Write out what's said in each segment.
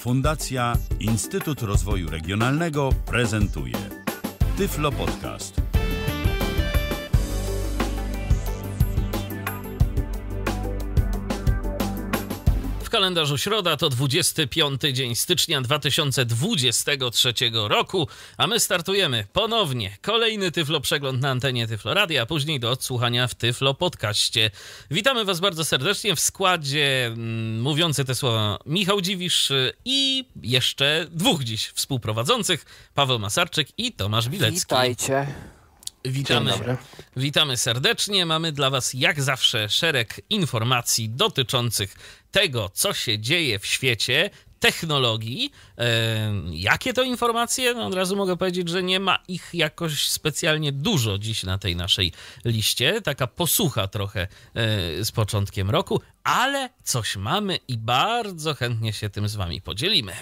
Fundacja Instytut Rozwoju Regionalnego prezentuje Tyflo Podcast. w kalendarzu środa to 25 dzień stycznia 2023 roku, a my startujemy ponownie. Kolejny Tyflo przegląd na antenie Tyflo Radia, a później do odsłuchania w Tyflo Podcaście. Witamy Was bardzo serdecznie w składzie mm, mówiący te słowa Michał Dziwisz y, i jeszcze dwóch dziś współprowadzących, Paweł Masarczyk i Tomasz Bilecki. Witajcie. Witamy, witamy serdecznie. Mamy dla Was, jak zawsze, szereg informacji dotyczących tego, co się dzieje w świecie technologii. Jakie to informacje? No od razu mogę powiedzieć, że nie ma ich jakoś specjalnie dużo dziś na tej naszej liście. Taka posucha trochę e, z początkiem roku, ale coś mamy i bardzo chętnie się tym z Wami podzielimy.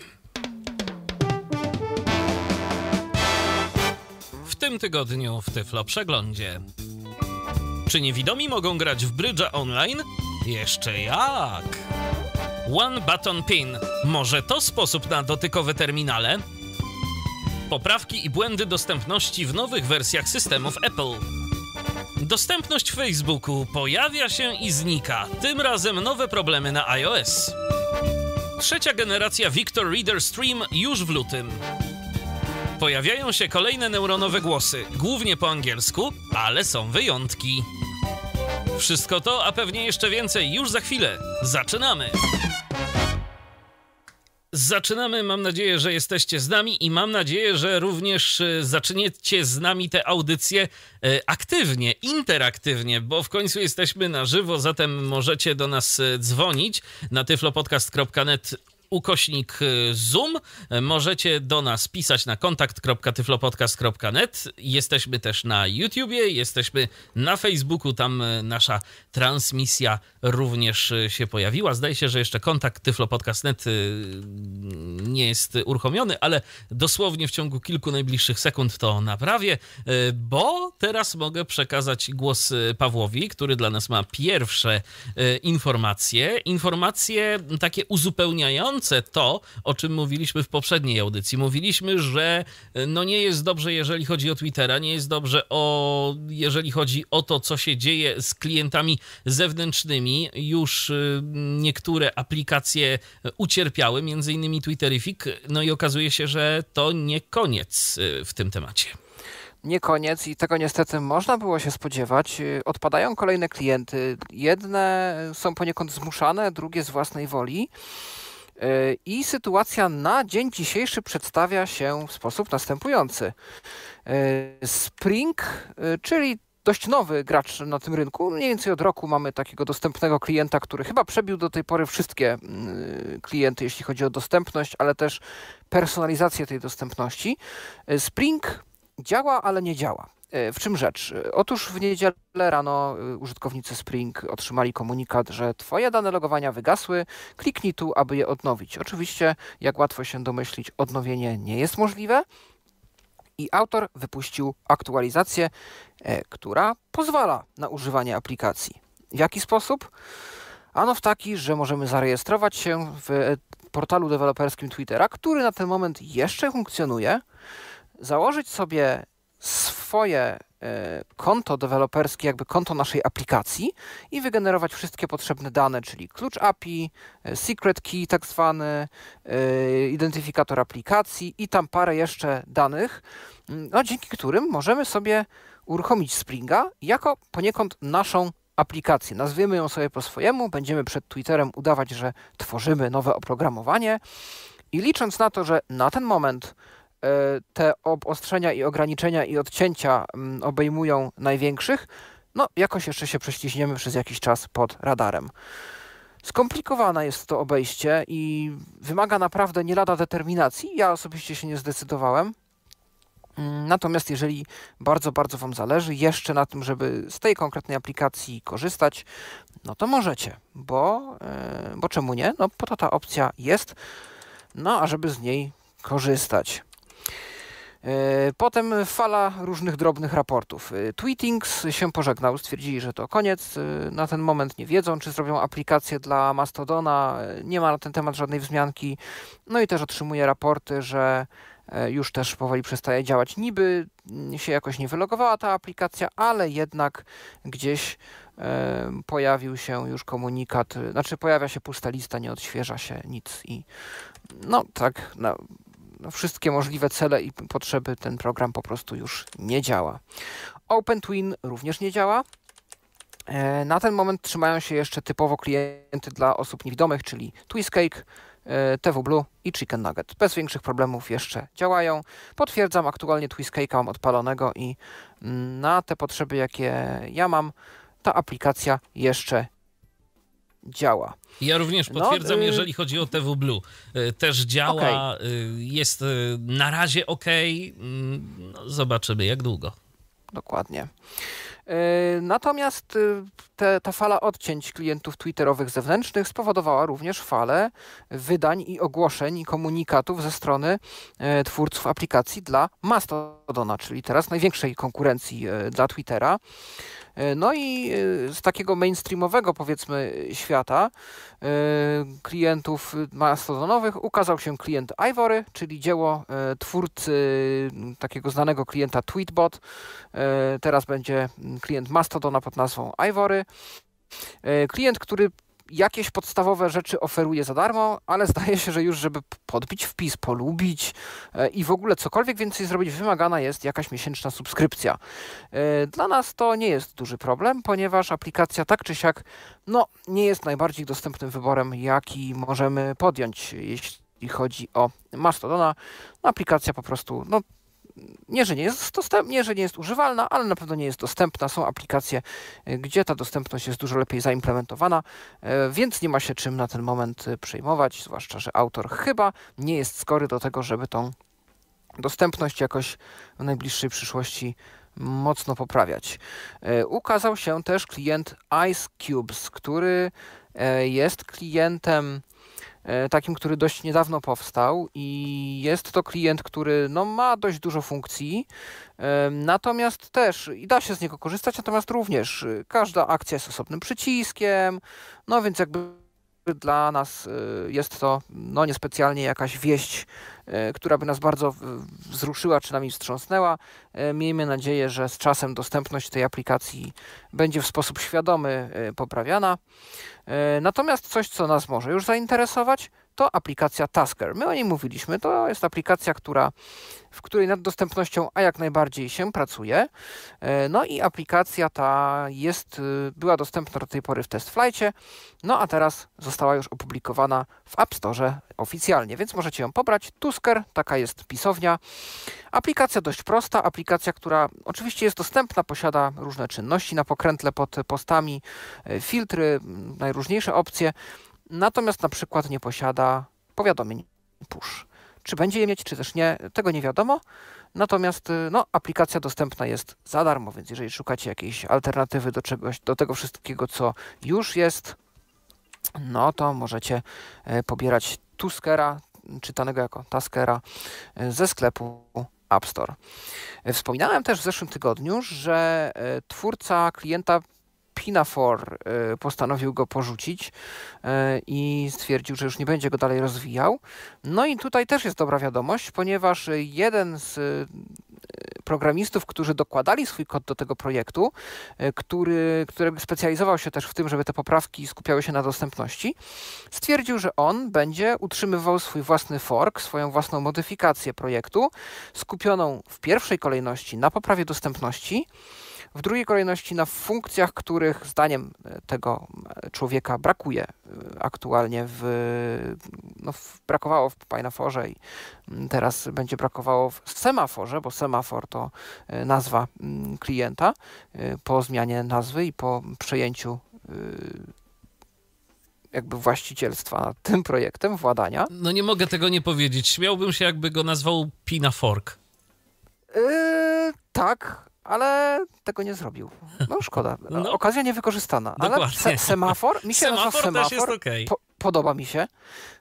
tym tygodniu w Tyflo Przeglądzie. Czy niewidomi mogą grać w brydża online? Jeszcze jak! One Button Pin. Może to sposób na dotykowe terminale? Poprawki i błędy dostępności w nowych wersjach systemów Apple. Dostępność Facebooku pojawia się i znika, tym razem nowe problemy na iOS. Trzecia generacja Victor Reader Stream już w lutym. Pojawiają się kolejne neuronowe głosy, głównie po angielsku, ale są wyjątki. Wszystko to, a pewnie jeszcze więcej, już za chwilę. Zaczynamy! Zaczynamy. Mam nadzieję, że jesteście z nami i mam nadzieję, że również e, zaczniecie z nami te audycje e, aktywnie, interaktywnie, bo w końcu jesteśmy na żywo, zatem możecie do nas e, dzwonić na tyflopodcast.net ukośnik y, Zoom. Możecie do nas pisać na kontakt.tyflopodcast.net. Jesteśmy też na YouTubie, jesteśmy na Facebooku, tam y, nasza transmisja również y, się pojawiła. Zdaje się, że jeszcze kontakt tyflopodcast.net nie jest uruchomiony, ale dosłownie w ciągu kilku najbliższych sekund to naprawię, bo teraz mogę przekazać głos Pawłowi, który dla nas ma pierwsze informacje. Informacje takie uzupełniające to, o czym mówiliśmy w poprzedniej audycji. Mówiliśmy, że e, no nie jest dobrze, jeżeli chodzi o Twittera, nie jest dobrze o, jeżeli chodzi o to, co się dzieje z klientami zewnętrznymi. Już e, niektóre aplikacje e, ucierpiały, między innymi Twitterific, no i okazuje się, że to nie koniec w tym temacie nie koniec i tego niestety można było się spodziewać. Odpadają kolejne klienty. Jedne są poniekąd zmuszane, drugie z własnej woli. E, I sytuacja na dzień dzisiejszy przedstawia się w sposób następujący. E, Spring, e, czyli dość nowy gracz na tym rynku. Mniej więcej od roku mamy takiego dostępnego klienta, który chyba przebił do tej pory wszystkie mm, klienty, jeśli chodzi o dostępność, ale też personalizację tej dostępności. Spring działa, ale nie działa. E, w czym rzecz? E, otóż w niedzielę rano e, użytkownicy Spring otrzymali komunikat, że Twoje dane logowania wygasły, kliknij tu, aby je odnowić. Oczywiście, jak łatwo się domyślić, odnowienie nie jest możliwe i autor wypuścił aktualizację, która pozwala na używanie aplikacji. W jaki sposób? Ano w taki, że możemy zarejestrować się w portalu deweloperskim Twittera, który na ten moment jeszcze funkcjonuje, założyć sobie swoje e, konto deweloperskie, jakby konto naszej aplikacji i wygenerować wszystkie potrzebne dane, czyli klucz API, e, secret key tak zwany, e, identyfikator aplikacji i tam parę jeszcze danych, mm, no, dzięki którym możemy sobie uruchomić Springa jako poniekąd naszą aplikację. Nazwiemy ją sobie po swojemu, będziemy przed Twitterem udawać, że tworzymy nowe oprogramowanie i licząc na to, że na ten moment E, te obostrzenia i ograniczenia i odcięcia mm, obejmują największych, no jakoś jeszcze się prześciśniemy przez jakiś czas pod radarem. Skomplikowane jest to obejście i wymaga naprawdę nie lada determinacji. Ja osobiście się nie zdecydowałem. Mm, natomiast jeżeli bardzo, bardzo Wam zależy jeszcze na tym, żeby z tej konkretnej aplikacji korzystać, no to możecie, bo, e, bo czemu nie? No po to ta opcja jest, no a żeby z niej korzystać. E, potem fala różnych drobnych raportów. E, Tweetings się pożegnał, stwierdzili, że to koniec. E, na ten moment nie wiedzą, czy zrobią aplikację dla Mastodona. Nie ma na ten temat żadnej wzmianki. No i też otrzymuje raporty, że już też powoli przestaje działać. Niby się jakoś nie wylogowała ta aplikacja, ale jednak gdzieś pojawił się już komunikat, znaczy pojawia się pusta lista, nie odświeża się nic i no tak, no, no, wszystkie możliwe cele i potrzeby ten program po prostu już nie działa. OpenTwin również nie działa. E, na ten moment trzymają się jeszcze typowo klienty dla osób niewidomych, czyli Twistcake, e, TV Blue i Chicken Nugget. Bez większych problemów jeszcze działają. Potwierdzam, aktualnie Twistcake'a mam odpalonego i na te potrzeby, jakie ja mam, ta aplikacja jeszcze działa. Ja również no, potwierdzam, no, jeżeli chodzi o TV Blue. Y, też działa, okay. jest y, na razie ok. Mm, no, zobaczymy jak długo. Dokładnie. Natomiast te, ta fala odcięć klientów Twitterowych zewnętrznych spowodowała również falę wydań i ogłoszeń i komunikatów ze strony twórców aplikacji dla Mastodona, czyli teraz największej konkurencji dla Twittera. E, no i e, z takiego mainstreamowego, powiedzmy, świata e, klientów mastodonowych ukazał się klient Ivory, czyli dzieło twórcy takiego znanego klienta Tweetbot. Teraz będzie klient Mastodona pod nazwą Ivory. Klient, który jakieś podstawowe rzeczy oferuje za darmo, ale zdaje się, że już, żeby podbić wpis, polubić e, i w ogóle cokolwiek więcej zrobić, wymagana jest jakaś miesięczna subskrypcja. E, dla nas to nie jest duży problem, ponieważ aplikacja tak czy siak no, nie jest najbardziej dostępnym wyborem, jaki możemy podjąć, jeśli chodzi o Mastodona. No, aplikacja po prostu no, nie, że nie jest dostępna, nie, że nie jest używalna, ale na pewno nie jest dostępna. Są aplikacje, y, gdzie ta dostępność jest dużo lepiej zaimplementowana, y, więc nie ma się czym na ten moment y, przejmować, zwłaszcza, że autor chyba nie jest skory do tego, żeby tą dostępność jakoś w najbliższej przyszłości mocno poprawiać. Ukazał się też klient IceCubes, który jest klientem E, takim, który dość niedawno powstał i jest to klient, który no, ma dość dużo funkcji, natomiast też i da się z niego korzystać, natomiast również y, każda akcja jest osobnym przyciskiem, no więc jakby dla nas y, jest to no, niespecjalnie jakaś wieść, y, która by nas bardzo wzruszyła czy nami wstrząsnęła. Y, miejmy nadzieję, że z czasem dostępność tej aplikacji będzie w sposób świadomy poprawiana. Natomiast coś, co nas może już zainteresować, to aplikacja Tasker. My o niej mówiliśmy. To jest aplikacja, która, w której nad dostępnością, a jak najbardziej się pracuje. E, no i aplikacja ta jest, y, była dostępna do tej pory w test flightie. no a teraz została już opublikowana w App Store oficjalnie, więc możecie ją pobrać. Tusker, taka jest pisownia. Aplikacja dość prosta, aplikacja, która oczywiście jest dostępna, posiada różne czynności na pokrętle pod postami, e, filtry, najróżniejsze opcje, natomiast na przykład nie posiada powiadomień push. Czy będzie je mieć, czy też nie, tego nie wiadomo. Natomiast y, no, aplikacja dostępna jest za darmo, więc jeżeli szukacie jakiejś alternatywy do czegoś, do tego wszystkiego, co już jest, no to możecie e, pobierać Tuskera, czytanego jako Taskera, e, ze sklepu App Store. E, wspominałem też w zeszłym tygodniu, że twórca klienta Pinafor e, postanowił go porzucić e, i stwierdził, że już nie będzie go dalej rozwijał. No i tutaj też jest dobra wiadomość, ponieważ jeden z e, programistów, którzy dokładali swój kod do tego projektu, który, który specjalizował się też w tym, żeby te poprawki skupiały się na dostępności, stwierdził, że on będzie utrzymywał swój własny fork, swoją własną modyfikację projektu, skupioną w pierwszej kolejności na poprawie dostępności w drugiej kolejności na funkcjach, których zdaniem e, tego e, człowieka brakuje e, aktualnie w, no, w, brakowało w i mm, teraz będzie brakowało w semaforze, bo semafor to nazwa mm, klienta po zmianie nazwy i po przejęciu jakby właścicielstwa nad tym projektem, władania. No nie mogę tego nie powiedzieć. Śmiałbym się, jakby go nazwał Pinafork. Yy, tak, ale tego nie zrobił. No szkoda. No, Okazja niewykorzystana. Dokładnie. Ale se semafor, mi się semafor, semafor też jest okay. podoba mi się.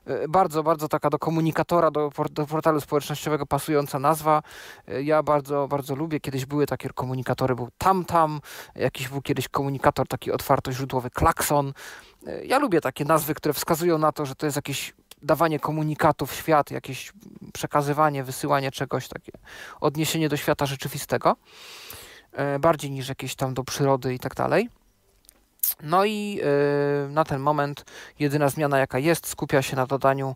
Y, bardzo, bardzo taka do komunikatora, do, do, portalu społecznościowego pasująca nazwa. Y, ja bardzo, bardzo lubię. Kiedyś były takie komunikatory, był tam, tam, jakiś był kiedyś komunikator taki źródłowy. klakson. Y, ja lubię takie nazwy, które wskazują na to, że to jest jakieś dawanie komunikatów w świat, jakieś przekazywanie, wysyłanie czegoś, takie odniesienie do świata rzeczywistego. E, bardziej niż jakieś tam do przyrody i tak dalej. No i e, na ten moment jedyna zmiana jaka jest skupia się na dodaniu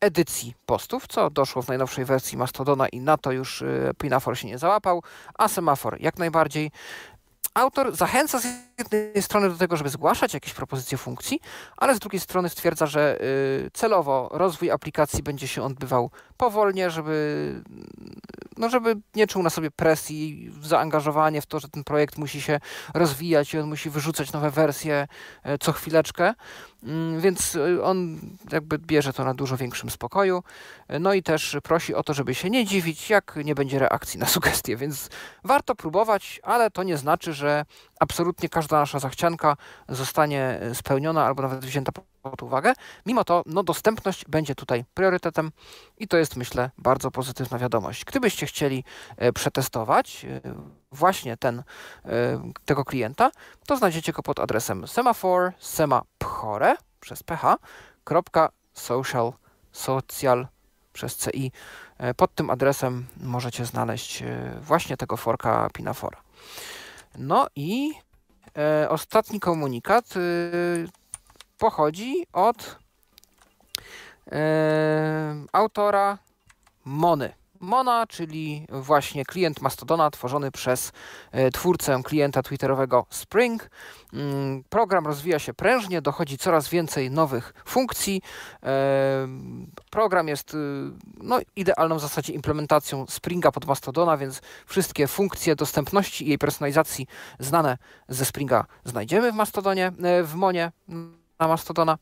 edycji postów, co doszło w najnowszej wersji Mastodona i na to już e, Pinafor się nie załapał, a Semafor jak najbardziej autor zachęca z jednej strony do tego, żeby zgłaszać jakieś propozycje funkcji, ale z drugiej strony stwierdza, że y, celowo rozwój aplikacji będzie się odbywał powolnie, żeby, no żeby nie czuł na sobie presji, zaangażowanie w to, że ten projekt musi się rozwijać i on musi wyrzucać nowe wersje e, co chwileczkę. Mm, więc y, on jakby bierze to na dużo większym spokoju. No i też prosi o to, żeby się nie dziwić, jak nie będzie reakcji na sugestie. Więc warto próbować, ale to nie znaczy, że absolutnie każda nasza zachcianka zostanie y, spełniona albo nawet wzięta pod uwagę. Mimo to no, dostępność będzie tutaj priorytetem i to jest myślę bardzo pozytywna wiadomość. Gdybyście chcieli e, przetestować e, właśnie ten, e, tego klienta, to znajdziecie go pod adresem semafor semaphore przez ph social social przez ci. Pod tym adresem możecie znaleźć właśnie tego forka Pinafora. No i ostatni komunikat y, pochodzi od e, autora Mony. Mona, czyli właśnie klient Mastodona tworzony przez e, twórcę klienta Twitterowego Spring. Mm, program rozwija się prężnie, dochodzi coraz więcej nowych funkcji. E, program jest y, no, idealną w zasadzie implementacją Springa pod Mastodona, więc wszystkie funkcje dostępności i jej personalizacji znane ze Springa znajdziemy w Mastodonie, e, w Monie na Mastodona.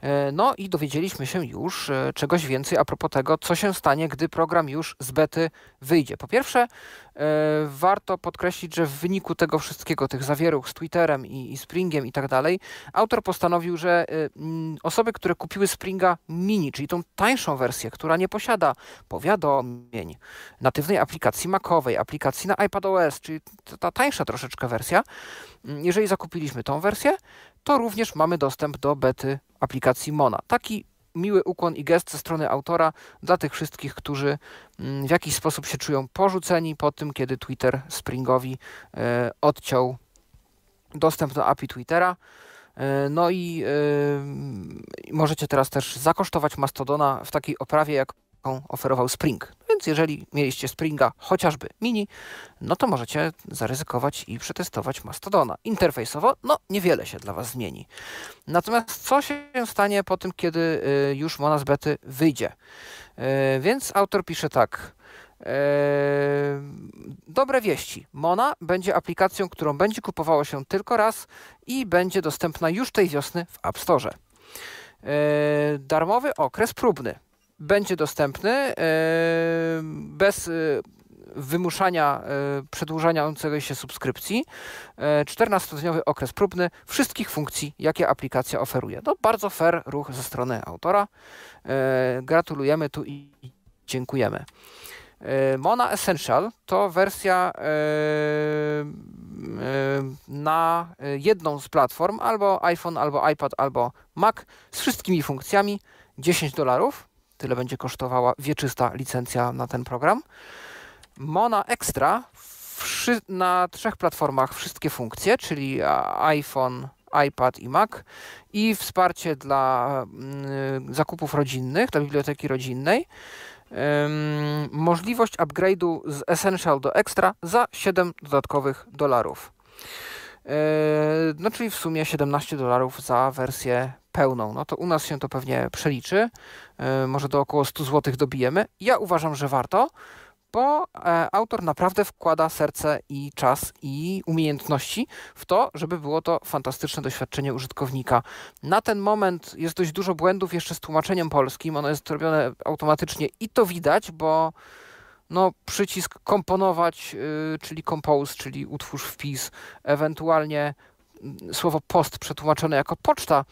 E, no i dowiedzieliśmy się już e, czegoś więcej a propos tego, co się stanie, gdy program już z bety wyjdzie. Po pierwsze, e, warto podkreślić, że w wyniku tego wszystkiego, tych zawieruch z Twitterem i, Springiem i tak dalej, autor postanowił, że osoby, które kupiły Springa Mini, czyli tą tańszą wersję, która nie posiada powiadomień, natywnej aplikacji Macowej, aplikacji na iPadOS, czyli ta tańsza troszeczkę wersja, jeżeli zakupiliśmy tą wersję, to również mamy dostęp do bety aplikacji Mona. Taki miły ukłon i gest ze strony autora dla tych wszystkich, którzy mm, w jakiś sposób się czują porzuceni po tym, kiedy Twitter Springowi e, odciął dostęp do API Twittera. E, no i e, możecie teraz też zakosztować Mastodona w takiej oprawie jak oferował Spring. Więc jeżeli mieliście Springa chociażby mini, no to możecie zaryzykować i przetestować Mastodona. Interfejsowo, no niewiele się dla Was zmieni. Natomiast co się stanie po tym, kiedy y, już Mona z bety wyjdzie? Y, więc autor pisze tak. Y, dobre wieści. Mona będzie aplikacją, którą będzie kupowało się tylko raz i będzie dostępna już tej wiosny w App Store. Darmowy okres próbny będzie dostępny e, bez e, wymuszania e, przedłużania się subskrypcji 14-dniowy okres próbny wszystkich funkcji, jakie aplikacja oferuje. To bardzo fair ruch ze strony autora. Gratulujemy tu i dziękujemy. Mona Essential to wersja na jedną z platform, albo iPhone, albo iPad, albo Mac, z wszystkimi funkcjami 10 dolarów. Tyle będzie kosztowała wieczysta licencja na ten program. Mona Extra na trzech platformach wszystkie funkcje, czyli iPhone, iPad i Mac i wsparcie dla y, zakupów rodzinnych, dla biblioteki rodzinnej. Ym, możliwość upgrade'u z Essential do Extra za 7 dodatkowych dolarów. Yy, no czyli w sumie 17 dolarów za wersję pełną, no to u nas się to pewnie przeliczy, e, może do około 100 zł dobijemy. Ja uważam, że warto, bo e, autor naprawdę wkłada serce i czas i umiejętności w to, żeby było to fantastyczne doświadczenie użytkownika. Na ten moment jest dość dużo błędów jeszcze z tłumaczeniem polskim, ono jest robione automatycznie i to widać, bo no, przycisk komponować, y, czyli compose, czyli utwórz wpis, ewentualnie mm, słowo post przetłumaczone jako poczta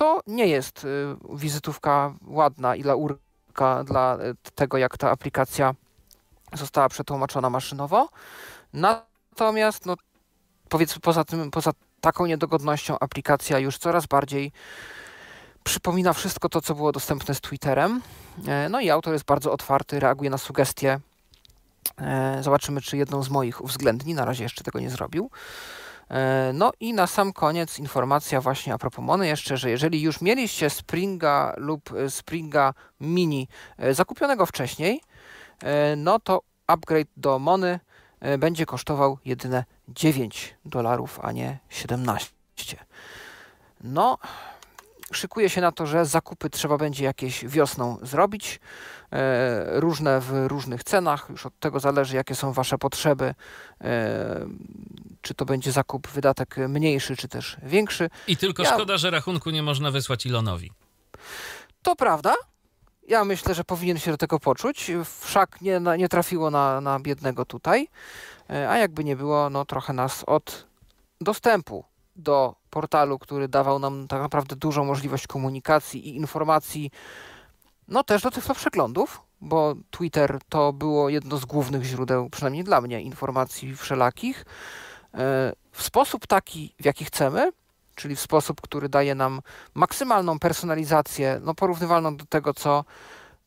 to nie jest y, wizytówka ładna i laurka dla y, tego, jak ta aplikacja została przetłumaczona maszynowo. Natomiast, no, powiedzmy, poza, tym, poza taką niedogodnością aplikacja już coraz bardziej przypomina wszystko to, co było dostępne z Twitterem. E, no i autor jest bardzo otwarty, reaguje na sugestie. E, zobaczymy, czy jedną z moich uwzględni. Na razie jeszcze tego nie zrobił. E, no i na sam koniec informacja właśnie a propos Mony jeszcze, że jeżeli już mieliście Springa lub e, Springa Mini e, zakupionego wcześniej, no to upgrade do Mony będzie kosztował jedynie 9 dolarów, a nie 17. No, Szykuje się na to, że zakupy trzeba będzie jakieś wiosną zrobić, e, różne w różnych cenach. Już od tego zależy, jakie są Wasze potrzeby, e, czy to będzie zakup, wydatek mniejszy, czy też większy. I tylko ja... szkoda, że rachunku nie można wysłać Ilonowi. To prawda, ja myślę, że powinien się do tego poczuć. Wszak nie, nie trafiło na, na biednego tutaj, e, a jakby nie było, no trochę nas od dostępu do portalu, który dawał nam tak naprawdę dużą możliwość komunikacji i informacji, no też do tych przeglądów, bo Twitter to było jedno z głównych źródeł, przynajmniej dla mnie, informacji wszelakich. E, w sposób taki, w jaki chcemy, czyli w sposób, który daje nam maksymalną personalizację, no porównywalną do tego, co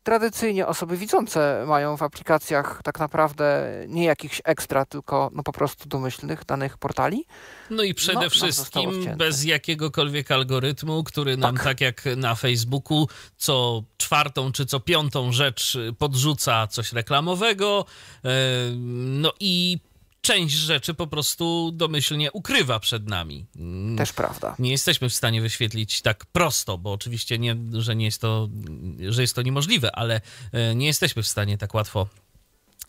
tradycyjnie osoby widzące mają w aplikacjach tak naprawdę nie jakichś ekstra, tylko no po prostu domyślnych danych portali. No i przede no, wszystkim bez jakiegokolwiek algorytmu, który nam tak. tak jak na Facebooku co czwartą czy co piątą rzecz podrzuca coś reklamowego. E, no i część rzeczy po prostu domyślnie ukrywa przed nami. Mm. Też prawda. Nie jesteśmy w stanie wyświetlić tak prosto, bo oczywiście nie, że nie jest to, że jest to niemożliwe, ale e, nie jesteśmy w stanie tak łatwo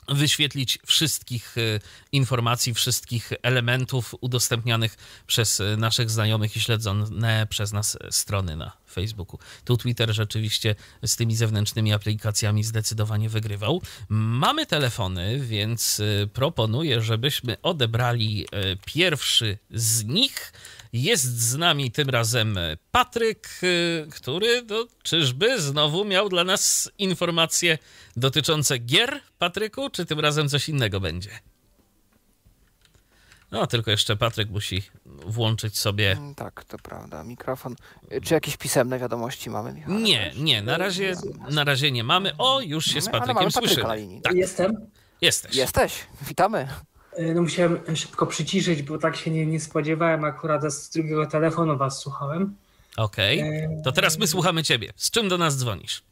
wyświetlić wszystkich e, informacji, wszystkich elementów udostępnianych przez e, naszych znajomych i śledzone przez nas strony na Facebooku. Tu Twitter rzeczywiście z tymi zewnętrznymi aplikacjami zdecydowanie wygrywał. Mamy telefony, więc e, proponuję, żebyśmy odebrali pierwszy z nich. Jest z nami tym razem e, Patryk, e, który to no, czyżby znowu miał dla nas informacje dotyczące gier, Patryku, czy tym razem coś innego będzie? No, tylko jeszcze Patryk musi włączyć sobie. Mm, tak, to prawda, mikrofon. E, czy jakieś pisemne wiadomości mamy, Michał? Nie, nie, na razie, na razie nie mamy. O, już się z Patrykiem słyszymy. Tak. Jestem. Jesteś. Jesteś. Witamy. E, no musiałem szybko przyciszyć, bo tak się nie, nie spodziewałem. Akurat z drugiego telefonu was słuchałem. Okej, okay. E, to teraz my słuchamy ciebie. Z czym do nas dzwonisz?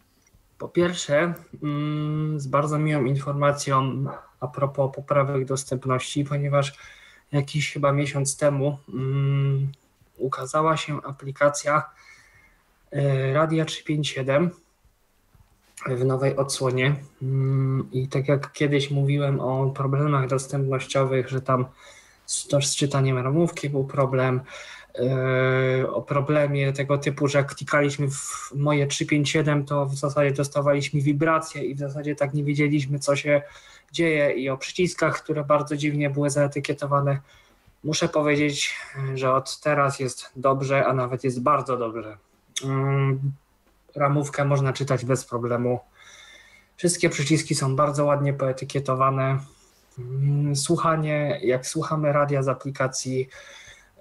Po pierwsze, mm, z bardzo miłą informacją a propos poprawek dostępności, ponieważ jakiś chyba miesiąc temu mm, ukazała się aplikacja e, Radia 357, w nowej odsłonie. Mm, I tak jak kiedyś mówiłem o problemach dostępnościowych, że tam z czytaniem ramówki był problem, e, o problemie tego typu, że jak klikaliśmy w moje 357, to w zasadzie dostawaliśmy wibracje i w zasadzie tak nie wiedzieliśmy, co się dzieje i o przyciskach, które bardzo dziwnie były zaetykietowane. Muszę powiedzieć, że od teraz jest dobrze, a nawet jest bardzo dobrze. Mm, ramówkę można czytać bez problemu. Wszystkie przyciski są bardzo ładnie poetykietowane. Mm, słuchanie, jak słuchamy radia z aplikacji,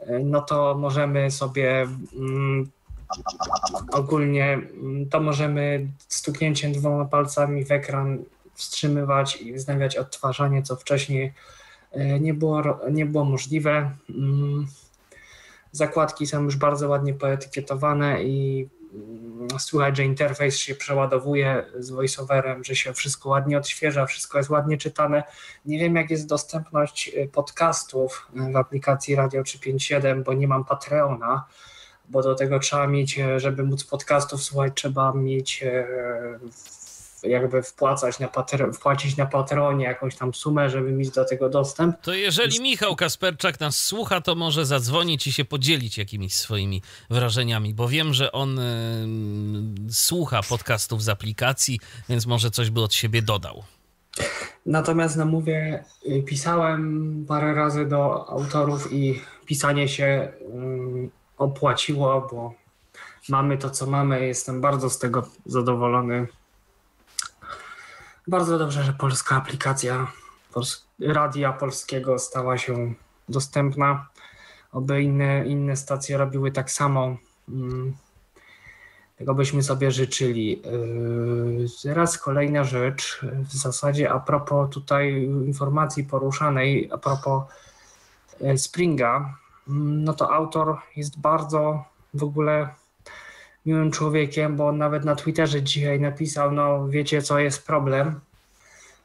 y, no to możemy sobie mm, ogólnie, mm, to możemy stuknięciem dwoma palcami w ekran wstrzymywać i wznawiać odtwarzanie, co wcześniej y, nie było, nie było możliwe. Zakładki są już bardzo ładnie poetykietowane i no, słychać, że interfejs się przeładowuje z voiceoverem, że się wszystko ładnie odświeża, wszystko jest ładnie czytane. Nie wiem, jak jest dostępność y, podcastów w aplikacji Radio 357, bo nie mam Patreona bo do tego trzeba mieć, e, żeby móc podcastów słuchać, trzeba mieć e, jakby wpłacać na patr- wpłacić na patronie jakąś tam sumę, żeby mieć do tego dostęp. To jeżeli Michał Kasperczak nas słucha, to może zadzwonić i się podzielić jakimiś swoimi wrażeniami, bo wiem, że on y, słucha podcastów z aplikacji, więc może coś by od siebie dodał. Natomiast no mówię, y, pisałem parę razy do autorów i pisanie się y, opłaciło, bo mamy to, co mamy. Jestem bardzo z tego zadowolony bardzo dobrze, że polska aplikacja pols radia polskiego stała się dostępna. Oby inne, inne stacje robiły tak samo. Mm. Tego byśmy sobie życzyli. Yy, teraz kolejna rzecz, w zasadzie a propos tutaj informacji poruszanej, a propos e, Springa, mm, no to autor jest bardzo w ogóle miłym człowiekiem, bo on nawet na Twitterze dzisiaj napisał, no wiecie co jest problem,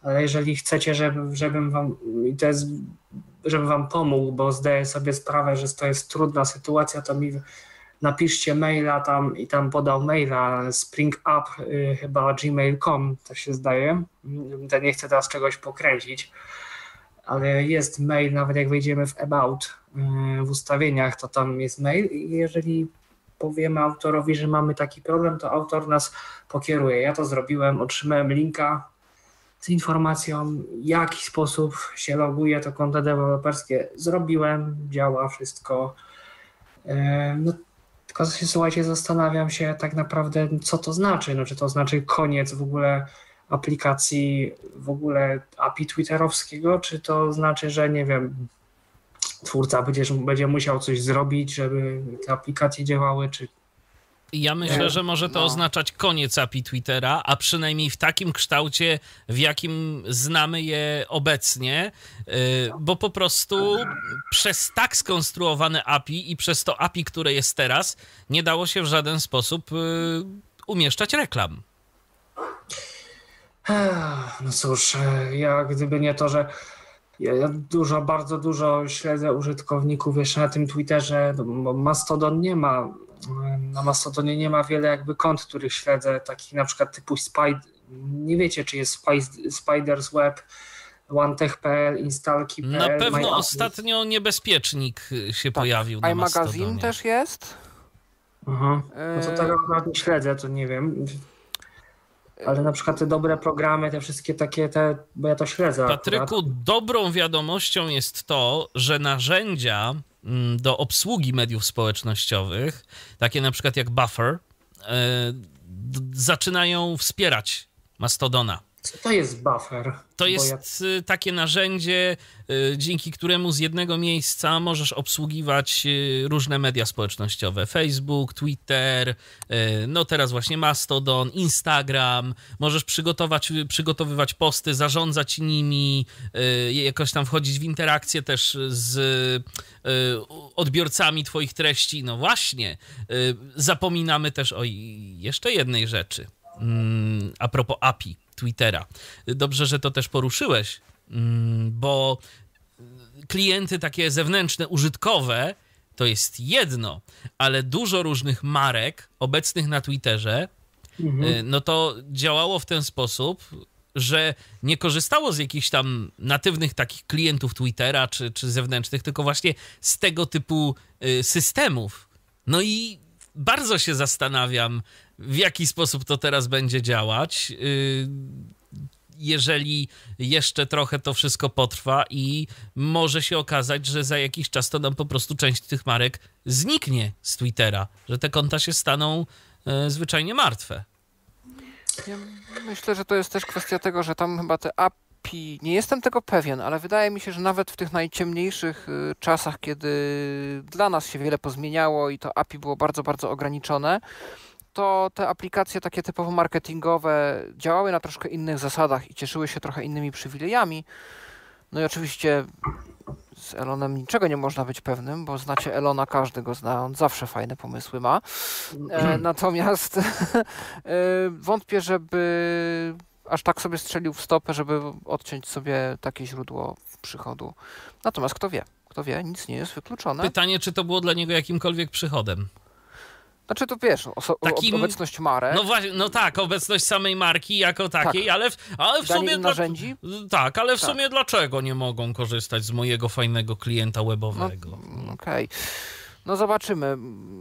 ale jeżeli chcecie, żeby, żebym wam, i to jest, wam pomógł, bo zdaję sobie sprawę, że to jest trudna sytuacja, to mi napiszcie maila tam i tam podał maila springup y, chyba gmail.com to się zdaje. Mm, nie chcę teraz czegoś pokręcić, ale jest mail, nawet jak wejdziemy w about y, w ustawieniach, to tam jest mail i jeżeli powiemy autorowi, że mamy taki problem, to autor nas pokieruje. Ja to zrobiłem, otrzymałem linka z informacją, w jaki sposób się loguje to konto deweloperskie. Zrobiłem, działa wszystko. E, no, tylko się, słuchajcie, zastanawiam się tak naprawdę, co to znaczy. No, czy to znaczy koniec w ogóle aplikacji, w ogóle API Twitterowskiego, czy to znaczy, że nie wiem, twórca będzie musiał coś zrobić, żeby te aplikacje działały, czy ja myślę, e, że może to no. oznaczać koniec API Twittera, a przynajmniej w takim kształcie, w jakim znamy je obecnie, e, bo po prostu przez tak skonstruowane API i przez to API, które jest teraz, nie dało się w żaden sposób e, umieszczać reklam. No cóż, ja gdyby nie to, że ja, ja dużo, bardzo dużo śledzę użytkowników jeszcze na tym Twitterze, no, bo Mastodon nie ma, na Mastodonie nie ma wiele jakby kont, których śledzę, takich na przykład typu Spider, nie wiecie czy jest Spider's Web, OneTech.pl, Instalki.pl. Na pewno My ostatnio Office. niebezpiecznik y, się tak. pojawił na Mastodonie. magazin też jest? Aha. No to y, teraz śledzę, to nie wiem. Ale na przykład te dobre programy, te wszystkie takie, te, bo ja to śledzę. Patryku, akurat. dobrą wiadomością jest to, że narzędzia mm, do obsługi mediów społecznościowych, takie na przykład jak Buffer, e, zaczynają wspierać Mastodona. Co to jest buffer? To jest ja... Y, takie narzędzie, y, dzięki któremu z jednego miejsca możesz obsługiwać y, różne media społecznościowe: Facebook, Twitter, no teraz właśnie Mastodon, Instagram. Możesz przygotować, przygotowywać posty, zarządzać nimi, jakoś tam wchodzić w interakcję też z odbiorcami Twoich treści. No właśnie, zapominamy też o jeszcze jednej rzeczy. Mm, a propos API Twittera. Dobrze, że to też poruszyłeś, mm, bo klienty takie zewnętrzne, użytkowe to jest jedno, ale dużo różnych marek obecnych na Twitterze, mhm. E, no to działało w ten sposób, że nie korzystało z jakichś tam natywnych takich klientów Twittera czy, czy zewnętrznych, tylko właśnie z tego typu e, systemów. No i bardzo się zastanawiam, w jaki sposób to teraz będzie działać. Y, jeżeli jeszcze trochę to wszystko potrwa, i może się okazać, że za jakiś czas to nam po prostu część tych marek zniknie z Twittera, że te konta się staną y, zwyczajnie martwe. Ja myślę, że to jest też kwestia tego, że tam chyba te API, nie jestem tego pewien, ale wydaje mi się, że nawet w tych najciemniejszych y, czasach, kiedy dla nas się wiele pozmieniało i to API było bardzo, bardzo ograniczone, to te aplikacje takie typowo marketingowe działały na troszkę innych zasadach i cieszyły się trochę innymi przywilejami. No i oczywiście z Elonem niczego nie można być pewnym, bo znacie Elona, każdy go zna, on zawsze fajne pomysły ma. E, mhm. natomiast e, wątpię, żeby aż tak sobie strzelił w stopę, żeby odciąć sobie takie źródło przychodu. Natomiast kto wie, kto wie, nic nie jest wykluczone. Pytanie, czy to było dla niego jakimkolwiek przychodem? Znaczy to wiesz, oso- Takim... obecność marek. No właśnie, no tak, obecność samej marki jako tak. takiej, tak. ale w, ale w Danie narzędzi? Dla... Tak, ale w tak. sumie dlaczego nie mogą korzystać z mojego fajnego klienta webowego? No, mm, Okej. Okay. No zobaczymy,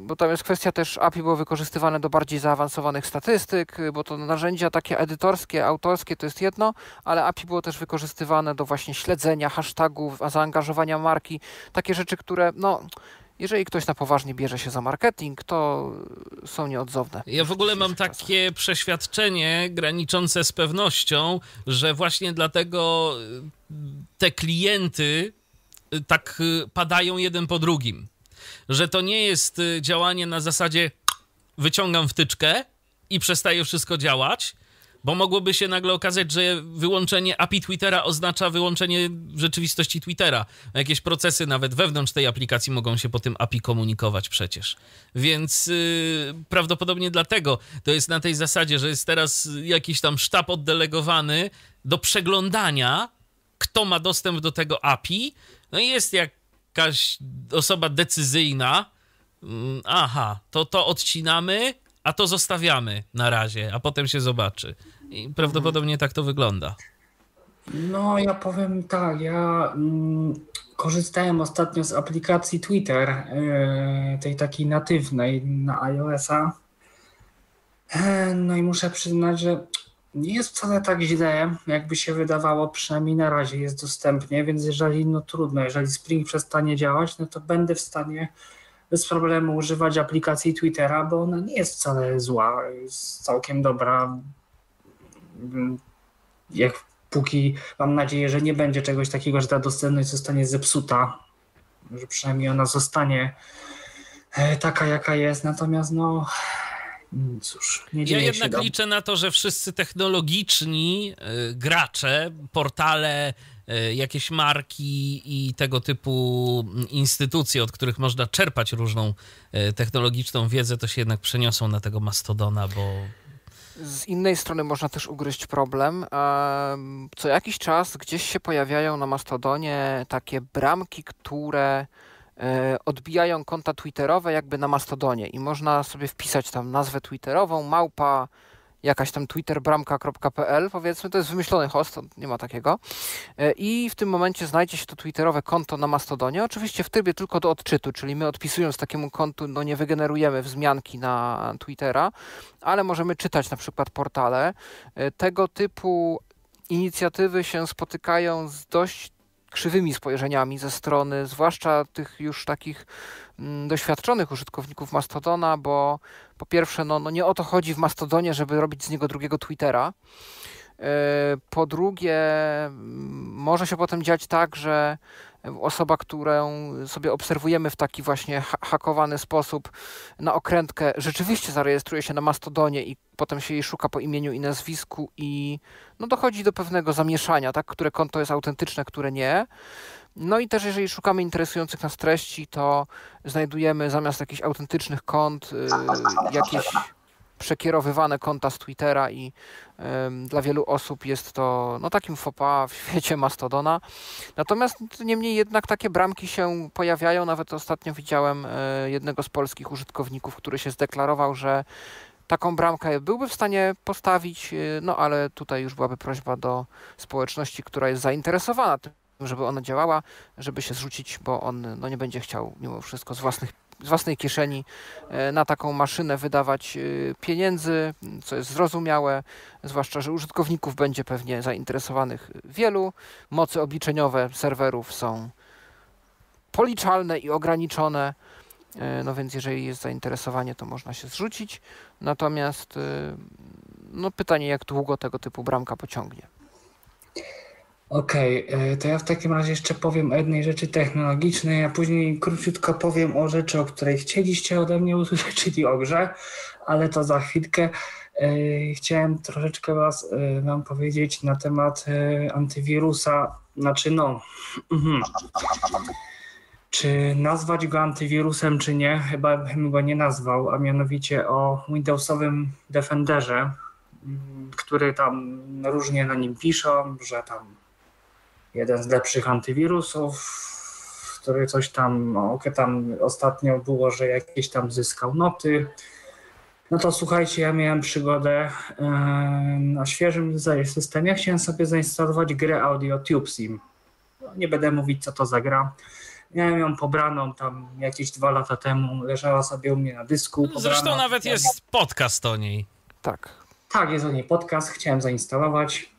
bo tam jest kwestia też API było wykorzystywane do bardziej zaawansowanych statystyk, bo to narzędzia takie edytorskie, autorskie to jest jedno, ale API było też wykorzystywane do właśnie śledzenia hashtagów, zaangażowania marki, takie rzeczy, które no jeżeli ktoś na poważnie bierze się za marketing, to są nieodzowne. Ja w ogóle mam takie czasach. przeświadczenie graniczące z pewnością, że właśnie dlatego y, te klienty y, tak y, padają jeden po drugim. Że to nie jest działanie na zasadzie wyciągam wtyczkę i przestaje wszystko działać, bo mogłoby się nagle okazać, że wyłączenie API Twittera oznacza wyłączenie rzeczywistości Twittera. Jakieś procesy nawet wewnątrz tej aplikacji mogą się po tym API komunikować przecież. Więc yy, prawdopodobnie dlatego to jest na tej zasadzie, że jest teraz jakiś tam sztab oddelegowany do przeglądania, kto ma dostęp do tego API. No i jest jakaś osoba decyzyjna, mm, aha, to to odcinamy, a to zostawiamy na razie, a potem się zobaczy. I prawdopodobnie tak to wygląda. No, ja powiem tak, ja mm, korzystałem ostatnio z aplikacji Twitter, yy, tej takiej natywnej na iOS-a. E, no i muszę przyznać, że nie jest wcale tak źle, jakby się wydawało, przynajmniej na razie jest dostępnie, więc jeżeli, no trudno, jeżeli Spring przestanie działać, no to będę w stanie bez problemu używać aplikacji Twittera, bo ona nie jest wcale zła, jest całkiem dobra. Mm, jak póki mam nadzieję, że nie będzie czegoś takiego, że ta dostępność zostanie zepsuta, że przynajmniej ona zostanie e, taka, jaka jest. Natomiast no. Cóż, nie ja jednak liczę na to, że wszyscy technologiczni y, gracze, portale E, jakieś marki i tego typu instytucje, od których można czerpać różną e, technologiczną wiedzę, to się jednak przeniosą na tego mastodona, bo z innej strony można też ugryźć problem. Co jakiś czas gdzieś się pojawiają na Mastodonie takie bramki, które e, odbijają konta twitterowe jakby na Mastodonie i można sobie wpisać tam nazwę twitterową, małpa jakaś tam twitterbramka.pl, powiedzmy, to jest wymyślony host, nie ma takiego. E, I w tym momencie znajdzie się to twitterowe konto na Mastodonie, oczywiście w trybie tylko do odczytu, czyli my odpisując takiemu kontu, no nie wygenerujemy wzmianki na Twittera, ale możemy czytać na przykład portale. E, tego typu inicjatywy się spotykają z dość krzywymi spojrzeniami ze strony, zwłaszcza tych już takich mm, doświadczonych użytkowników Mastodona, bo po pierwsze, no, no nie o to chodzi w Mastodonie, żeby robić z niego drugiego Twittera. E, po drugie, mm, może się potem dziać tak, że osoba, którą sobie obserwujemy w taki właśnie hakowany sposób na okrętkę, rzeczywiście zarejestruje się na Mastodonie i potem się jej szuka po imieniu i nazwisku i no, dochodzi do pewnego zamieszania, tak, które konto jest autentyczne, które nie. No i też jeżeli szukamy interesujących nas treści, to znajdujemy zamiast jakichś autentycznych kont yy, jakieś przekierowywane konta z Twittera i y, dla wielu osób jest to no, takim fopa w świecie Mastodona. Natomiast no, niemniej jednak takie bramki się pojawiają. Nawet ostatnio widziałem y, jednego z polskich użytkowników, który się zdeklarował, że taką bramkę byłby w stanie postawić, y, no ale tutaj już byłaby prośba do społeczności, która jest zainteresowana tym, żeby ona działała, żeby się zrzucić, bo on no, nie będzie chciał mimo wszystko z własnych z własnej kieszeni e, na taką maszynę wydawać e, pieniędzy, co jest zrozumiałe, zwłaszcza, że użytkowników będzie pewnie zainteresowanych wielu. Mocy obliczeniowe serwerów są policzalne i ograniczone, e, no więc jeżeli jest zainteresowanie, to można się zrzucić. Natomiast no pytanie, jak długo tego typu bramka pociągnie. Okej, okay, e, to ja w takim razie jeszcze powiem o jednej rzeczy technologicznej, a później króciutko powiem o rzeczy, o której chcieliście ode mnie usłyszeć, czyli o grze, ale to za chwilkę. E, chciałem troszeczkę was, e, Wam powiedzieć na temat antywirusa, znaczy no. Mhm. Czy nazwać go antywirusem, czy nie? Chyba bym go nie nazwał, a mianowicie o Windowsowym Defenderze, mm, który tam różnie na nim piszą, że tam jeden z lepszych antywirusów, który coś tam, no, ok, tam ostatnio było, że jakieś tam zyskał noty. No to słuchajcie, ja miałem przygodę na świeżym systemie. Chciałem sobie zainstalować grę Audio Tube Sim. No, nie będę mówić, co to za gra. Miałem ją pobraną tam jakieś dwa lata temu. Leżała sobie u mnie na dysku. No, zresztą nawet jest podcast o niej. Tak. Tak, jest o niej podcast. Chciałem zainstalować.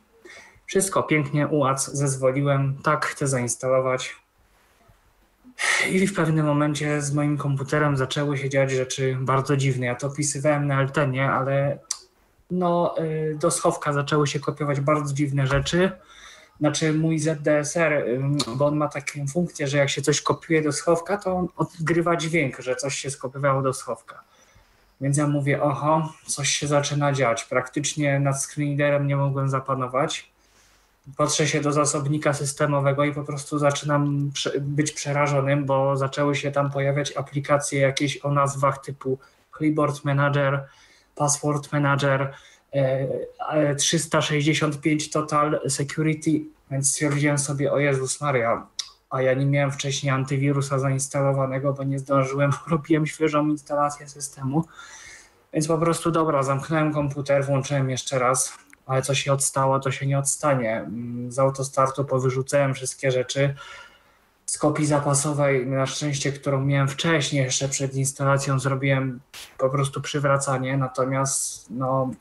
Wszystko pięknie, ułac, zezwoliłem, tak chcę zainstalować. I w pewnym momencie z moim komputerem zaczęły się dziać rzeczy bardzo dziwne. Ja to opisywałem na Altenie, ale no, y, do schowka zaczęły się kopiować bardzo dziwne rzeczy. Znaczy mój ZDSR, y, bo on ma taką funkcję, że jak się coś kopiuje do schowka, to on odgrywa dźwięk, że coś się skopiowało do schowka. Więc ja mówię, oho, coś się zaczyna dziać. Praktycznie nad screenreaderem nie mogłem zapanować patrzę się do zasobnika systemowego i po prostu zaczynam być przerażonym, bo zaczęły się tam pojawiać aplikacje jakieś o nazwach typu Clipboard Manager, Password Manager, 365 e, e, Total Security, więc stwierdziłem sobie, o Jezus Maria, a ja nie miałem wcześniej antywirusa zainstalowanego, bo nie zdążyłem, robiłem świeżą instalację systemu, więc po prostu dobra, zamknąłem komputer, włączyłem jeszcze raz, ale co się odstało, to się nie odstanie. Mm, z autostartu powyrzucałem wszystkie rzeczy. Z kopii zapasowej, na szczęście, którą miałem wcześniej, jeszcze przed instalacją, zrobiłem po prostu przywracanie. Natomiast no,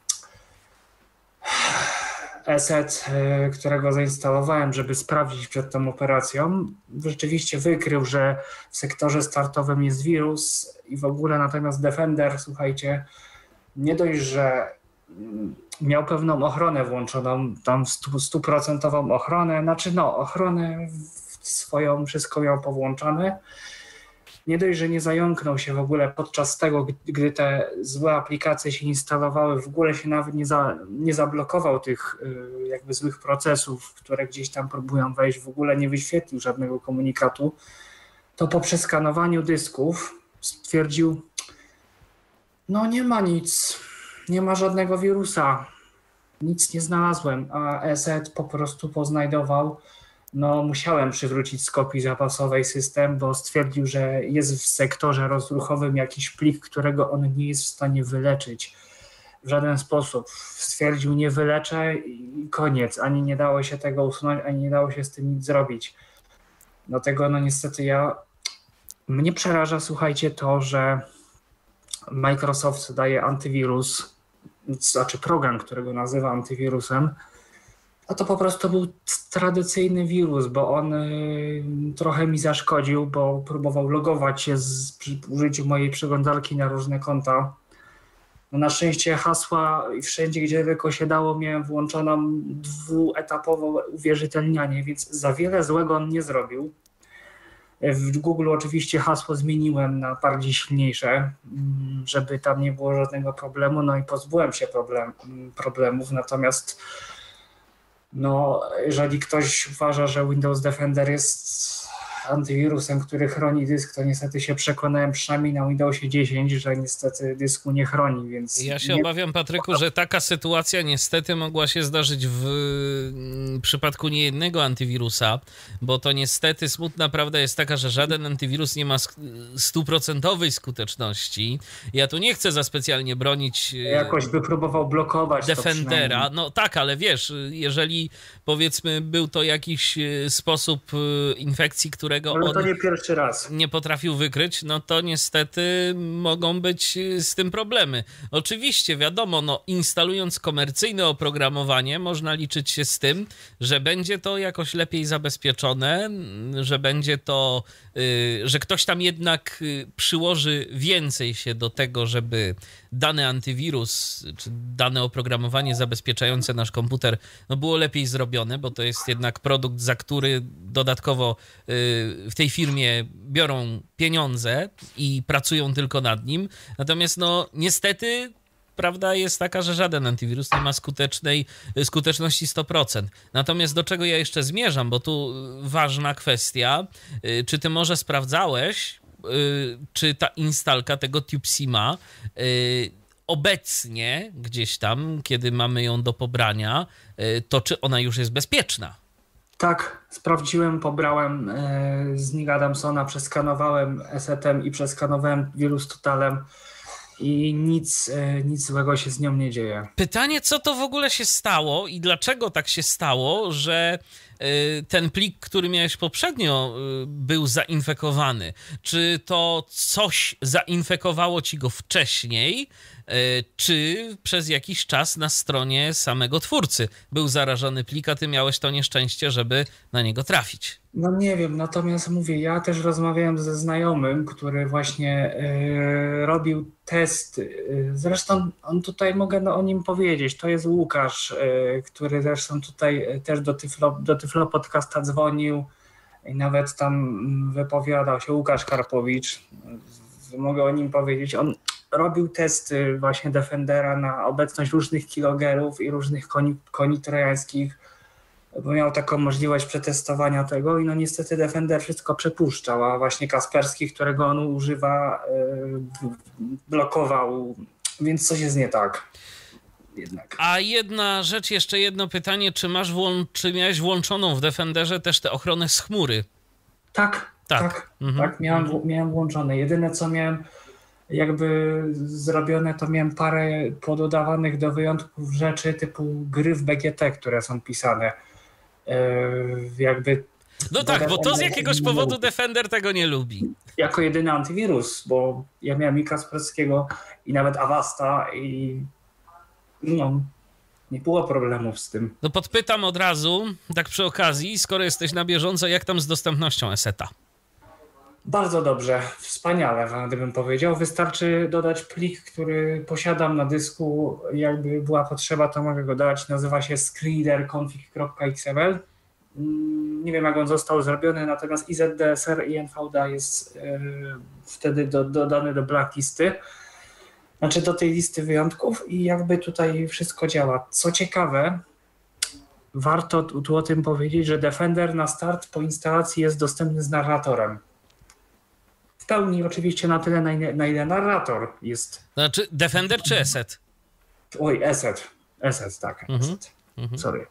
ESET, y, którego zainstalowałem, żeby sprawdzić przed tą operacją, rzeczywiście wykrył, że w sektorze startowym jest wirus i w ogóle natomiast Defender, słuchajcie, nie dość, że mm, miał pewną ochronę włączoną, tam stu, stuprocentową ochronę, znaczy no, ochronę swoją, wszystko miał powłączane. Nie dość, że nie zająknął się w ogóle podczas tego, gdy te złe aplikacje się instalowały, w ogóle się nawet nie, za, nie zablokował tych y, jakby złych procesów, które gdzieś tam próbują wejść, w ogóle nie wyświetlił żadnego komunikatu, to po przeskanowaniu dysków stwierdził, no nie ma nic, nie ma żadnego wirusa, nic nie znalazłem, a ESET po prostu poznajdował. No, musiałem przywrócić z kopii zapasowej system, bo stwierdził, że jest w sektorze rozruchowym jakiś plik, którego on nie jest w stanie wyleczyć w żaden sposób. Stwierdził, nie wyleczę i koniec. Ani nie dało się tego usunąć, ani nie dało się z tym nic zrobić. Dlatego, no niestety, ja. Mnie przeraża, słuchajcie, to, że Microsoft daje antywirus znaczy program, którego nazywa antywirusem, a no to po prostu był tradycyjny wirus, bo on y, trochę mi zaszkodził, bo próbował logować się z, przy użyciu mojej przeglądarki na różne konta. No na szczęście hasła i wszędzie, gdzie tylko się dało, miałem włączoną dwuetapowe uwierzytelnianie, więc za wiele złego on nie zrobił. W Google oczywiście hasło zmieniłem na bardziej silniejsze, mm, żeby tam nie było żadnego problemu, no i pozbyłem się problem, mm, problemów. Natomiast no, jeżeli ktoś uważa, że Windows Defender jest antywirusem, który chroni dysk, to niestety się przekonałem przynajmniej na Windowsie 10, że niestety dysku nie chroni, więc... Ja się nie... obawiam, Patryku, że taka sytuacja niestety mogła się zdarzyć w mm, przypadku niejednego antywirusa, bo to niestety smutna prawda jest taka, że żaden antywirus nie ma stuprocentowej skuteczności. Ja tu nie chcę za specjalnie bronić... E, Jakoś by próbował blokować Defendera. No tak, ale wiesz, jeżeli powiedzmy, był to jakiś e, sposób e, infekcji, którego on to nie pierwszy raz. nie potrafił wykryć, no to niestety mogą być e, z tym problemy. Oczywiście, wiadomo, no, instalując komercyjne oprogramowanie, można liczyć się z tym, że będzie to jakoś lepiej zabezpieczone, że będzie to, że ktoś tam jednak przyłoży więcej się do tego, żeby dany antywirus czy dane oprogramowanie zabezpieczające nasz komputer no było lepiej zrobione, bo to jest jednak produkt, za który dodatkowo y, w tej firmie biorą pieniądze i pracują tylko nad nim. Natomiast no niestety prawda jest taka, że żaden antywirus nie ma skutecznej, y, skuteczności 100%. Natomiast do czego ja jeszcze zmierzam, bo tu ważna kwestia, y, czy ty może sprawdzałeś, Y, czy ta instalka tego TubeSima y, obecnie gdzieś tam, kiedy mamy ją do pobrania, y, to czy ona już jest bezpieczna? Tak, sprawdziłem, pobrałem z Nick Adamsona, przeskanowałem esetem i przeskanowałem wirus totalem i nic, nic złego się z nią nie dzieje. Pytanie, co to w ogóle się stało i dlaczego tak się stało, że Y, ten plik, który miałeś poprzednio, y, był zainfekowany? Czy to coś zainfekowało ci go wcześniej, E, czy przez jakiś czas na stronie samego twórcy był zarażony plik, a ty miałeś to nieszczęście, żeby na niego trafić. No nie wiem, natomiast mówię, ja też rozmawiałem ze znajomym, który właśnie e, robił test. E, zresztą on tutaj mogę no, o nim powiedzieć. To jest Łukasz, który zresztą tutaj też do Tyflo, do Tyflo podcasta dzwonił i nawet tam mm, wypowiadał się Łukasz Karpowicz. Mogę o nim powiedzieć. On, robił testy właśnie Defendera na obecność różnych kilogerów i różnych koni, koni trojańskich, bo miał taką możliwość przetestowania tego i no niestety Defender wszystko przepuszczał, a właśnie Kasperski, którego on używa, y, blokował, więc coś jest nie tak. Jednak. A jedna rzecz, jeszcze jedno pytanie, czy masz czy miałeś włączoną w Defenderze też tę ochronę z chmury? Tak, tak, tak, mhm. tak miałem, mhm. miałem włączone. Jedyne co miałem jakby zrobione, to miałem parę pododawanych do wyjątków rzeczy typu gry w BGT, które są pisane. E, jakby no tak, bo to z jakiegoś powodu Defender tego nie lubi. Jako jedyny antywirus, bo ja miałem i Kasperskiego i nawet Avasta i no, nie było problemów z tym. No podpytam od razu, tak przy okazji, skoro jesteś na bieżąco, jak tam z dostępnością eseta? Bardzo dobrze, wspaniale, gdybym powiedział. Wystarczy dodać plik, który posiadam na dysku. Jakby była potrzeba, to mogę go dać. Nazywa się screederconfig.xml. Mm, nie wiem, jak on został zrobiony, natomiast IZDSR i NVDA jest e, wtedy do, dodany do blacklisty, znaczy do tej listy wyjątków i jakby tutaj wszystko działa. Co ciekawe, warto tu o tym powiedzieć, że Defender na start po instalacji jest dostępny z narratorem. W pełni oczywiście na tyle, na ile, na ile narrator jest. Znaczy Defender czy Asset? Oj, Asset. Asset, tak. Mhm. Asset. Mhm. Sorry.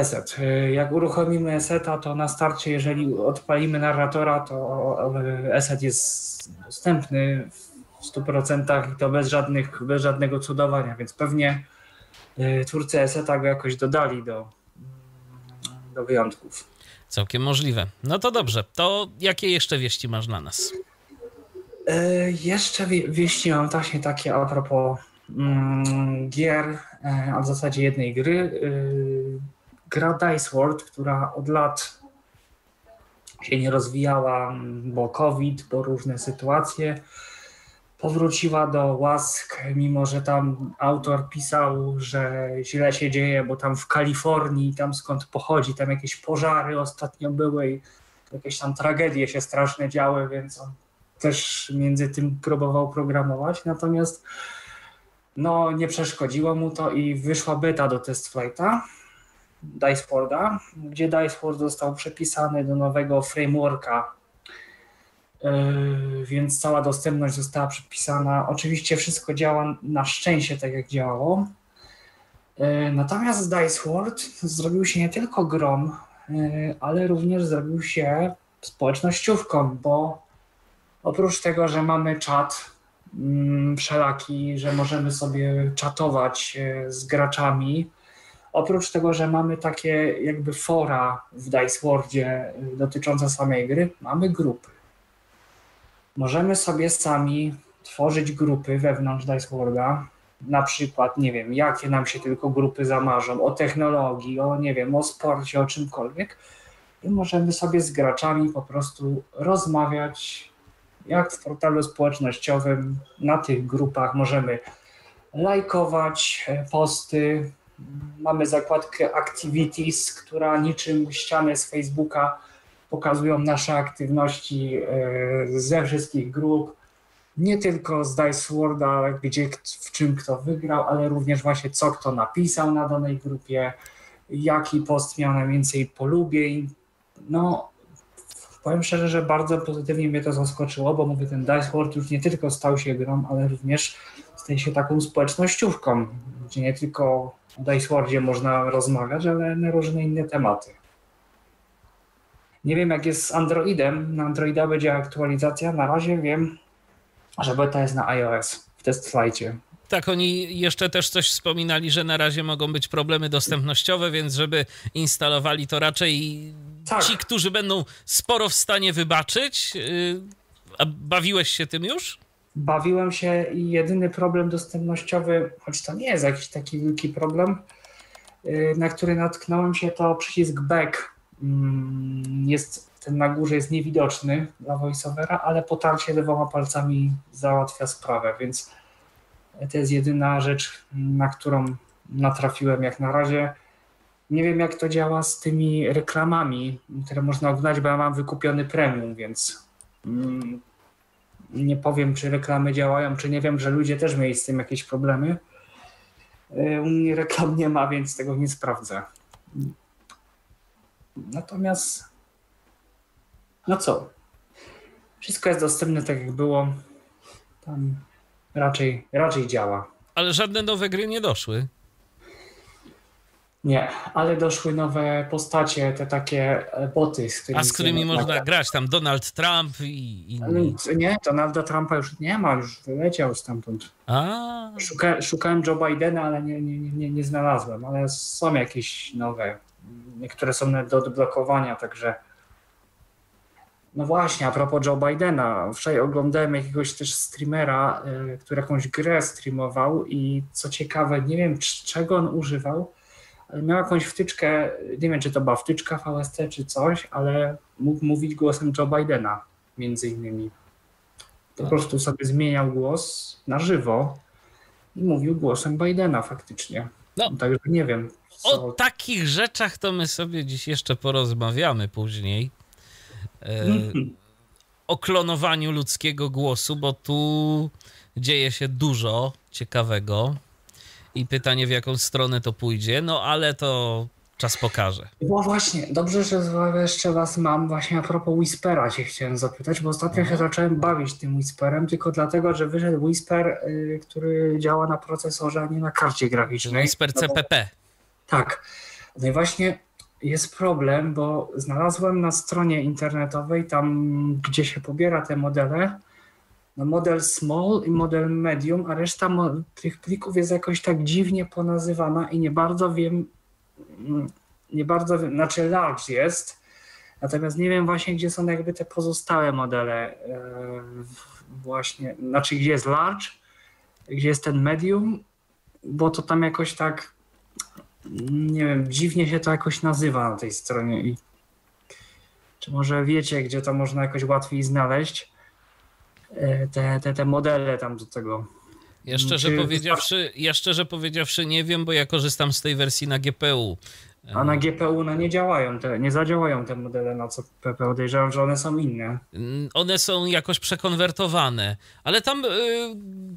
Asset. Y, jak uruchomimy Asseta, to na starcie, jeżeli odpalimy narratora, to Asset jest dostępny w 100% i to bez, żadnych, bez żadnego cudowania, więc pewnie y, twórcy Asseta go jakoś dodali do, do wyjątków. Całkiem możliwe. No to dobrze. To jakie jeszcze wieści masz dla nas? E, jeszcze wie wieści mam właśnie takie a propos mm, gier, e, a w zasadzie jednej gry. Yy, gra Dice World, która od lat się nie rozwijała, bo COVID, bo różne sytuacje powróciła do łask, mimo że tam autor pisał, że źle się dzieje, bo tam w Kalifornii, tam skąd pochodzi, tam jakieś pożary ostatnio były i jakieś tam tragedie się straszne działy, więc on też między tym próbował programować. Natomiast no, nie przeszkodziło mu to i wyszła beta do TestFlighta Diceporda, gdzie Diceport został przepisany do nowego frameworka E, więc cała dostępność została przypisana. Oczywiście wszystko działa na szczęście tak, jak działało. E, natomiast Dice World zrobił się nie tylko grom, e, ale również zrobił się społecznościówką, bo oprócz tego, że mamy czat mm, wszelaki, że możemy sobie czatować z graczami, oprócz tego, że mamy takie jakby fora w Dice Worldzie dotyczące samej gry, mamy grupy Możemy sobie sami tworzyć grupy wewnątrz Diceworlda, na przykład, nie wiem, jakie nam się tylko grupy zamarzą, o technologii, o nie wiem, o sporcie, o czymkolwiek. I możemy sobie z graczami po prostu rozmawiać, jak w portalu społecznościowym, na tych grupach możemy lajkować e, posty. Mamy zakładkę Activities, która niczym ścianę z Facebooka pokazują nasze aktywności e, ze wszystkich grup, nie tylko z Dice Worlda, gdzie w czym kto wygrał, ale również właśnie co kto napisał na danej grupie, jaki post miał najwięcej polubień. No, powiem szczerze, że bardzo pozytywnie mnie to zaskoczyło, bo mówię, ten Dice World już nie tylko stał się grą, ale również staje się taką społecznościówką, gdzie nie tylko o Dice Worldzie można rozmawiać, ale na różne inne tematy. Nie wiem, jak jest z Androidem. Na Androida będzie aktualizacja. Na razie wiem, że beta jest na iOS w test slajdzie. Tak, oni jeszcze też coś wspominali, że na razie mogą być problemy dostępnościowe, więc żeby instalowali to raczej tak. ci, którzy będą sporo w stanie wybaczyć. Yy, a bawiłeś się tym już? Bawiłem się i jedyny problem dostępnościowy, choć to nie jest jakiś taki wielki problem, yy, na który natknąłem się, to przycisk back Mm, jest, ten na górze jest niewidoczny dla voiceovera, ale potarcie lewoma palcami załatwia sprawę, więc to jest jedyna rzecz, na którą natrafiłem jak na razie. Nie wiem, jak to działa z tymi reklamami, które można oglądać, bo ja mam wykupiony premium, więc mm, nie powiem, czy reklamy działają, czy nie wiem, że ludzie też mieli z tym jakieś problemy. Y, u mnie reklam nie ma, więc tego nie sprawdzę. Natomiast, no co? Wszystko jest dostępne tak jak było. Tam raczej, raczej działa. Ale żadne nowe gry nie doszły. Nie, ale doszły nowe postacie, te takie e, boty, z którymi. A z którymi można grać tam Donald Trump i inni. nie, Donalda Trumpa już nie ma, już wyleciał stamtąd. A. Szuka, szukałem Joe Bidena, ale nie, nie, nie, nie znalazłem, ale są jakieś nowe. Niektóre są do odblokowania, także. No właśnie, a propos Joe Bidena. Wczoraj oglądałem jakiegoś też streamera, e, który jakąś grę streamował i co ciekawe, nie wiem czego on używał miał jakąś wtyczkę, nie wiem czy to była wtyczka VST czy coś, ale mógł mówić głosem Joe Bidena między innymi. Po tak. prostu sobie zmieniał głos na żywo i mówił głosem Bidena faktycznie. No. Także nie wiem. Co... O takich rzeczach to my sobie dziś jeszcze porozmawiamy później. E, mhm. o klonowaniu ludzkiego głosu, bo tu dzieje się dużo ciekawego i pytanie w jaką stronę to pójdzie, no ale to czas pokaże. Bo no właśnie, dobrze, że jeszcze was mam, właśnie a propos Whispera się chciałem zapytać, bo ostatnio mhm. się zacząłem bawić tym Whisperem, tylko dlatego, że wyszedł Whisper, y, który działa na procesorze, a nie na karcie graficznej. Whisper no CPP. Tak. No i właśnie jest problem, bo znalazłem na stronie internetowej, tam gdzie się pobiera te modele, no model small i model medium, a reszta tych plików jest jakoś tak dziwnie ponazywana i nie bardzo wiem, mm, nie bardzo wiem, znaczy large jest, natomiast nie wiem właśnie, gdzie są jakby te pozostałe modele e, właśnie, znaczy gdzie jest large, gdzie jest ten medium, bo to tam jakoś tak, nie wiem, dziwnie się to jakoś nazywa na tej stronie i czy może wiecie, gdzie to można jakoś łatwiej znaleźć? E, te, te, te modele tam do tego. Ja szczerze, mm, powiedziawszy, ja szczerze powiedziawszy nie wiem, bo ja korzystam z tej wersji na GPU, a na e, GPU no, nie działają, te, nie zadziałają te modele, na co podejrzewam, że one są inne. Mm, one są jakoś przekonwertowane, ale tam y,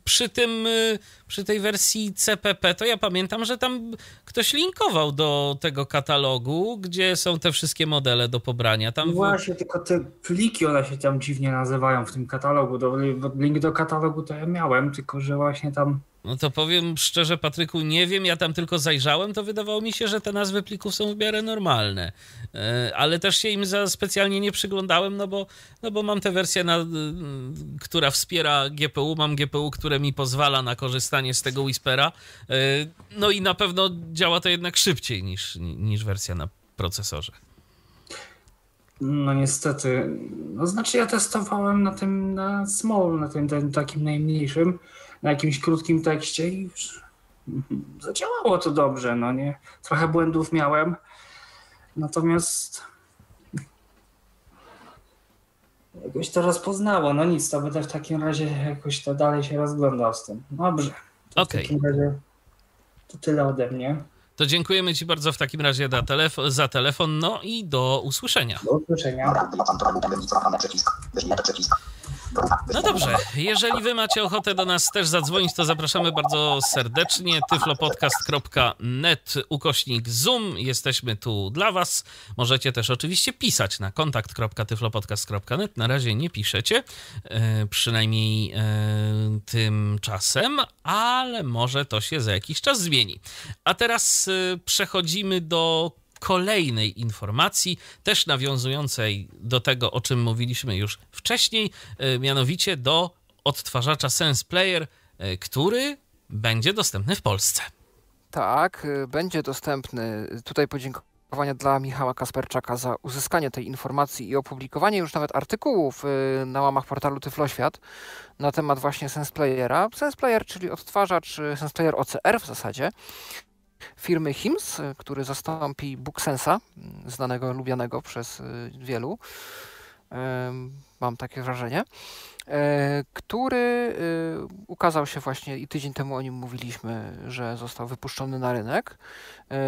przy tym, y, przy tej wersji CPP, to ja pamiętam, że tam ktoś linkował do tego katalogu, gdzie są te wszystkie modele do pobrania. Tam no Właśnie, w... tylko te pliki, one się tam dziwnie nazywają w tym katalogu. Do, link do katalogu to ja miałem, tylko że właśnie tam no to powiem szczerze, Patryku, nie wiem, ja tam tylko zajrzałem, to wydawało mi się, że te nazwy plików są w miarę normalne. E, ale też się im za specjalnie nie przyglądałem, no bo, no bo mam tę wersję, na, y, która wspiera GPU, mam GPU, które mi pozwala na korzystanie z tego Whispera. E, no i na pewno działa to jednak szybciej niż, niż wersja na procesorze. No niestety. No znaczy ja testowałem na tym na small, na tym, tym takim najmniejszym na jakimś krótkim tekście i już zadziałało to dobrze, no nie? Trochę błędów miałem, natomiast jakoś to rozpoznało, no nic, to będę w takim razie jakoś to dalej się rozglądał z tym. Dobrze. To okay. to tyle ode mnie. To dziękujemy Ci bardzo w takim razie telef za telefon, no i do usłyszenia. Do usłyszenia. No dobrze, jeżeli wy macie ochotę do nas też zadzwonić, to zapraszamy bardzo serdecznie tyflopodcast.net ukośnik Zoom. Jesteśmy tu dla was. Możecie też oczywiście pisać na kontakt.tyflopodcast.net. Na razie nie piszecie, e, przynajmniej e, tymczasem, ale może to się za jakiś czas zmieni. A teraz e, przechodzimy do kolejnej informacji, też nawiązującej do tego, o czym mówiliśmy już wcześniej, e, mianowicie do odtwarzacza SensPlayer, e, który będzie dostępny w Polsce. Tak, e, będzie dostępny. Tutaj podziękuję dla Michała Kasperczaka za uzyskanie tej informacji i opublikowanie już nawet artykułów na łamach portalu Tyfloświat na temat właśnie SensePlayera. SensePlayer, czyli odtwarzacz, SensePlayer OCR w zasadzie, firmy HIMS, który zastąpi Booksensa, znanego, lubianego przez y, wielu mam takie wrażenie, e, który e, ukazał się właśnie i tydzień temu o nim mówiliśmy, że został wypuszczony na rynek.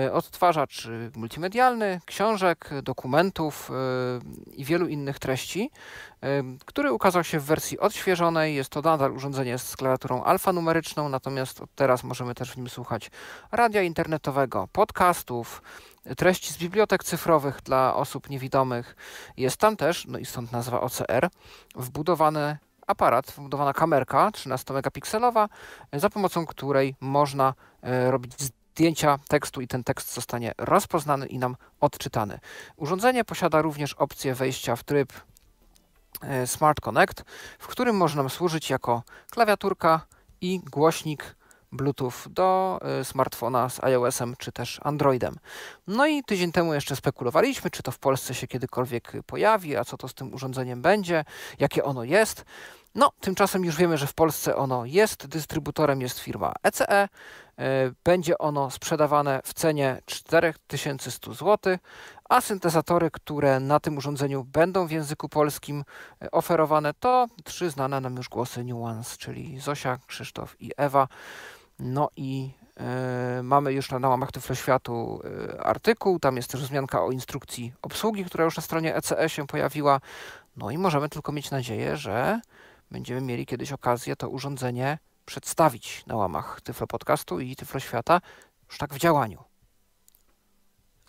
E, odtwarzacz y, multimedialny, książek, dokumentów i wielu innych treści, który ukazał się w wersji odświeżonej. Jest to nadal urządzenie z klawiaturą alfanumeryczną, natomiast teraz możemy też w nim słuchać radia internetowego, podcastów, treści z bibliotek cyfrowych dla osób niewidomych. Jest tam też, no i stąd nazwa OCR, wbudowany aparat, wbudowana kamerka 13-megapikselowa, za pomocą której można e, robić zdjęcia tekstu i ten tekst zostanie rozpoznany i nam odczytany. Urządzenie posiada również opcję wejścia w tryb e, Smart Connect, w którym może nam służyć jako klawiaturka i głośnik Bluetooth do y, smartfona z iOS-em czy też Androidem. No i tydzień temu jeszcze spekulowaliśmy, czy to w Polsce się kiedykolwiek pojawi, a co to z tym urządzeniem będzie, jakie ono jest. No, tymczasem już wiemy, że w Polsce ono jest, dystrybutorem jest firma ECE. E. E, będzie ono sprzedawane w cenie 4100 zł, a syntezatory, które na tym urządzeniu będą w języku polskim e, oferowane, to trzy znane nam już głosy Nuance, czyli Zosia, Krzysztof i Ewa. No i mamy już na, na łamach Tyflo Światu artykuł, tam jest też wzmianka o instrukcji obsługi, która już na stronie ECE się pojawiła. No i możemy tylko mieć nadzieję, że będziemy mieli kiedyś okazję to urządzenie przedstawić na łamach Tyflo Podcastu i Tyflo Świata już tak w działaniu.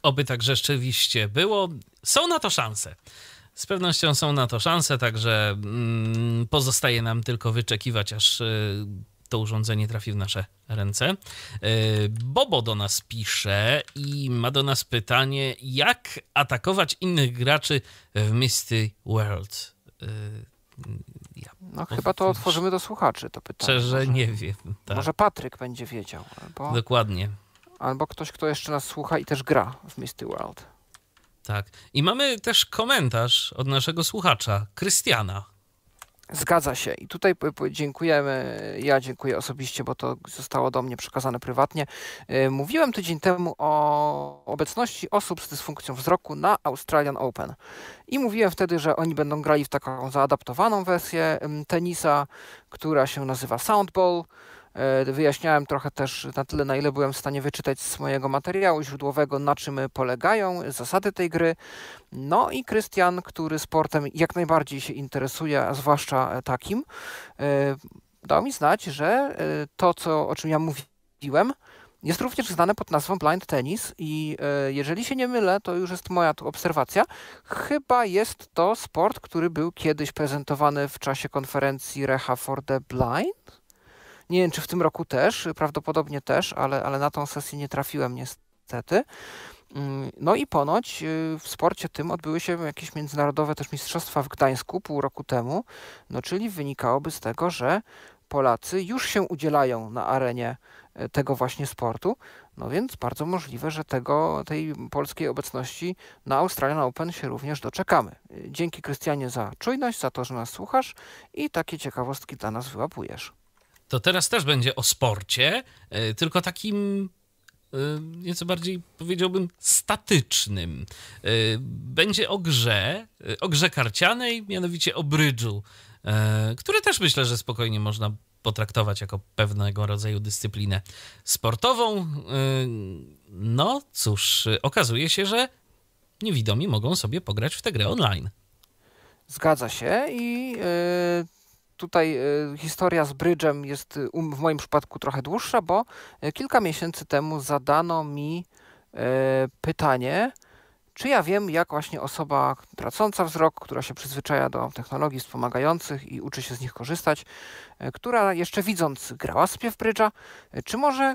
Oby tak rzeczywiście było. Są na to szanse. Z pewnością są na to szanse, także mm, pozostaje nam tylko wyczekiwać, aż y, to urządzenie trafi w nasze ręce. Y, Bobo do nas pisze i ma do nas pytanie, jak atakować innych graczy w Misty World. Y, no chyba to otworzymy do słuchaczy to pytanie. Szczerze nie wiem. Tak. Może Patryk będzie wiedział. Albo, Dokładnie. Albo ktoś, kto jeszcze nas słucha i też gra w Misty World. Tak. I mamy też komentarz od naszego słuchacza, Krystiana. Zgadza się. I tutaj dziękujemy, ja dziękuję osobiście, bo to zostało do mnie przekazane prywatnie. E, mówiłem tydzień temu o obecności osób z dysfunkcją wzroku na Australian Open. I mówiłem wtedy, że oni będą grali w taką zaadaptowaną wersję mm, tenisa, która się nazywa Soundball. E, wyjaśniałem trochę też na tyle, na ile byłem w stanie wyczytać z mojego materiału źródłowego, na czym polegają zasady tej gry. No i Krystian, który sportem jak najbardziej się interesuje, a zwłaszcza e, takim, e, dał mi znać, że to, co, o czym ja mówiłem, jest również znane pod nazwą Blind Tennis i jeżeli się nie mylę, to już jest moja tu obserwacja, chyba jest to sport, który był kiedyś prezentowany w czasie konferencji Reha for the Blind. Nie wiem, czy w tym roku też, prawdopodobnie też, ale, ale na tą sesję nie trafiłem niestety. Mm, no i ponoć y, w sporcie tym odbyły się jakieś międzynarodowe też mistrzostwa w Gdańsku pół roku temu, no czyli wynikałoby z tego, że Polacy już się udzielają na arenie e, tego właśnie sportu, no więc bardzo możliwe, że tego, tej polskiej obecności na Australian Open się również doczekamy. Dzięki Krystianie za czujność, za to, że nas słuchasz i takie ciekawostki dla nas wyłapujesz to teraz też będzie o sporcie, e, tylko takim e, nieco bardziej powiedziałbym statycznym. E, będzie o grze, o grze karcianej, mianowicie o brydżu, który też myślę, że spokojnie można potraktować jako pewnego rodzaju dyscyplinę sportową. No cóż, okazuje się, że niewidomi mogą sobie pograć w tę grę online. Zgadza się i tutaj e, historia z brydżem jest e, w moim przypadku trochę dłuższa, bo e, kilka miesięcy temu zadano mi pytanie, czy ja wiem, jak właśnie osoba tracąca wzrok, która się przyzwyczaja do technologii wspomagających i uczy się z nich korzystać, która jeszcze widząc grała spiew brydża, czy może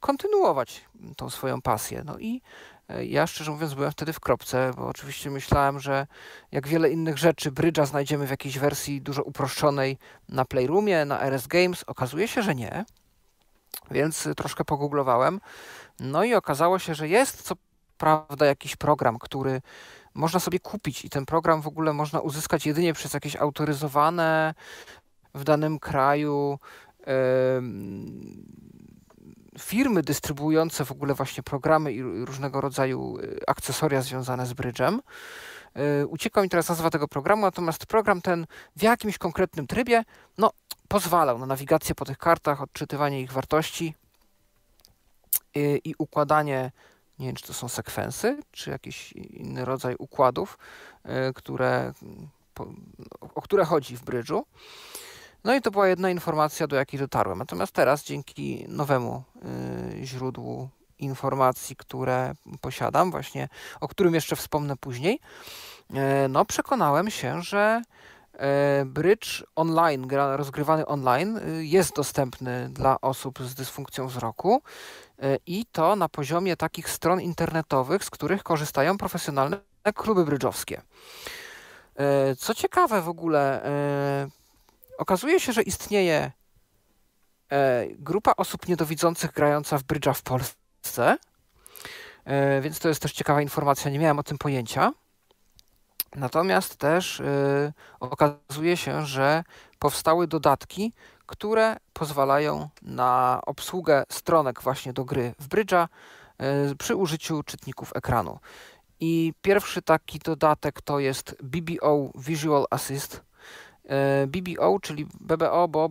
kontynuować tą swoją pasję? No i E, ja szczerze mówiąc byłem wtedy w kropce, bo oczywiście myślałem, że jak wiele innych rzeczy, brydża znajdziemy w jakiejś wersji dużo uproszczonej na Playroomie, na RS Games. Okazuje się, że nie. Więc e, troszkę pogooglowałem. No i okazało się, że jest co prawda jakiś program, który można sobie kupić i ten program w ogóle można uzyskać jedynie przez jakieś autoryzowane w danym kraju firmy dystrybuujące w ogóle właśnie programy i różnego rodzaju y, akcesoria związane z brydżem. Y, uciekła mi teraz nazwa tego programu, natomiast program ten w jakimś konkretnym trybie no, pozwalał na nawigację po tych kartach, odczytywanie ich wartości i, y, i układanie nie wiem, czy to są sekwensy, czy jakiś inny rodzaj układów, które, o które chodzi w brydżu. No i to była jedna informacja, do jakiej dotarłem. Natomiast teraz dzięki nowemu y, źródłu informacji, które posiadam, właśnie o którym jeszcze wspomnę później, y, no przekonałem się, że y, Bridge online, gra rozgrywany online, jest dostępny dla osób z dysfunkcją wzroku i to na poziomie takich stron internetowych, z których korzystają profesjonalne kluby brydżowskie. Co ciekawe w ogóle, okazuje się, że istnieje e, grupa osób niedowidzących grająca w brydża w Polsce, e, więc to jest też ciekawa informacja, nie miałem o tym pojęcia. Natomiast też e, okazuje się, że powstały dodatki, które pozwalają na obsługę stronek właśnie do gry w brydża przy użyciu czytników ekranu. I pierwszy taki dodatek to jest BBO Visual Assist, E, BBO, czyli BBO, bo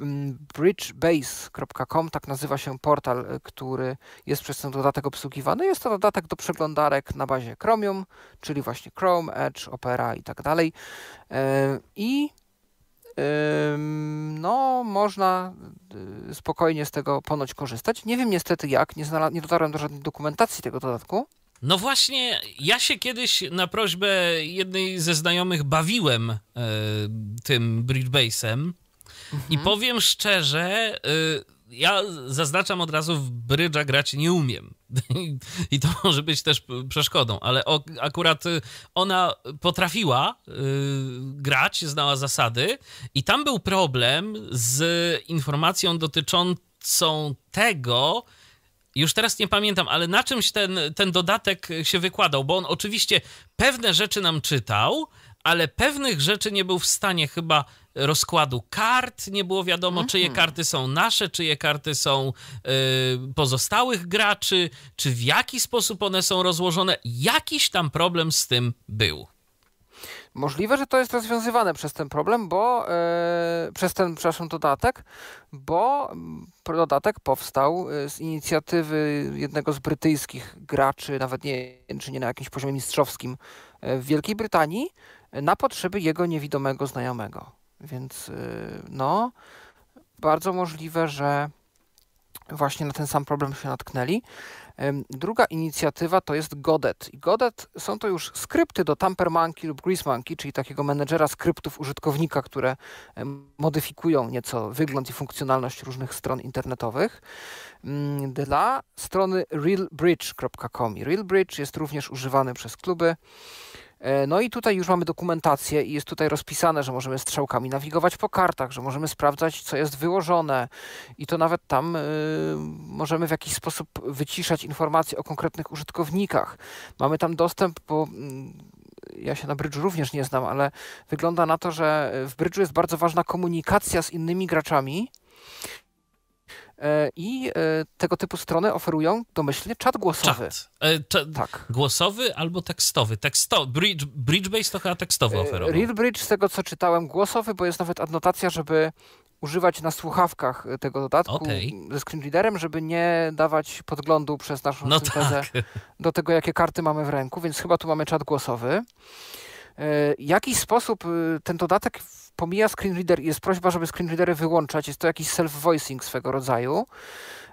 mm, bridgebase.com, tak nazywa się portal, e, który jest przez ten dodatek obsługiwany. Jest to dodatek do przeglądarek na bazie Chromium, czyli właśnie Chrome, Edge, Opera i tak dalej. E, I no, można spokojnie z tego ponoć korzystać. Nie wiem niestety jak, nie, nie dotarłem do żadnej dokumentacji tego dodatku. No właśnie, ja się kiedyś na prośbę jednej ze znajomych bawiłem e, tym Bridgebase'em mhm. i powiem szczerze, e, ja zaznaczam od razu, w brydża grać nie umiem. I, to może być też przeszkodą, ale o, akurat e, ona potrafiła e, grać, znała zasady, i tam był problem z informacją dotyczącą tego, już teraz nie pamiętam, ale na czymś ten, ten dodatek się wykładał, bo on oczywiście pewne rzeczy nam czytał, ale pewnych rzeczy nie był w stanie chyba rozkładu kart. Nie było wiadomo, mhm. czyje karty są nasze, czyje karty są y, pozostałych graczy, czy w jaki sposób one są rozłożone. Jakiś tam problem z tym był. Możliwe, że to jest rozwiązywane przez ten problem, bo e, przez ten, przepraszam, dodatek, bo mm, dodatek powstał e, z inicjatywy jednego z brytyjskich graczy, nawet nie, czy nie na jakimś poziomie mistrzowskim e, w Wielkiej Brytanii, na potrzeby jego niewidomego znajomego. Więc no, bardzo możliwe, że właśnie na ten sam problem się natknęli. Druga inicjatywa to jest Godet. I Godet są to już skrypty do Tamper Monkey lub Grease Monkey, czyli takiego menedżera skryptów użytkownika, które modyfikują nieco wygląd i funkcjonalność różnych stron internetowych mm, dla strony realbridge.com. Realbridge jest również używany przez kluby E, no i tutaj już mamy dokumentację i jest tutaj rozpisane, że możemy strzałkami nawigować po kartach, że możemy sprawdzać, co jest wyłożone i to nawet tam y, możemy w jakiś sposób wyciszać informacje o konkretnych użytkownikach. Mamy tam dostęp, bo mm, ja się na brydżu również nie znam, ale wygląda na to, że w brydżu jest bardzo ważna komunikacja z innymi graczami, E, I e, tego typu strony oferują domyślnie czat głosowy. Czat. E, tak. Głosowy albo tekstowy. Teksto bridge, bridgebase to chyba tekstowy e, oferował. Real Bridge, z tego co czytałem, głosowy, bo jest nawet adnotacja, żeby używać na słuchawkach tego dodatku okay. ze screenreaderem, żeby nie dawać podglądu przez naszą no syntezę tak. do tego, jakie karty mamy w ręku, więc chyba tu mamy czat głosowy. Jaki sposób ten dodatek pomija screenreader i jest prośba, żeby screenreadery wyłączać. Jest to jakiś self-voicing swego rodzaju.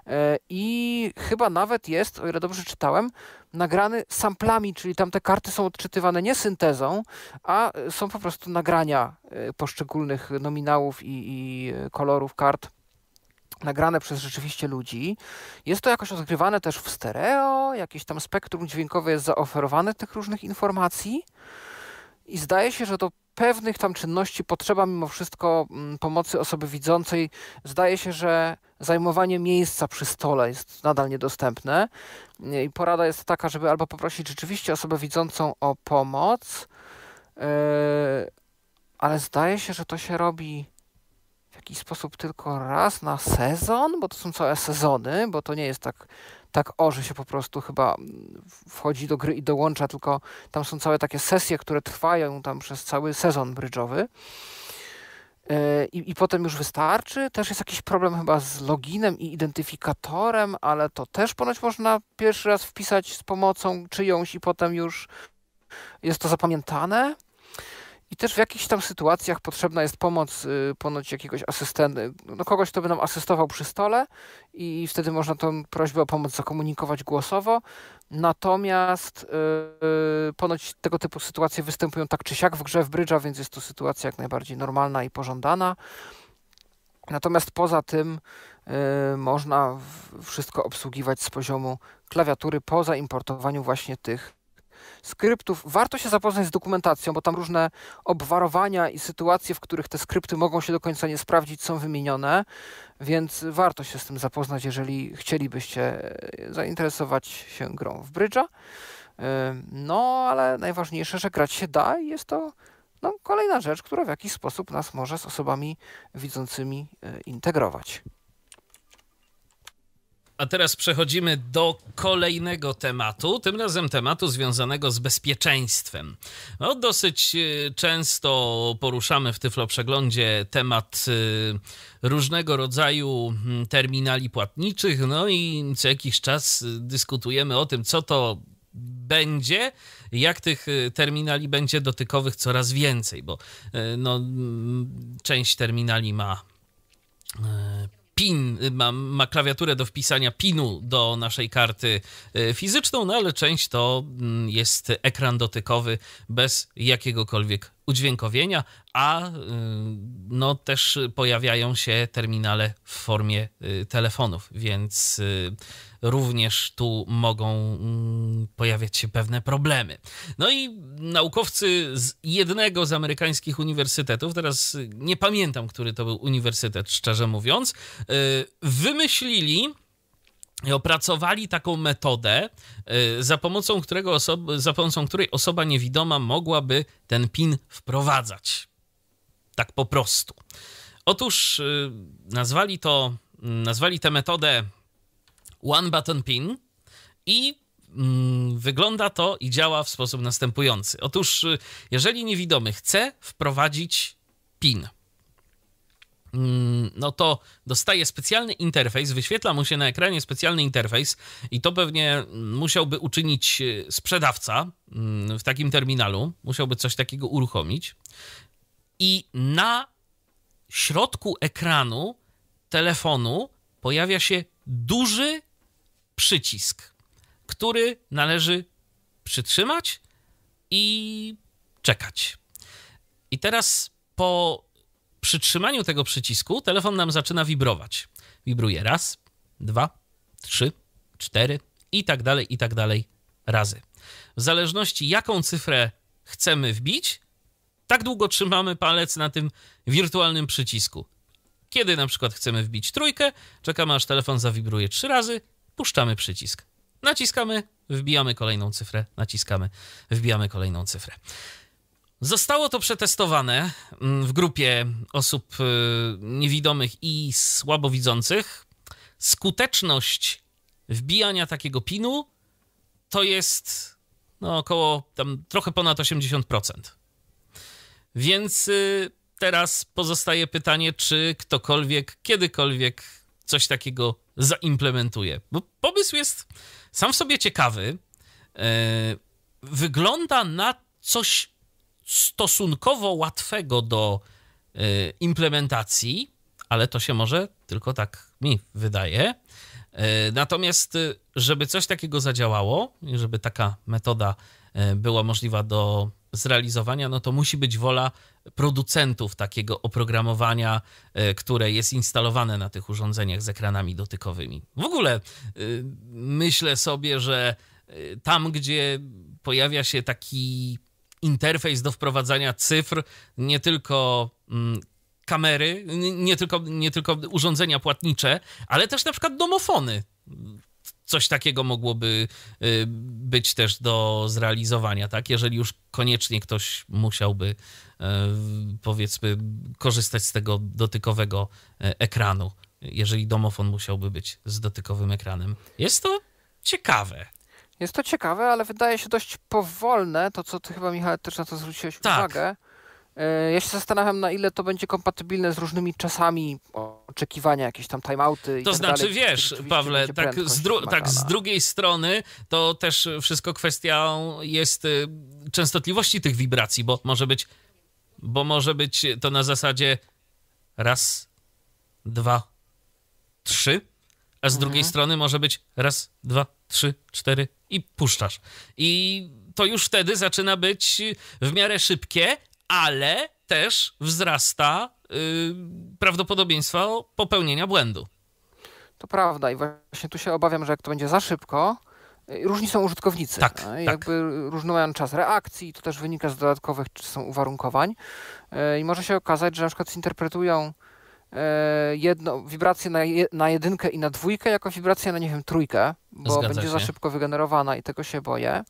E, I chyba nawet jest, o ile dobrze czytałem, nagrany samplami, czyli tam te karty są odczytywane nie syntezą, a są po prostu nagrania e, poszczególnych nominałów i, i e, kolorów kart nagrane przez rzeczywiście ludzi. Jest to jakoś odgrywane też w stereo, jakieś tam spektrum dźwiękowe jest zaoferowane tych różnych informacji. I zdaje się, że to pewnych tam czynności potrzeba mimo wszystko mm, pomocy osoby widzącej. Zdaje się, że zajmowanie miejsca przy stole jest nadal niedostępne i porada jest taka, żeby albo poprosić rzeczywiście osobę widzącą o pomoc, e, ale zdaje się, że to się robi w jakiś sposób tylko raz na sezon, bo to są całe sezony, bo to nie jest tak tak o, że się po prostu chyba wchodzi do gry i dołącza, tylko tam są całe takie sesje, które trwają tam przez cały sezon brydżowy. E, I, I, potem już wystarczy. Też jest jakiś problem chyba z loginem i identyfikatorem, ale to też ponoć można pierwszy raz wpisać z pomocą czyjąś i potem już jest to zapamiętane. I też w jakichś tam sytuacjach potrzebna jest pomoc y, ponoć jakiegoś asystenta, no kogoś, kto by nam asystował przy stole i wtedy można tą prośbę o pomoc zakomunikować głosowo. Natomiast yy, ponoć tego typu sytuacje występują tak czy siak w grze w brydża, więc jest to sytuacja jak najbardziej normalna i pożądana. Natomiast poza tym yy, można wszystko obsługiwać z poziomu klawiatury po zaimportowaniu właśnie tych skryptów. Warto się zapoznać z dokumentacją, bo tam różne obwarowania i sytuacje, w których te skrypty mogą się do końca nie sprawdzić, są wymienione, więc warto się z tym zapoznać, jeżeli chcielibyście e, zainteresować się grą w Bridge'a. E, no, ale najważniejsze, że grać się da i jest to no, kolejna rzecz, która w jakiś sposób nas może z osobami widzącymi e, integrować. A teraz przechodzimy do kolejnego tematu, tym razem tematu związanego z bezpieczeństwem. No, dosyć e, często poruszamy w Tyflo Przeglądzie temat e, różnego rodzaju mm, terminali płatniczych, no i co jakiś czas e, dyskutujemy o tym, co to będzie, jak tych terminali będzie dotykowych coraz więcej, bo no, część terminali ma PIN, y, ma, ma klawiaturę do wpisania PIN-u do naszej karty y, fizyczną, no ale część to mm, jest ekran dotykowy bez jakiegokolwiek udźwiękowienia, a y, no też pojawiają się terminale w formie telefonów, więc również tu mogą mm, pojawiać się pewne problemy. No i naukowcy z jednego z amerykańskich uniwersytetów, teraz nie pamiętam, który to był uniwersytet, szczerze mówiąc, y, wymyślili i opracowali taką metodę, y, za pomocą, którego osoba, za pomocą której osoba niewidoma mogłaby ten PIN wprowadzać. Tak po prostu. Otóż y, nazwali to, nazwali tę metodę one Button Pin i mm, wygląda to i działa w sposób następujący. Otóż, y, jeżeli niewidomy chce wprowadzić PIN, mm, no to dostaje specjalny interfejs, wyświetla mu się na ekranie specjalny interfejs i to pewnie musiałby uczynić y, sprzedawca mm, w takim terminalu, musiałby coś takiego uruchomić i na środku ekranu telefonu pojawia się duży przycisk, który należy przytrzymać i czekać. I teraz po przytrzymaniu tego przycisku telefon nam zaczyna wibrować. Wibruje raz, dwa, trzy, cztery i tak dalej, i tak dalej razy. W zależności jaką cyfrę chcemy wbić, tak długo trzymamy palec na tym wirtualnym przycisku. Kiedy na przykład chcemy wbić trójkę, czekamy aż telefon zawibruje trzy razy puszczamy przycisk. Naciskamy, wbijamy kolejną cyfrę, naciskamy, wbijamy kolejną cyfrę. Zostało to przetestowane mm, w grupie osób y, niewidomych i słabowidzących. Skuteczność wbijania takiego pinu to jest no, około tam trochę ponad 80%. Więc y, teraz pozostaje pytanie, czy ktokolwiek kiedykolwiek coś takiego zaimplementuje. Bo pomysł jest sam w sobie ciekawy. E, wygląda na coś stosunkowo łatwego do e, implementacji, ale to się może tylko tak mi wydaje. E, natomiast, żeby coś takiego zadziałało, żeby taka metoda była możliwa do zrealizowania, no to musi być wola producentów takiego oprogramowania, e, które jest instalowane na tych urządzeniach z ekranami dotykowymi. W ogóle e, myślę sobie, że e, tam, gdzie pojawia się taki interfejs do wprowadzania cyfr, nie tylko mm, kamery, nie tylko, nie tylko urządzenia płatnicze, ale też na przykład domofony coś takiego mogłoby y, być też do zrealizowania, tak? Jeżeli już koniecznie ktoś musiałby, y, powiedzmy, korzystać z tego dotykowego e, ekranu, jeżeli domofon musiałby być z dotykowym ekranem. Jest to ciekawe. Jest to ciekawe, ale wydaje się dość powolne, to co ty chyba, Michał, też na to zwróciłeś tak. uwagę. E, ja się zastanawiam, na ile to będzie kompatybilne z różnymi czasami oczekiwania, jakieś tam timeouty. To tak znaczy, dalej, wiesz, Pawle, tak, z, tak z drugiej strony to też wszystko kwestią jest y, częstotliwości tych wibracji, bo może być, bo może być to na zasadzie raz, dwa, trzy, a z mhm. drugiej strony może być raz, dwa, trzy, cztery i puszczasz. I to już wtedy zaczyna być w miarę szybkie, ale też wzrasta yy, prawdopodobieństwo popełnienia błędu. To prawda i właśnie tu się obawiam, że jak to będzie za szybko, y, Różni są użytkownicy. Tak, no tak. jakby tak. różny mają czas reakcji, to też wynika z dodatkowych czy są uwarunkowań. Y, I może się okazać, że na przykład zinterpretują y, jedno, wibrację na, je, na jedynkę i na dwójkę jako wibrację na, nie wiem, trójkę, bo Zgadza będzie się. za szybko wygenerowana i tego się boję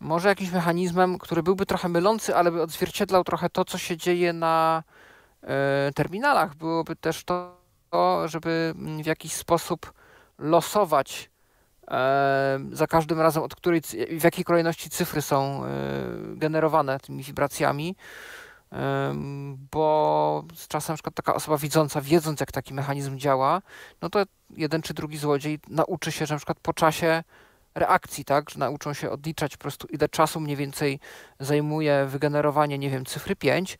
może jakimś mechanizmem, który byłby trochę mylący, ale by odzwierciedlał trochę to, co się dzieje na e, terminalach. Byłoby też to, żeby w jakiś sposób losować e, za każdym razem, od której, w jakiej kolejności cyfry są e, generowane tymi wibracjami, bo z czasem na przykład taka osoba widząca, wiedząc jak taki mechanizm działa, no to jeden czy drugi złodziej nauczy się, że na przykład po czasie reakcji, tak, że nauczą się odliczać po prostu ile czasu mniej więcej zajmuje wygenerowanie, nie wiem, cyfry 5.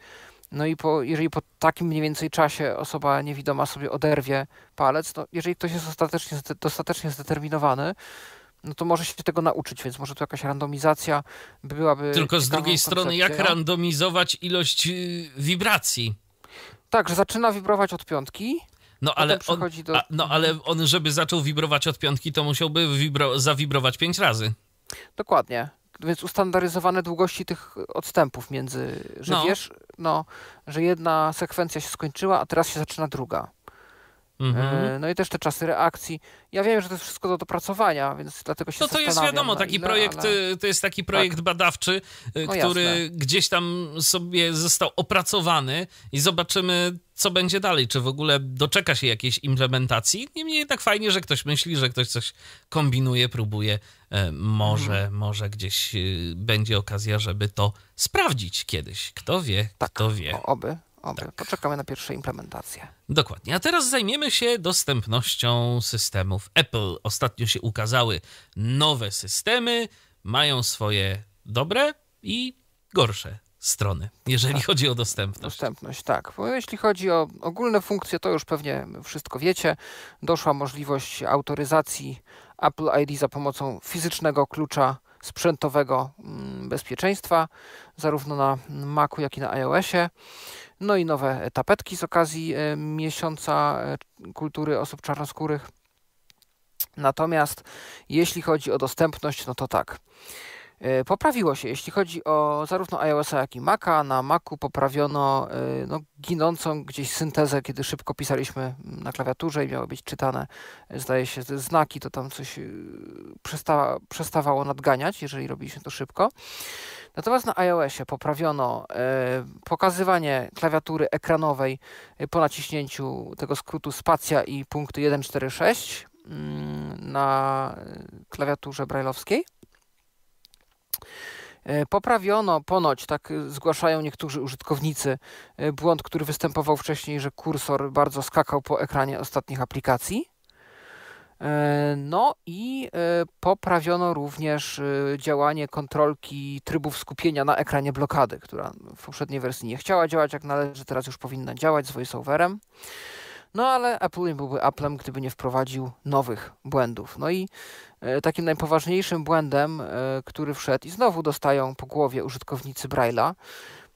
No i po, jeżeli po takim mniej więcej czasie osoba niewidoma sobie oderwie palec, no jeżeli ktoś jest ostatecznie, dostatecznie zdeterminowany, no to może się tego nauczyć, więc może tu jakaś randomizacja byłaby. Tylko z drugiej strony, jak randomizować ilość y, wibracji? Tak, że zaczyna wibrować od piątki, no ale, on, do... a, no mhm. ale on, żeby zaczął wibrować od piątki, to musiałby wibro... zawibrować pięć razy. Dokładnie. Więc ustandaryzowane długości tych odstępów między, że no. wiesz, no, że jedna sekwencja się skończyła, a teraz się zaczyna druga. Mhm. E, no i też te czasy reakcji. Ja wiem, że to jest wszystko do dopracowania, więc dlatego się No to jest wiadomo, no taki ile, no, projekt, ale... to jest taki tak. projekt tak. badawczy, e, no który jasne. gdzieś tam sobie został opracowany i zobaczymy, co będzie dalej, czy w ogóle doczeka się jakiejś implementacji. Niemniej tak fajnie, że ktoś myśli, że ktoś coś kombinuje, próbuje. E, może, mhm. może gdzieś będzie okazja, żeby to sprawdzić kiedyś. Kto wie, tak. kto wie. O, oby, Oby, tak. Poczekamy na pierwsze implementacje. Dokładnie. A teraz zajmiemy się dostępnością systemów Apple. Ostatnio się ukazały nowe systemy, mają swoje dobre i gorsze strony, jeżeli tak. chodzi o dostępność. Dostępność, tak. Bo jeśli chodzi o ogólne funkcje, to już pewnie wszystko wiecie. Doszła możliwość autoryzacji Apple ID za pomocą fizycznego klucza sprzętowego mm, bezpieczeństwa, zarówno na Macu, jak i na iOSie no i nowe tapetki z okazji e, miesiąca e, kultury osób czarnoskórych. Natomiast jeśli chodzi o dostępność, no to tak. E, poprawiło się. Jeśli chodzi o zarówno iOS-a, jak i Maca, na Macu poprawiono e, no, ginącą gdzieś syntezę, kiedy szybko pisaliśmy mm, na klawiaturze i miały być czytane, e, zdaje się, znaki, to tam coś przesta przestawało nadganiać, jeżeli robiliśmy to szybko. Natomiast na iOSie poprawiono pokazywanie klawiatury ekranowej po naciśnięciu tego skrótu spacja i punkty 146 mm, na klawiaturze brailleowskiej. E, poprawiono ponoć, tak e, zgłaszają niektórzy użytkownicy, e, błąd, który występował wcześniej, że kursor bardzo skakał po ekranie ostatnich aplikacji. No i poprawiono również działanie kontrolki trybów skupienia na ekranie blokady, która w poprzedniej wersji nie chciała działać jak należy, teraz już powinna działać z voiceoverem. No ale Apple nie byłby Applem, gdyby nie wprowadził nowych błędów. No i E, takim najpoważniejszym błędem, e, który wszedł i znowu dostają po głowie użytkownicy Braille'a,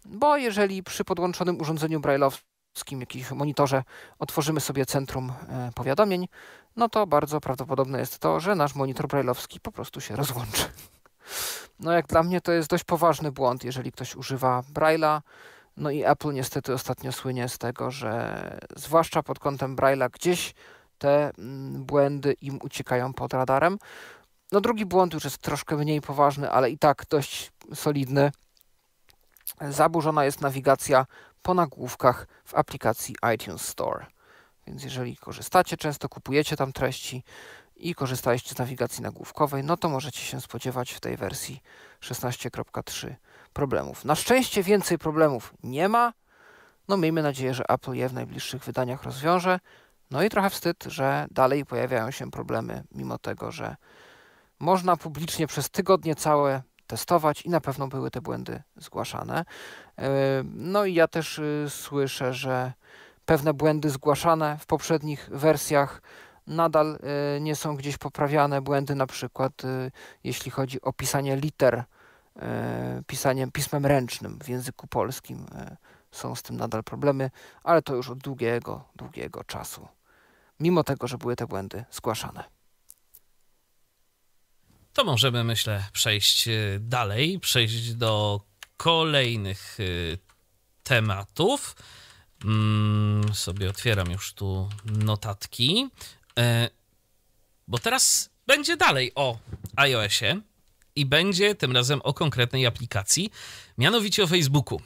bo jeżeli przy podłączonym urządzeniu Braille'owskim, jakimś monitorze, otworzymy sobie centrum e, powiadomień, no to bardzo prawdopodobne jest to, że nasz monitor Braille'owski po prostu się rozłączy. No jak dla mnie to jest dość poważny błąd, jeżeli ktoś używa Braille'a, no i Apple niestety ostatnio słynie z tego, że zwłaszcza pod kątem Braille'a gdzieś te mm, błędy im uciekają pod radarem. No drugi błąd już jest troszkę mniej poważny, ale i tak dość solidny. Zaburzona jest nawigacja po nagłówkach w aplikacji iTunes Store. Więc jeżeli korzystacie, często kupujecie tam treści i korzystaliście z nawigacji nagłówkowej, no to możecie się spodziewać w tej wersji 16.3 problemów. Na szczęście więcej problemów nie ma. No miejmy nadzieję, że Apple je w najbliższych wydaniach rozwiąże. No i trochę wstyd, że dalej pojawiają się problemy, mimo tego, że można publicznie przez tygodnie całe testować i na pewno były te błędy zgłaszane. E, no i ja też y, słyszę, że pewne błędy zgłaszane w poprzednich wersjach nadal y, nie są gdzieś poprawiane. Błędy na przykład y, jeśli chodzi o pisanie liter pisaniem, pismem ręcznym w języku polskim. Są z tym nadal problemy, ale to już od długiego, długiego czasu mimo tego, że były te błędy zgłaszane. To możemy, myślę, przejść y, dalej, przejść do kolejnych y, tematów. Mm, sobie otwieram już tu notatki, e, bo teraz będzie dalej o iOSie i będzie tym razem o konkretnej aplikacji, mianowicie o Facebooku.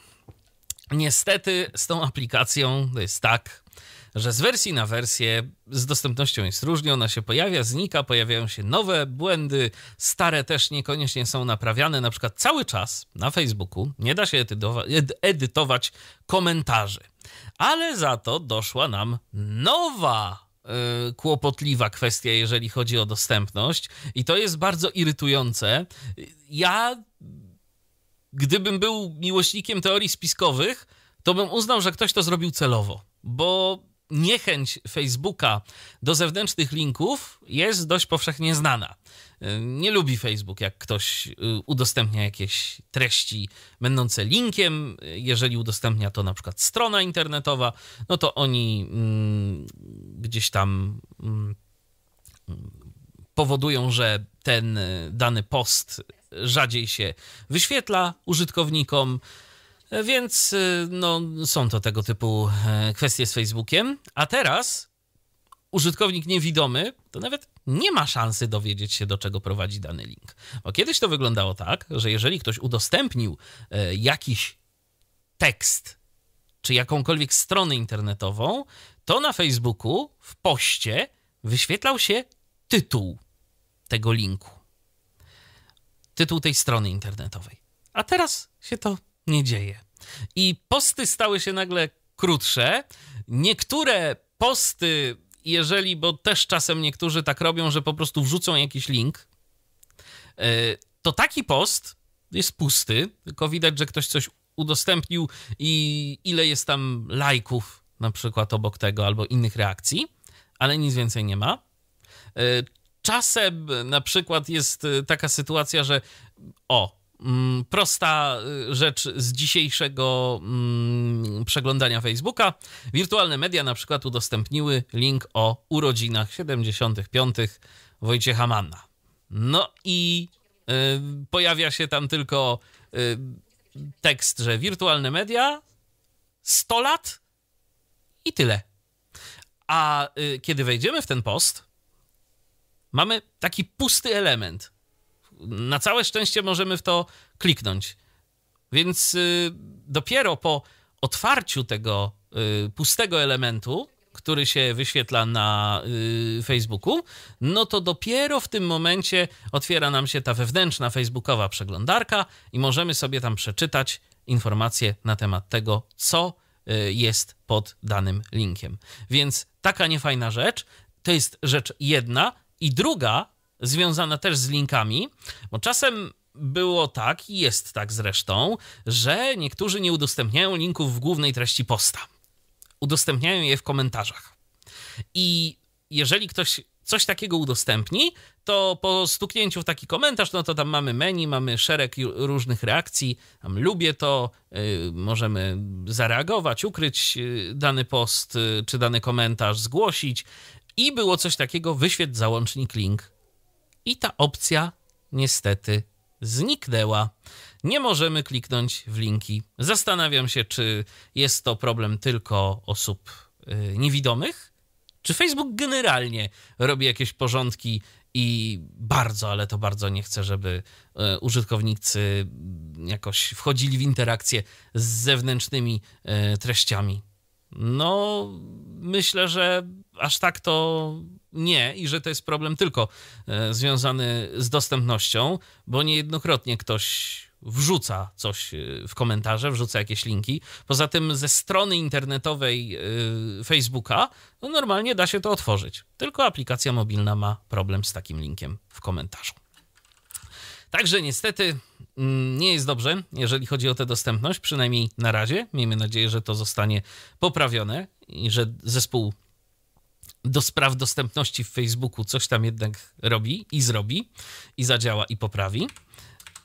Niestety z tą aplikacją to jest tak, że z wersji na wersję z dostępnością jest różnie, ona się pojawia, znika, pojawiają się nowe błędy, stare też niekoniecznie są naprawiane, na przykład cały czas na Facebooku nie da się edytować komentarzy. Ale za to doszła nam nowa y, kłopotliwa kwestia, jeżeli chodzi o dostępność, i to jest bardzo irytujące. Ja, gdybym był miłośnikiem teorii spiskowych, to bym uznał, że ktoś to zrobił celowo, bo niechęć Facebooka do zewnętrznych linków jest dość powszechnie znana. Y, nie lubi Facebook, jak ktoś y, udostępnia jakieś treści będące linkiem. Y, jeżeli udostępnia to na przykład strona internetowa, no to oni mm, gdzieś tam mm, powodują, że ten dany post rzadziej się wyświetla użytkownikom. Więc y, no, są to tego typu e, kwestie z Facebookiem. A teraz użytkownik niewidomy to nawet nie ma szansy dowiedzieć się, do czego prowadzi dany link. Bo kiedyś to wyglądało tak, że jeżeli ktoś udostępnił e, jakiś tekst czy jakąkolwiek stronę internetową, to na Facebooku w poście wyświetlał się tytuł tego linku. Tytuł tej strony internetowej. A teraz się to nie dzieje. I posty stały się nagle krótsze. Niektóre posty, jeżeli, bo też czasem niektórzy tak robią, że po prostu wrzucą jakiś link, e, to taki post jest pusty, tylko widać, że ktoś coś udostępnił i ile jest tam lajków na przykład obok tego albo innych reakcji, ale nic więcej nie ma. E, czasem na przykład jest e, taka sytuacja, że o, Mm, prosta y, rzecz z dzisiejszego mm, przeglądania Facebooka. Wirtualne media na przykład udostępniły link o urodzinach 75. Wojciecha Manna. No i y, pojawia się tam tylko y, tekst, że wirtualne media 100 lat i tyle. A kiedy wejdziemy w ten post, mamy taki pusty element. Na całe szczęście możemy w to kliknąć. Więc y, dopiero po otwarciu tego y, pustego elementu, który się wyświetla na y, Facebooku, no to dopiero w tym momencie otwiera nam się ta wewnętrzna facebookowa przeglądarka i możemy sobie tam przeczytać informacje na temat tego, co jest pod danym linkiem. Więc taka niefajna rzecz to jest rzecz jedna. I druga związana też z linkami, bo czasem było tak i jest tak zresztą, że niektórzy nie udostępniają linków w głównej treści posta. Udostępniają je w komentarzach. I jeżeli ktoś coś takiego udostępni, to po stuknięciu w taki komentarz, no to tam mamy menu, mamy szereg różnych reakcji, tam lubię to, yy, możemy zareagować, ukryć y, dany post yy, czy dany komentarz, zgłosić. I było coś takiego, wyświetl załącznik link i ta opcja niestety zniknęła. Nie możemy kliknąć w linki. Zastanawiam się, czy jest to problem tylko osób y, niewidomych, czy Facebook generalnie robi jakieś porządki i bardzo, ale to bardzo nie chcę, żeby y, użytkownicy jakoś wchodzili w interakcję z zewnętrznymi y, treściami. No, myślę, że aż tak to nie i że to jest problem tylko e, związany z dostępnością, bo niejednokrotnie ktoś wrzuca coś e, w komentarze, wrzuca jakieś linki. Poza tym ze strony internetowej e, Facebooka no normalnie da się to otworzyć. Tylko aplikacja mobilna ma problem z takim linkiem w komentarzu. Także niestety mm, nie jest dobrze, jeżeli chodzi o tę dostępność, przynajmniej na razie. Miejmy nadzieję, że to zostanie poprawione i że zespół do spraw dostępności w Facebooku coś tam jednak robi i zrobi, i zadziała i poprawi.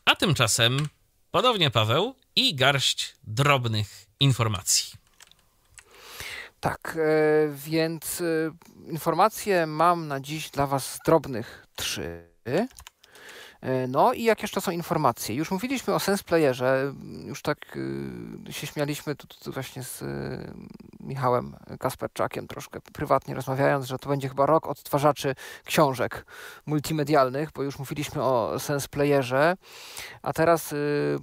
A tymczasem ponownie Paweł i garść drobnych informacji. Tak, e, więc e, informacje mam na dziś dla Was drobnych trzy. E, no i jak jeszcze są informacje? Już mówiliśmy o Sense Playerze, już tak y, się śmialiśmy tu, tu właśnie z y, Michałem Kasperczakiem troszkę prywatnie rozmawiając, że to będzie chyba rok odtwarzaczy książek multimedialnych, bo już mówiliśmy o Sense Playerze, a teraz y,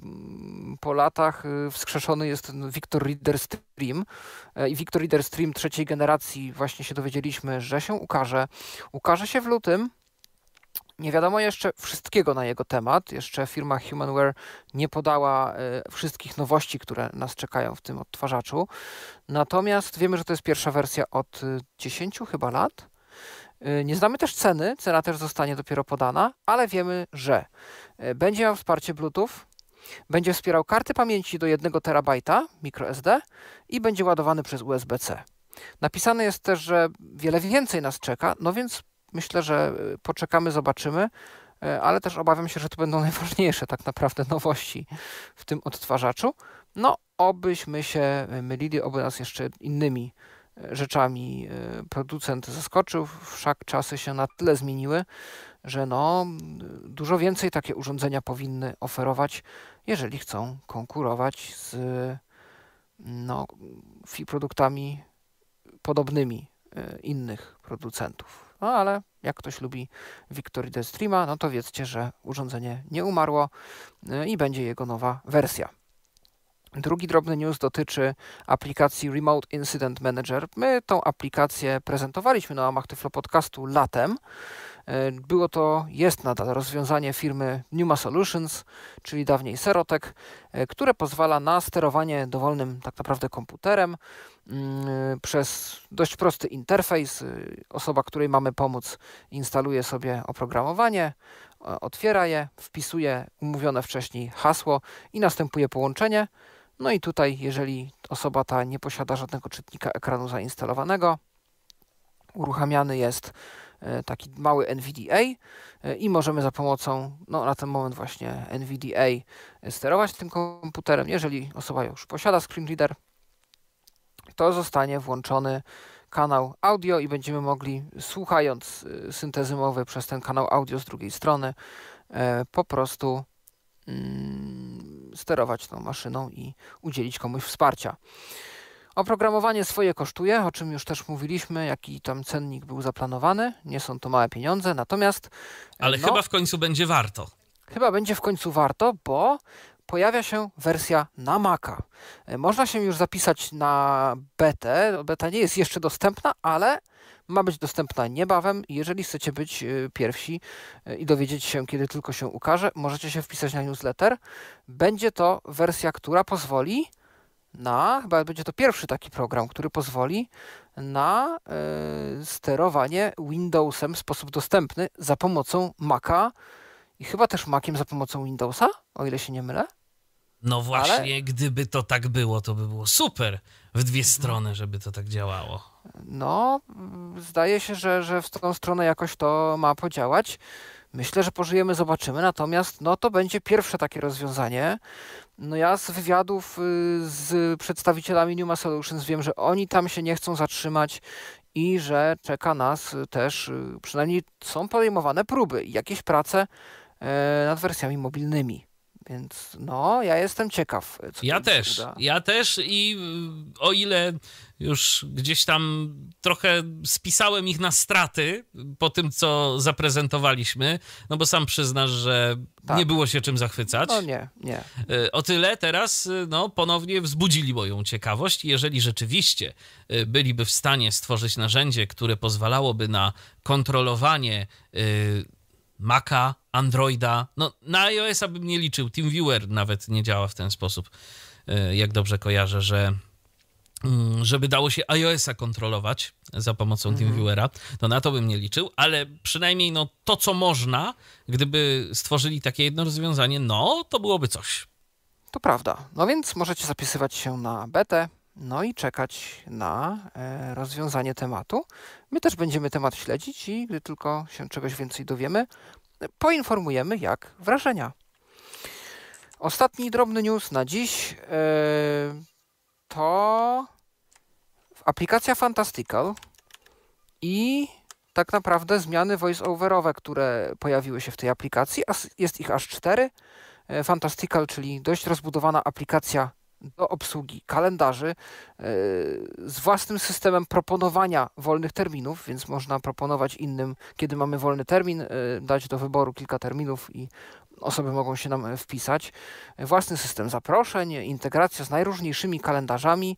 po latach wskrzeszony jest Victor Reader Stream e, i Victor Reader Stream trzeciej generacji właśnie się dowiedzieliśmy, że się ukaże. Ukaże się w lutym nie wiadomo jeszcze wszystkiego na jego temat. Jeszcze firma Humanware nie podała e, wszystkich nowości, które nas czekają w tym odtwarzaczu. Natomiast wiemy, że to jest pierwsza wersja od 10 e, chyba lat. E, nie znamy też ceny, cena też zostanie dopiero podana, ale wiemy, że będzie miał wsparcie Bluetooth, będzie wspierał karty pamięci do 1 terabajta microSD i będzie ładowany przez USB-C. Napisane jest też, że wiele więcej nas czeka, no więc Myślę, że y, poczekamy, zobaczymy, y, ale też obawiam się, że to będą najważniejsze tak naprawdę nowości w tym odtwarzaczu. No, obyśmy się y, mylili, oby nas jeszcze innymi rzeczami producent zaskoczył, wszak czasy się na tyle zmieniły, że no, dużo więcej takie urządzenia powinny oferować, jeżeli chcą konkurować z no, mm, produktami podobnymi innych producentów. No ale jak ktoś lubi Victory The Streama, no to wiedzcie, że urządzenie nie umarło y, i będzie jego nowa wersja. Drugi drobny news dotyczy aplikacji Remote Incident Manager. My tą aplikację prezentowaliśmy na łamach Tyflo Podcastu latem. E, było to, jest nadal rozwiązanie firmy Numa Solutions, czyli dawniej Serotek, e, które pozwala na sterowanie dowolnym tak naprawdę komputerem mm, przez dość prosty interfejs. E, osoba, której mamy pomóc, instaluje sobie oprogramowanie, otwiera je, wpisuje umówione wcześniej hasło i następuje połączenie. No i tutaj, jeżeli osoba ta nie posiada żadnego czytnika ekranu zainstalowanego, uruchamiany jest E, taki mały NVDA e, i możemy za pomocą, no na ten moment właśnie NVDA e, sterować tym komputerem. Jeżeli osoba już posiada screen reader, to zostanie włączony kanał audio i będziemy mogli, słuchając syntezy mowy przez ten kanał audio z drugiej strony, po prostu mm, sterować tą maszyną i udzielić komuś wsparcia. Oprogramowanie swoje kosztuje, o czym już też mówiliśmy, jaki tam cennik był zaplanowany. Nie są to małe pieniądze, natomiast. E, ale no, chyba w końcu będzie warto. Chyba będzie w końcu warto, bo pojawia się wersja na Maca. E, można się już zapisać na betę. Beta nie jest jeszcze dostępna, ale ma być dostępna niebawem. Jeżeli chcecie być e, pierwsi i dowiedzieć się, kiedy tylko się ukaże, możecie się wpisać na newsletter. Będzie to wersja, która pozwoli na, chyba będzie to pierwszy taki program, który pozwoli na y, sterowanie Windowsem w sposób dostępny za pomocą Maca i chyba też Maciem za pomocą Windowsa, o ile się nie mylę. No właśnie, Ale... gdyby to tak było, to by było super w dwie mhm. strony, żeby to tak działało. No, zdaje się, że, że w tą stronę jakoś to ma podziałać. Myślę, że pożyjemy, zobaczymy. Natomiast no, to będzie pierwsze takie rozwiązanie. No ja z wywiadów y, z przedstawicielami Numa Solutions wiem, że oni tam się nie chcą zatrzymać i że czeka nas y, też, y, przynajmniej są podejmowane próby i jakieś prace nad wersjami mobilnymi. Więc no, ja jestem ciekaw. ja też, uda. ja też i y, o ile już gdzieś tam trochę spisałem ich na straty po tym, co zaprezentowaliśmy, no bo sam przyznasz, że tak. nie było się czym zachwycać. No nie, nie. Y, o tyle teraz, y, no, ponownie wzbudzili moją ciekawość i jeżeli rzeczywiście byliby w stanie stworzyć narzędzie, które pozwalałoby na kontrolowanie yy, maka, Androida. No, na iOS-a bym nie liczył. TeamViewer nawet nie działa w ten sposób. Y, jak dobrze kojarzę, że mm, żeby dało się iOS-a kontrolować za pomocą mhm. TeamViewera, to na to bym nie liczył, ale przynajmniej no, to, co można, gdyby stworzyli takie jedno rozwiązanie, no to byłoby coś. To prawda. No więc możecie zapisywać się na betę, no i czekać na e, rozwiązanie tematu. My też będziemy temat śledzić i gdy tylko się czegoś więcej dowiemy, poinformujemy, jak wrażenia. Ostatni drobny news na dziś e, to aplikacja Fantastical i tak naprawdę zmiany voice-overowe, które pojawiły się w tej aplikacji, jest ich aż cztery. E, Fantastical, czyli dość rozbudowana aplikacja do obsługi kalendarzy e, z własnym systemem proponowania wolnych terminów, więc można proponować innym, kiedy mamy wolny termin, e, dać do wyboru kilka terminów i osoby mogą się nam e, wpisać. Własny system zaproszeń, integracja z najróżniejszymi kalendarzami.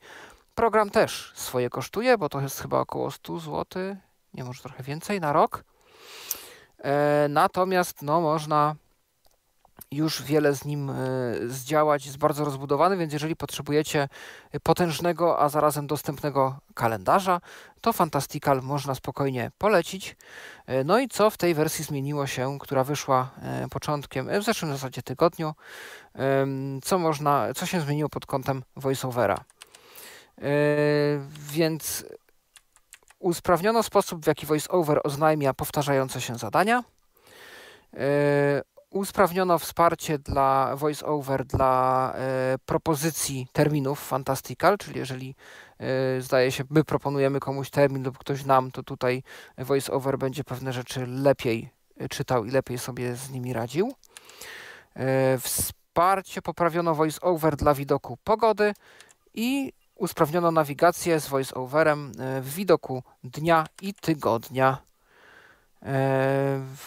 Program też swoje kosztuje, bo to jest chyba około 100 zł, nie może trochę więcej na rok. Natomiast no, można już wiele z nim e, zdziałać. Jest bardzo rozbudowany, więc jeżeli potrzebujecie potężnego, a zarazem dostępnego kalendarza, to Fantastical można spokojnie polecić. E, no i co w tej wersji zmieniło się, która wyszła e, początkiem, w zeszłym zasadzie tygodniu? Co, można, co się zmieniło pod kątem voiceovera? Więc usprawniono sposób, w jaki voiceover oznajmia powtarzające się zadania usprawniono wsparcie dla VoiceOver dla e, propozycji terminów Fantastical, czyli jeżeli e, zdaje się, my proponujemy komuś termin lub ktoś nam, to tutaj VoiceOver będzie pewne rzeczy lepiej e, czytał i lepiej sobie z nimi radził. wsparcie poprawiono VoiceOver dla widoku pogody i usprawniono nawigację z VoiceOverem w widoku dnia i tygodnia E,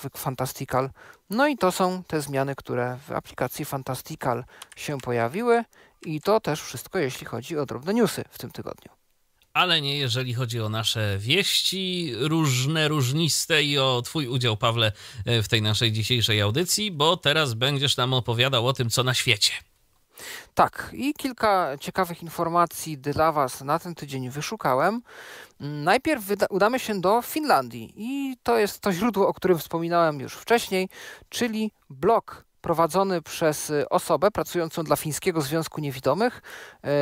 w Fantastical. No i to są te zmiany, które w aplikacji Fantastical się pojawiły i to też wszystko, jeśli chodzi o drobne newsy w tym tygodniu. Ale nie jeżeli chodzi o nasze wieści różne, różniste i o Twój udział, Pawle, e, w tej naszej dzisiejszej audycji, bo teraz będziesz nam opowiadał o tym, co na świecie. Tak, i kilka ciekawych informacji dla Was na ten tydzień wyszukałem. Mm, najpierw udamy się do Finlandii i to jest to źródło, o którym wspominałem już wcześniej, czyli blog prowadzony przez y, osobę pracującą dla Fińskiego Związku Niewidomych,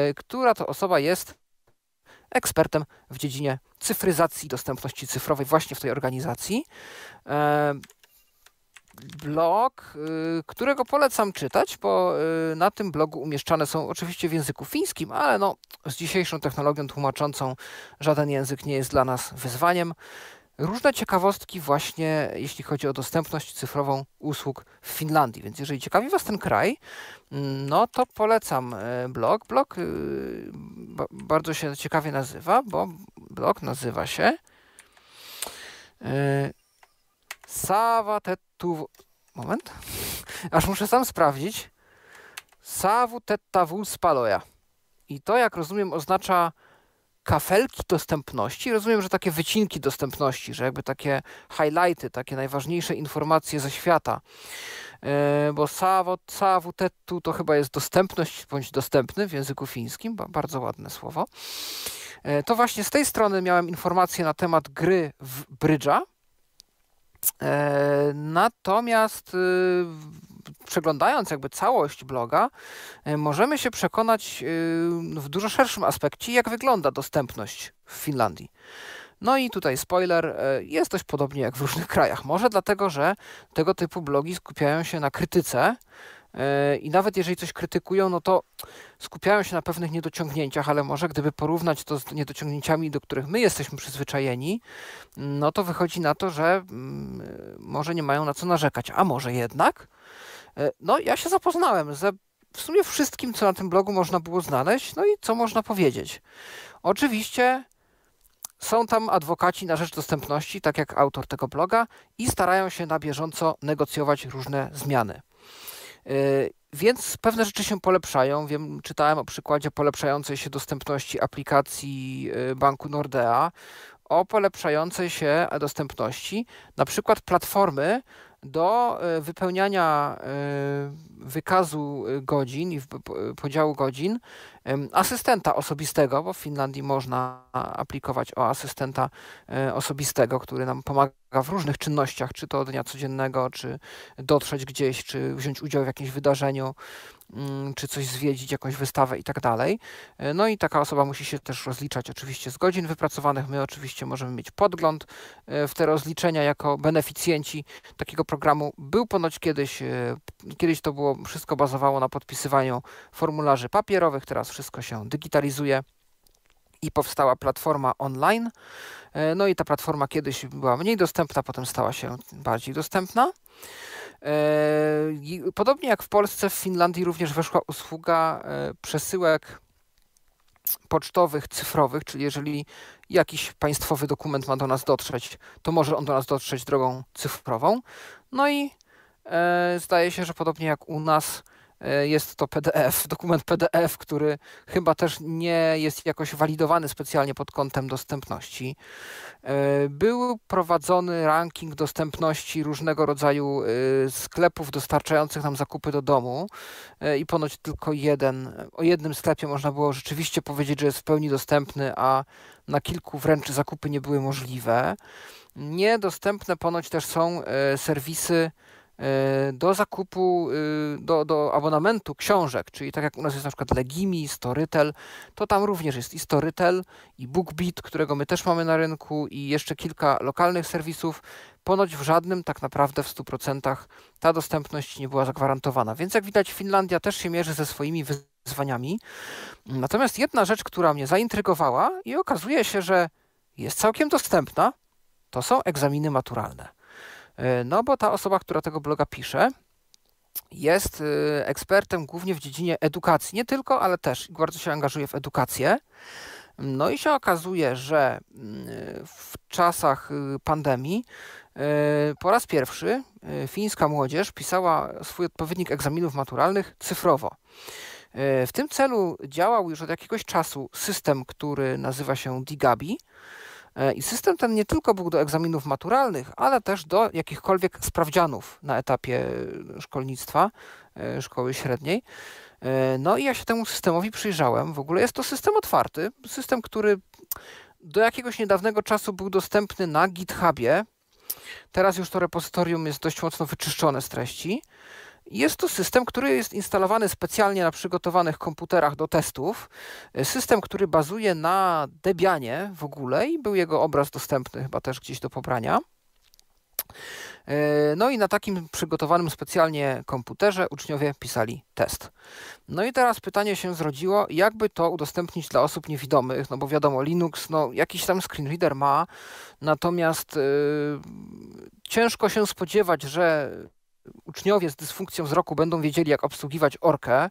y, która to osoba jest ekspertem w dziedzinie cyfryzacji i dostępności cyfrowej właśnie w tej organizacji. E, blog, y, którego polecam czytać, bo y, na tym blogu umieszczane są oczywiście w języku fińskim, ale no, z dzisiejszą technologią tłumaczącą żaden język nie jest dla nas wyzwaniem. Różne ciekawostki właśnie, jeśli chodzi o dostępność cyfrową usług w Finlandii. Więc jeżeli ciekawi Was ten kraj, no to polecam y, blog. Blog bardzo się ciekawie nazywa, bo blog nazywa się Sawatetu... Moment. Aż muszę sam sprawdzić. Sawutettawu spaloja. I to, jak rozumiem, oznacza kafelki dostępności. Rozumiem, że takie wycinki dostępności, że jakby takie highlighty, takie najważniejsze informacje ze świata. Yy, bo sawutettu to chyba jest dostępność bądź dostępny w języku fińskim, bardzo ładne słowo. E, to właśnie z tej strony miałem informacje na temat gry w brydża, E, natomiast y, przeglądając jakby całość bloga, e, możemy się przekonać y, w dużo szerszym aspekcie, jak wygląda dostępność w Finlandii. No i tutaj spoiler, e, jest dość podobnie jak w różnych krajach. Może dlatego, że tego typu blogi skupiają się na krytyce, E, i nawet jeżeli coś krytykują, no to skupiają się na pewnych niedociągnięciach, ale może gdyby porównać to z niedociągnięciami, do których my jesteśmy przyzwyczajeni, no to wychodzi na to, że mm, może nie mają na co narzekać, a może jednak. E, no, ja się zapoznałem ze w sumie wszystkim, co na tym blogu można było znaleźć, no i co można powiedzieć. Oczywiście są tam adwokaci na rzecz dostępności, tak jak autor tego bloga, i starają się na bieżąco negocjować różne zmiany. Y, więc pewne rzeczy się polepszają. Wiem, czytałem o przykładzie polepszającej się dostępności aplikacji y, banku Nordea, o polepszającej się dostępności na przykład platformy do e, wypełniania e, wykazu e, godzin i podziału godzin asystenta osobistego, bo w Finlandii można aplikować o asystenta osobistego, który nam pomaga w różnych czynnościach, czy to dnia codziennego, czy dotrzeć gdzieś, czy wziąć udział w jakimś wydarzeniu, Mm, czy coś zwiedzić, jakąś wystawę i tak dalej. E, no i taka osoba musi się też rozliczać oczywiście z godzin wypracowanych. My oczywiście możemy mieć podgląd e, w te rozliczenia jako beneficjenci takiego programu. Był ponoć kiedyś, e, kiedyś to było, wszystko bazowało na podpisywaniu formularzy papierowych, teraz wszystko się digitalizuje i powstała platforma online. No i ta platforma kiedyś była mniej dostępna, potem stała się bardziej dostępna. E, podobnie jak w Polsce, w Finlandii również weszła usługa e, przesyłek pocztowych, cyfrowych, czyli jeżeli jakiś państwowy dokument ma do nas dotrzeć, to może on do nas dotrzeć drogą cyfrową. No i e, zdaje się, że podobnie jak u nas, E, jest to PDF, dokument PDF, który chyba też nie jest jakoś walidowany specjalnie pod kątem dostępności. E, był prowadzony ranking dostępności różnego rodzaju e, sklepów dostarczających nam zakupy do domu i ponoć tylko jeden, o jednym sklepie można było rzeczywiście powiedzieć, że jest w pełni dostępny, a na kilku wręcz zakupy nie były możliwe. Niedostępne ponoć też są serwisy E, do zakupu, y, do, do abonamentu książek, czyli tak jak u nas jest na przykład Legimi, Storytel, to tam również jest i Storytel, i BookBeat, którego my też mamy na rynku, i jeszcze kilka lokalnych serwisów. Ponoć w żadnym tak naprawdę w 100% ta dostępność nie była zagwarantowana. Więc jak widać, Finlandia też się mierzy ze swoimi wyzwaniami. Natomiast jedna rzecz, która mnie zaintrygowała i okazuje się, że jest całkiem dostępna, to są egzaminy maturalne. E, no bo ta osoba, która tego bloga pisze, jest y, ekspertem głównie w dziedzinie edukacji. Nie tylko, ale też bardzo się angażuje w edukację. No i się okazuje, że mm, w czasach y, pandemii y, po raz pierwszy fińska młodzież pisała swój odpowiednik egzaminów maturalnych cyfrowo. W tym celu działał już od jakiegoś czasu system, który nazywa się Digabi. E, I system ten nie tylko był do egzaminów maturalnych, ale też do jakichkolwiek sprawdzianów na etapie e, szkolnictwa, e, szkoły średniej. No i ja się temu systemowi przyjrzałem. W ogóle jest to system otwarty, system, który do jakiegoś niedawnego czasu był dostępny na GitHubie. Teraz już to repozytorium jest dość mocno wyczyszczone z treści. Jest to system, który jest instalowany specjalnie na przygotowanych komputerach do testów. System, który bazuje na Debianie w ogóle i był jego obraz dostępny chyba też gdzieś do pobrania. E, no i na takim przygotowanym specjalnie komputerze uczniowie pisali test. No i teraz pytanie się zrodziło, jakby to udostępnić dla osób niewidomych, no bo wiadomo, Linux, no jakiś tam screenreader ma, natomiast yy, ciężko się spodziewać, że uczniowie z dysfunkcją wzroku będą wiedzieli, jak obsługiwać orkę.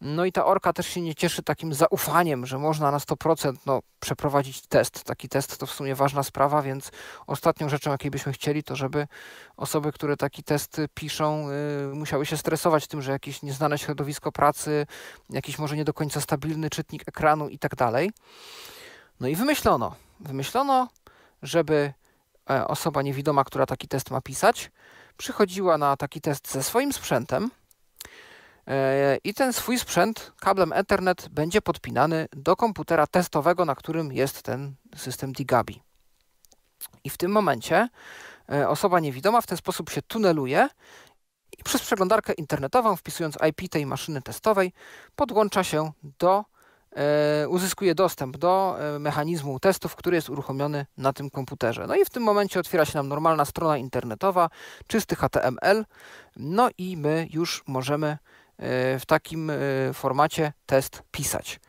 No i ta orka też się nie cieszy takim zaufaniem, że można na 100% no, przeprowadzić test. Taki test to w sumie ważna sprawa, więc ostatnią rzeczą, jakiej byśmy chcieli, to żeby osoby, które taki test piszą, yy, musiały się stresować tym, że jakieś nieznane środowisko pracy, jakiś może nie do końca stabilny czytnik ekranu i tak dalej. No i wymyślono, wymyślono, żeby e, osoba niewidoma, która taki test ma pisać, przychodziła na taki test ze swoim sprzętem e, i ten swój sprzęt kablem Ethernet będzie podpinany do komputera testowego, na którym jest ten system Digabi. I w tym momencie e, osoba niewidoma w ten sposób się tuneluje i przez przeglądarkę internetową, wpisując IP tej maszyny testowej, podłącza się do E, uzyskuje dostęp do e, mechanizmu testów, który jest uruchomiony na tym komputerze. No i w tym momencie otwiera się nam normalna strona internetowa, czysty HTML, no i my już możemy e, w takim formacie test pisać.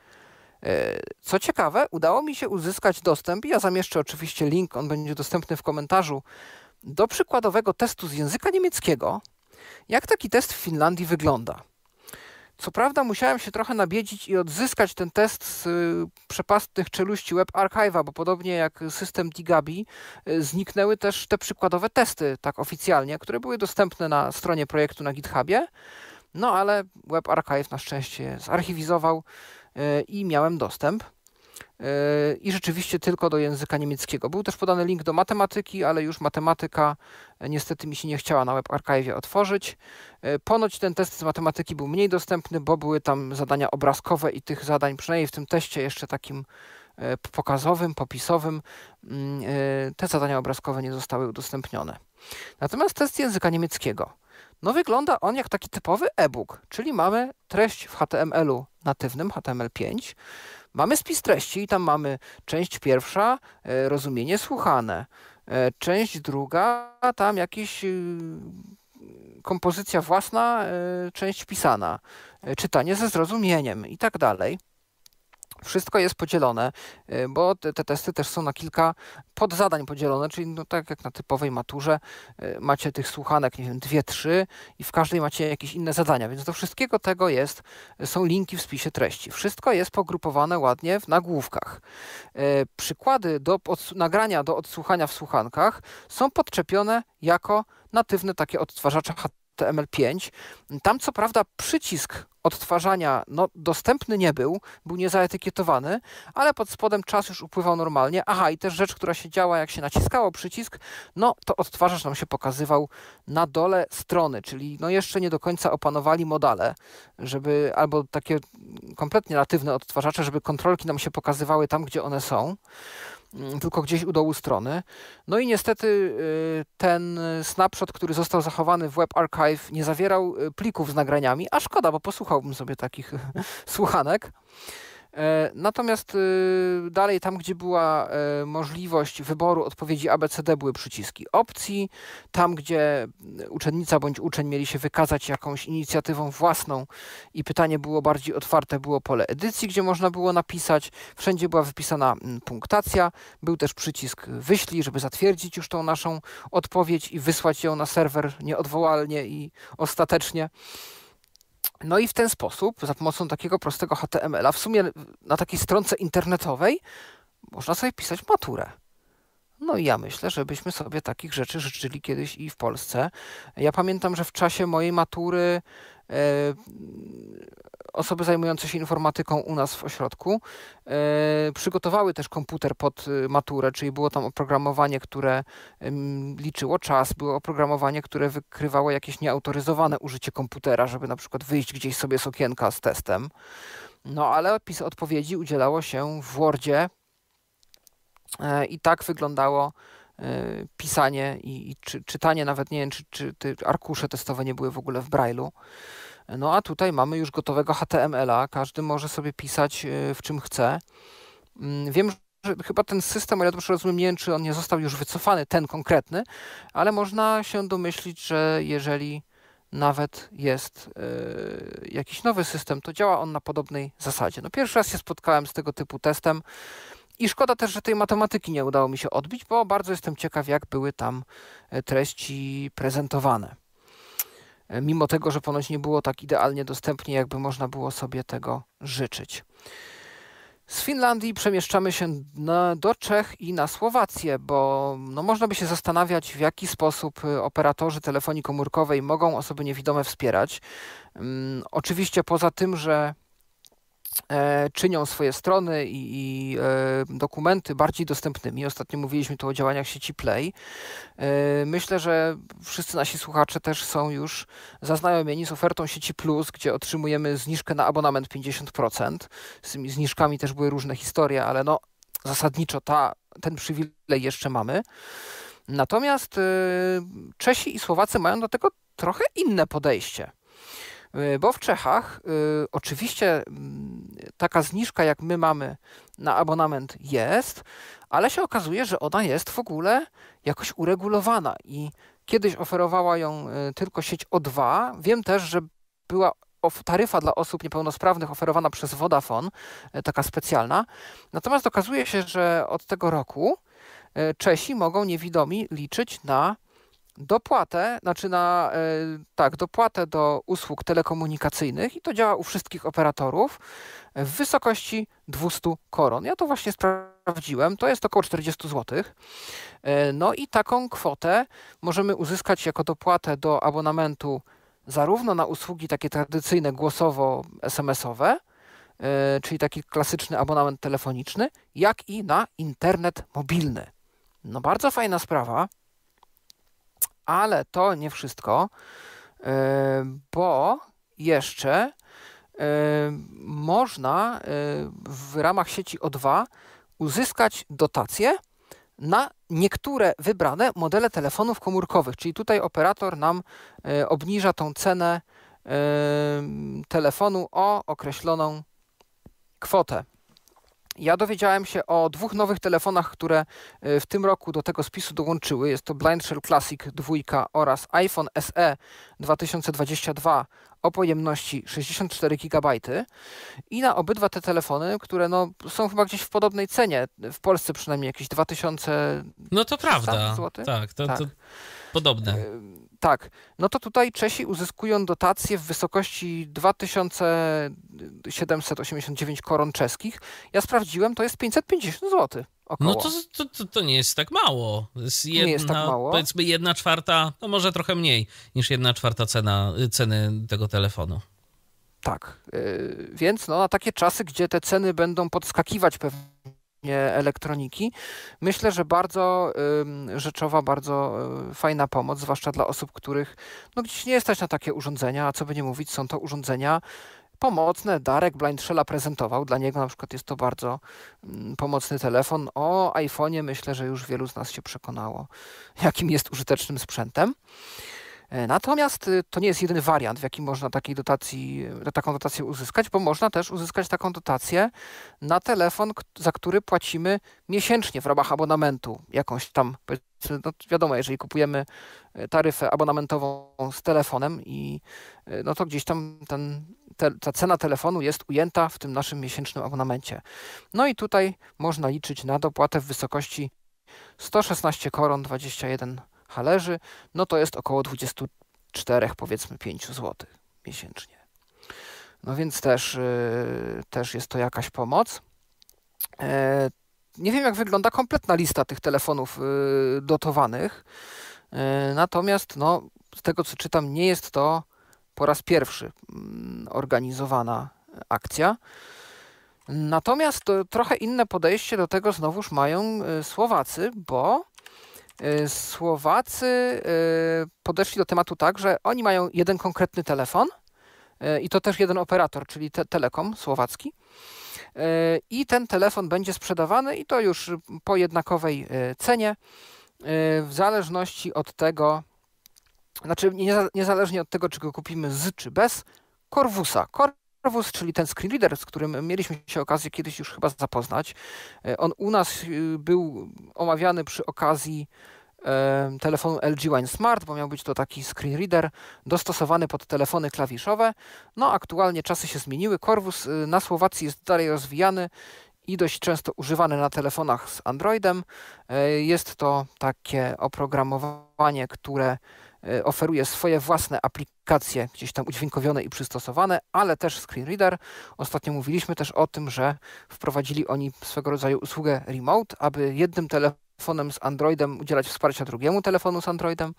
Co ciekawe, udało mi się uzyskać dostęp, ja zamieszczę oczywiście link, on będzie dostępny w komentarzu, do przykładowego testu z języka niemieckiego, jak taki test w Finlandii wygląda. Co prawda musiałem się trochę nabiedzić i odzyskać ten test z y, przepastnych czeluści Web Archive'a, bo podobnie jak system Digabi, y, zniknęły też te przykładowe testy, tak oficjalnie, które były dostępne na stronie projektu na GitHubie. No ale Web Archive na szczęście zarchiwizował y, i miałem dostęp. Yy, i rzeczywiście tylko do języka niemieckiego. Był też podany link do matematyki, ale już matematyka e, niestety mi się nie chciała na Web Archive otworzyć. E, ponoć ten test z matematyki był mniej dostępny, bo były tam zadania obrazkowe i tych zadań, przynajmniej w tym teście jeszcze takim e, pokazowym, popisowym, mm, te zadania obrazkowe nie zostały udostępnione. Natomiast test języka niemieckiego. No wygląda on jak taki typowy e-book, czyli mamy treść w HTML-u natywnym, HTML5, Mamy spis treści i tam mamy część pierwsza, e, rozumienie słuchane, e, część druga, tam jakiś y, kompozycja własna, e, część pisana, czytanie ze zrozumieniem i tak dalej. Wszystko jest podzielone, y, bo te testy też są na kilka podzadań podzielone, czyli no tak jak na typowej maturze y, macie tych słuchanek, nie wiem, dwie, trzy i w każdej macie jakieś inne zadania, więc do wszystkiego tego jest, y, są linki w spisie treści. Wszystko jest pogrupowane ładnie w nagłówkach. Przykłady do nagrania do odsłuchania w słuchankach są podczepione jako natywne takie odtwarzacze HT. HTML5. Tam co prawda przycisk odtwarzania no, dostępny nie był, był niezaetykietowany, ale pod spodem czas już upływał normalnie. Aha, i też rzecz, która się działa, jak się naciskało przycisk, no to odtwarzacz nam się pokazywał na dole strony, czyli no jeszcze nie do końca opanowali modale, żeby albo takie kompletnie natywne odtwarzacze, żeby kontrolki nam się pokazywały tam, gdzie one są. Mm, tylko gdzieś u dołu strony. No i niestety y, ten snapshot, który został zachowany w Web Archive, nie zawierał y, plików z nagraniami, a szkoda, bo posłuchałbym sobie takich słuchanek. E, natomiast y, dalej, tam gdzie była e, możliwość wyboru odpowiedzi ABCD, były przyciski opcji. Tam, gdzie y, uczennica bądź uczeń mieli się wykazać jakąś inicjatywą własną i pytanie było bardziej otwarte, było pole edycji, gdzie można było napisać. Wszędzie była wypisana mm, punktacja. Był też przycisk wyślij, żeby zatwierdzić już tą naszą odpowiedź i wysłać ją na serwer nieodwołalnie i ostatecznie. No i w ten sposób, za pomocą takiego prostego HTML-a, w sumie na takiej stronce internetowej, można sobie pisać maturę. No i ja myślę, żebyśmy sobie takich rzeczy życzyli kiedyś i w Polsce. Ja pamiętam, że w czasie mojej matury E, osoby zajmujące się informatyką u nas w ośrodku e, przygotowały też komputer pod e, maturę, czyli było tam oprogramowanie, które liczyło czas, było oprogramowanie, które wykrywało jakieś nieautoryzowane użycie komputera, żeby na przykład wyjść gdzieś sobie z okienka z testem. No ale opis odpowiedzi udzielało się w Wordzie i tak wyglądało E, pisanie i, i czy, czytanie, nawet nie wiem, czy, czy te arkusze testowe nie były w ogóle w Braille'u. No a tutaj mamy już gotowego HTML-a, każdy może sobie pisać e, w czym chce. Mm, wiem, że chyba ten system, ale ja dobrze rozumiem, nie wiem, czy on nie został już wycofany, ten konkretny, ale można się domyślić, że jeżeli nawet jest yy, jakiś nowy system, to działa on na podobnej zasadzie. No pierwszy raz się spotkałem z tego typu testem. I szkoda też, że tej matematyki nie udało mi się odbić, bo bardzo jestem ciekaw, jak były tam e, treści prezentowane. E, mimo tego, że ponoć nie było tak idealnie dostępnie, jakby można było sobie tego życzyć. Z Finlandii przemieszczamy się na, do Czech i na Słowację, bo no, można by się zastanawiać, w jaki sposób e, operatorzy telefonii komórkowej mogą osoby niewidome wspierać. Mm, oczywiście poza tym, że E, czynią swoje strony i, i e, dokumenty bardziej dostępnymi. Ostatnio mówiliśmy tu o działaniach sieci Play. E, myślę, że wszyscy nasi słuchacze też są już zaznajomieni z ofertą sieci Plus, gdzie otrzymujemy zniżkę na abonament 50%. Z tymi zniżkami też były różne historie, ale no zasadniczo ta, ten przywilej jeszcze mamy. Natomiast Czesi i Słowacy mają do tego trochę inne podejście. E, bo w Czechach e, oczywiście mm, taka zniżka, jak my mamy na abonament, jest, ale się okazuje, że ona jest w ogóle jakoś uregulowana i kiedyś oferowała ją e, tylko sieć O2. Wiem też, że była taryfa dla osób niepełnosprawnych oferowana przez Vodafone, taka specjalna. Natomiast okazuje się, że od tego roku Czesi mogą niewidomi liczyć na dopłatę, znaczy na e, tak, dopłatę do usług telekomunikacyjnych i to działa u wszystkich operatorów w wysokości 200 koron. Ja to właśnie sprawdziłem, to jest około 40 zł. E, no i taką kwotę możemy uzyskać jako dopłatę do abonamentu zarówno na usługi takie tradycyjne głosowo-SMS-owe, e, czyli taki klasyczny abonament telefoniczny, jak i na internet mobilny. No bardzo fajna sprawa. Ale to nie wszystko, bo jeszcze można w ramach sieci O2 uzyskać dotacje na niektóre wybrane modele telefonów komórkowych. Czyli tutaj operator nam e, obniża tą cenę telefonu o określoną kwotę ja dowiedziałem się o dwóch nowych telefonach, które e, w tym roku do tego spisu dołączyły. Jest to Blind Classic 2 oraz iPhone SE 2022 o pojemności 64 GB i na obydwa te telefony, które no, są chyba gdzieś w podobnej cenie, w Polsce przynajmniej jakieś 2000 No to prawda, zł. tak, to, tak. to podobne. E, tak, no to tutaj Czesi uzyskują dotacje w wysokości 2789 koron czeskich. Ja sprawdziłem, to jest 550 zł. Około. No to, to, to, nie jest tak mało. Jest jedna, nie jest tak mało. Powiedzmy jedna czwarta, no może trochę mniej niż jedna czwarta cena, ceny tego telefonu. Tak. Y, więc no, na takie czasy, gdzie te ceny będą podskakiwać pewnie elektroniki, myślę, że bardzo rzeczowa, bardzo y, fajna pomoc, zwłaszcza dla osób, których no, gdzieś nie stać na takie urządzenia, a co by nie mówić, są to urządzenia pomocne. Darek Blindshella prezentował. Dla niego na przykład jest to bardzo mm, pomocny telefon. O iPhone'ie myślę, że już wielu z nas się przekonało, jakim jest użytecznym sprzętem. E, natomiast y, to nie jest jedyny wariant, w jaki można takiej dotacji, y, taką dotację uzyskać, bo można też uzyskać taką dotację na telefon, za który płacimy miesięcznie w ramach abonamentu. Jakąś tam, no wiadomo, jeżeli kupujemy e, taryfę abonamentową z telefonem i e, no to gdzieś tam ten te, ta cena telefonu jest ujęta w tym naszym miesięcznym abonamencie. No i tutaj można liczyć na dopłatę w wysokości 116 koron 21 halerzy, no to jest około 24 powiedzmy 5 zł miesięcznie. No więc też, yy, też jest to jakaś pomoc. E, nie wiem, jak wygląda kompletna lista tych telefonów yy, dotowanych. E, natomiast no, z tego, co czytam, nie jest to po raz pierwszy mm, organizowana akcja. Natomiast e, trochę inne podejście do tego znowuż mają e, Słowacy, bo e, Słowacy podeszli do tematu tak, że oni mają jeden konkretny telefon i to też jeden operator, czyli te Telekom słowacki. I ten telefon będzie sprzedawany i to już po jednakowej cenie, w zależności od tego, znaczy niezależnie od tego, czy go kupimy z czy bez, Corvusa. Corvus, czyli ten screen reader, z którym mieliśmy się okazję kiedyś już chyba zapoznać. E, on u nas y, był omawiany przy okazji e, telefonu LG One Smart, bo miał być to taki screen reader dostosowany pod telefony klawiszowe. No aktualnie czasy się zmieniły. Corvus y, na Słowacji jest dalej rozwijany i dość często używany na telefonach z Androidem. E, jest to takie oprogramowanie, które E, oferuje swoje własne aplikacje, gdzieś tam udźwiękowione i przystosowane, ale też screen reader. Ostatnio mówiliśmy też o tym, że wprowadzili oni swego rodzaju usługę remote, aby jednym telefonem z Androidem udzielać wsparcia drugiemu telefonu z Androidem,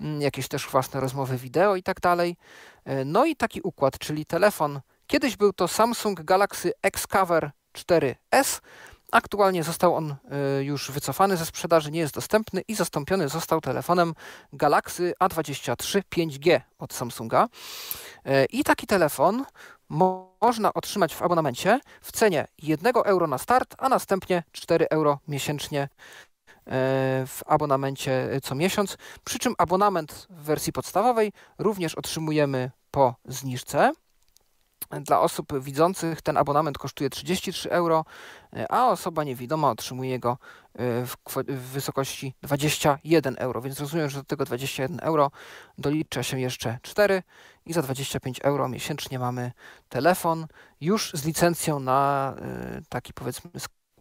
mm, jakieś też własne rozmowy wideo i tak dalej. E, no i taki układ, czyli telefon. Kiedyś był to Samsung Galaxy Xcover 4S, Aktualnie został on e, już wycofany ze sprzedaży, nie jest dostępny i zastąpiony został telefonem Galaxy A23 5G od Samsunga. E, I taki telefon można otrzymać w abonamencie w cenie 1 euro na start, a następnie 4 euro miesięcznie e, w abonamencie co miesiąc. Przy czym abonament w wersji podstawowej również otrzymujemy po zniżce. Dla osób widzących ten abonament kosztuje 33 euro, E, a osoba niewidoma otrzymuje go e, w, w, wysokości 21 euro. Więc rozumiem, że do tego 21 euro dolicza się jeszcze 4 i za 25 euro miesięcznie mamy telefon już z licencją na e, taki powiedzmy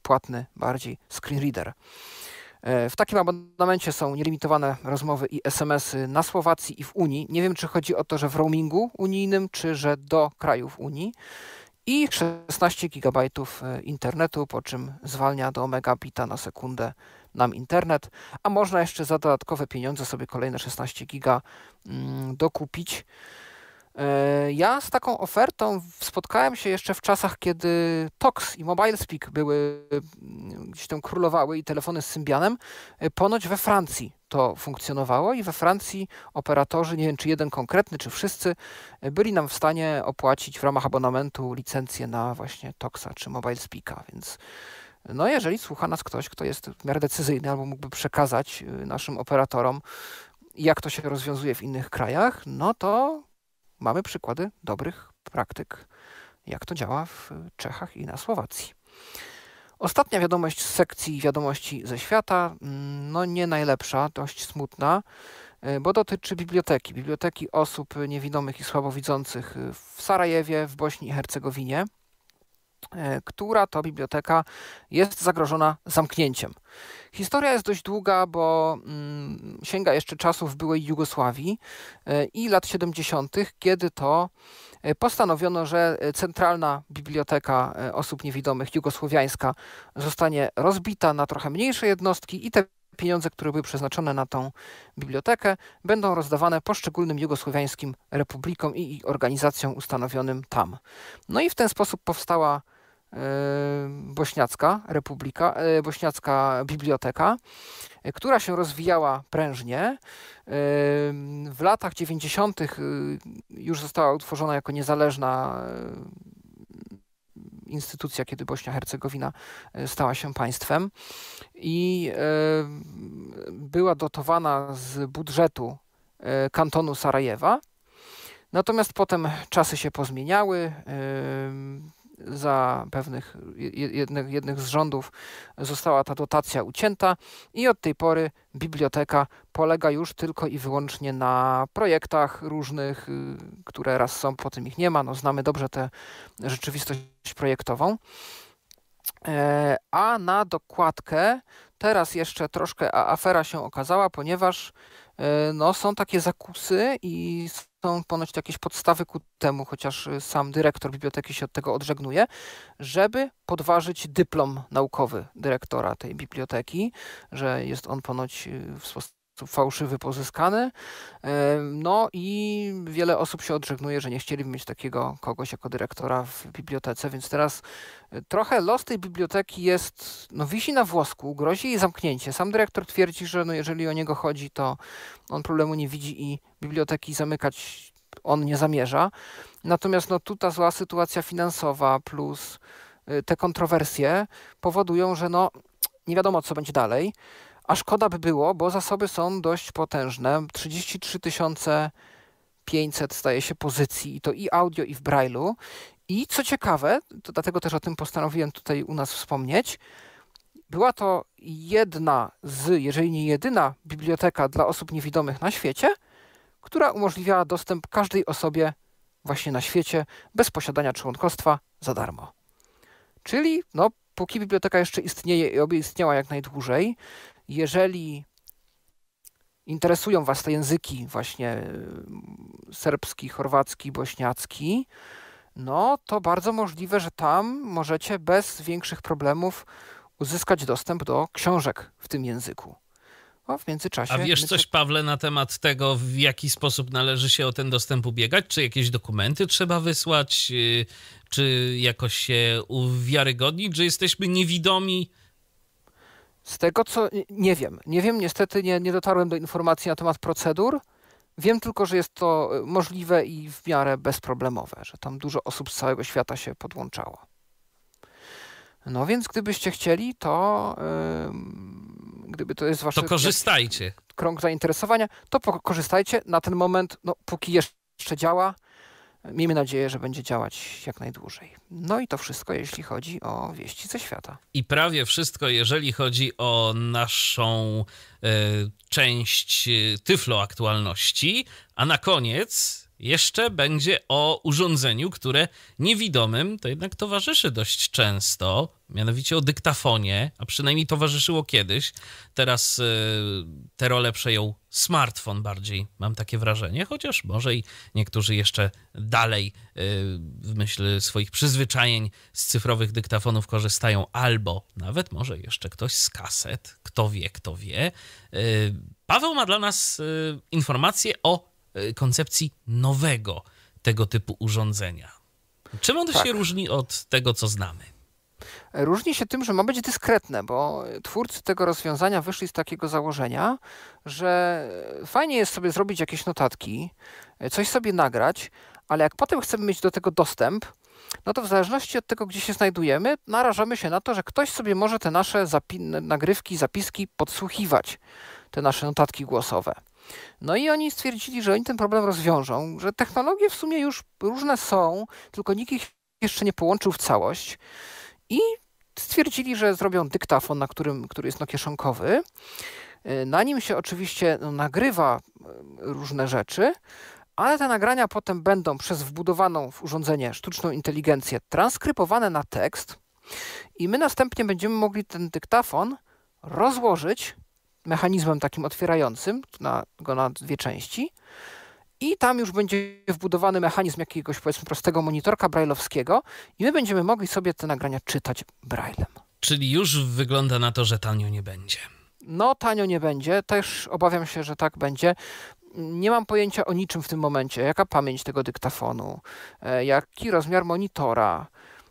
płatny bardziej screen reader. W takim abonamencie są nielimitowane rozmowy i SMS-y na Słowacji i w Unii. Nie wiem, czy chodzi o to, że w roamingu unijnym, czy że do krajów Unii i 16 GB e, internetu, po czym zwalnia do megabita na sekundę nam internet, a można jeszcze za dodatkowe pieniądze sobie kolejne 16 giga mm, dokupić. E, ja z taką ofertą spotkałem się jeszcze w czasach, kiedy Tox i MobileSpeak były, mm, gdzieś tam królowały i telefony z Symbianem, e, ponoć we Francji to funkcjonowało i we Francji operatorzy, nie wiem czy jeden konkretny, czy wszyscy, e, byli nam w stanie opłacić w ramach abonamentu licencję na właśnie Toxa czy Mobile Speaka, więc e, no jeżeli słucha nas ktoś, kto jest w miarę decyzyjny albo mógłby przekazać e, naszym operatorom, jak to się rozwiązuje w innych krajach, no to mamy przykłady dobrych praktyk, jak to działa w Czechach i na Słowacji. Ostatnia wiadomość z sekcji wiadomości ze świata, mm, no nie najlepsza, dość smutna, y, bo dotyczy biblioteki, biblioteki osób niewidomych i słabowidzących w Sarajewie, w Bośni i Hercegowinie, y, która to biblioteka jest zagrożona zamknięciem. Historia jest dość długa, bo mm, sięga jeszcze czasów byłej Jugosławii y, i lat 70., kiedy to E, postanowiono, że e, Centralna Biblioteka e, Osób Niewidomych Jugosłowiańska zostanie rozbita na trochę mniejsze jednostki i te pieniądze, które były przeznaczone na tą bibliotekę, będą rozdawane poszczególnym jugosłowiańskim republikom i organizacjom ustanowionym tam. No i w ten sposób powstała Yy, Bośniacka Republika, yy, Bośniacka Biblioteka, yy, która się rozwijała prężnie. W latach 90. już została utworzona jako niezależna instytucja, kiedy Bośnia-Hercegowina stała się państwem i była dotowana z budżetu kantonu Sarajewa. Natomiast potem czasy się pozmieniały, za pewnych jednych, jednych z rządów została ta dotacja ucięta i od tej pory biblioteka polega już tylko i wyłącznie na projektach różnych, y, które raz są, potem ich nie ma. No, znamy dobrze tę rzeczywistość projektową. E, a na dokładkę teraz jeszcze troszkę afera się okazała, ponieważ e, no, są takie zakusy i ponoć jakieś podstawy ku temu, chociaż y, sam dyrektor biblioteki się od tego odżegnuje, żeby podważyć dyplom naukowy dyrektora tej biblioteki, że jest on ponoć y, w sposób fałszywy pozyskany. E, no i wiele osób się odżegnuje, że nie chcieli mieć takiego kogoś jako dyrektora w bibliotece, więc teraz e, trochę los tej biblioteki jest, no wisi na włosku, grozi jej zamknięcie. Sam dyrektor twierdzi, że no jeżeli o niego chodzi, to on problemu nie widzi i biblioteki zamykać on nie zamierza. Natomiast no tu ta zła sytuacja finansowa plus e, te kontrowersje powodują, że no nie wiadomo co będzie dalej. A szkoda by było, bo zasoby są dość potężne. 33 500 staje się pozycji i to i audio, i w brailleu, I co ciekawe, to dlatego też o tym postanowiłem tutaj u nas wspomnieć, była to jedna z, jeżeli nie jedyna, biblioteka dla osób niewidomych na świecie, która umożliwiała dostęp każdej osobie właśnie na świecie bez posiadania członkostwa za darmo. Czyli no, póki biblioteka jeszcze istnieje i obie istniała jak najdłużej, jeżeli interesują Was te języki właśnie e, serbski, chorwacki, bośniacki, no to bardzo możliwe, że tam możecie bez większych problemów uzyskać dostęp do książek w tym języku. A w międzyczasie. A wiesz coś, Pawle, na temat tego, w jaki sposób należy się o ten dostęp ubiegać? Czy jakieś dokumenty trzeba wysłać? Y, czy jakoś się uwiarygodnić, że jesteśmy niewidomi z tego co nie wiem, nie wiem, niestety nie, nie dotarłem do informacji na temat procedur. Wiem tylko, że jest to y, możliwe i w miarę bezproblemowe, że tam dużo osób z całego świata się podłączało. No więc gdybyście chcieli, to yy, gdyby to jest wasze... To korzystajcie. Krąg zainteresowania, to korzystajcie. Na ten moment, no, póki jeszcze działa, Miejmy nadzieję, że będzie działać jak najdłużej. No i to wszystko, jeśli chodzi o wieści ze świata. I prawie wszystko, jeżeli chodzi o naszą y, część e, Tyflo aktualności. A na koniec jeszcze będzie o urządzeniu, które niewidomym to jednak towarzyszy dość często, mianowicie o dyktafonie, a przynajmniej towarzyszyło kiedyś. Teraz yy, tę rolę przejął smartfon bardziej, mam takie wrażenie, chociaż może i niektórzy jeszcze dalej yy, w myśl swoich przyzwyczajeń z cyfrowych dyktafonów korzystają, albo nawet może jeszcze ktoś z kaset, kto wie, kto wie. Yy, Paweł ma dla nas y, informację o E, koncepcji nowego tego typu urządzenia. Czym ono tak. się różni od tego, co znamy? Różni się tym, że ma być dyskretne, bo twórcy tego rozwiązania wyszli z takiego założenia, że fajnie jest sobie zrobić jakieś notatki, e, coś sobie nagrać, ale jak potem chcemy mieć do tego dostęp, no to w zależności od tego, gdzie się znajdujemy, narażamy się na to, że ktoś sobie może te nasze zapi nagrywki, zapiski podsłuchiwać, te nasze notatki głosowe. No i oni stwierdzili, że oni ten problem rozwiążą, że technologie w sumie już różne są, tylko nikt ich jeszcze nie połączył w całość. I stwierdzili, że zrobią dyktafon, na którym, który jest no kieszonkowy. E, na nim się oczywiście no, nagrywa e, różne rzeczy, ale te nagrania potem będą przez wbudowaną w urządzenie sztuczną inteligencję transkrypowane na tekst i my następnie będziemy mogli ten dyktafon rozłożyć mechanizmem takim otwierającym, na, go na dwie części. I tam już będzie wbudowany mechanizm jakiegoś powiedzmy prostego monitorka brailleowskiego i my będziemy mogli sobie te nagrania czytać braillem. Czyli już wygląda na to, że tanio nie będzie. No, tanio nie będzie. Też obawiam się, że tak będzie. Nie mam pojęcia o niczym w tym momencie. Jaka pamięć tego dyktafonu, e, jaki rozmiar monitora,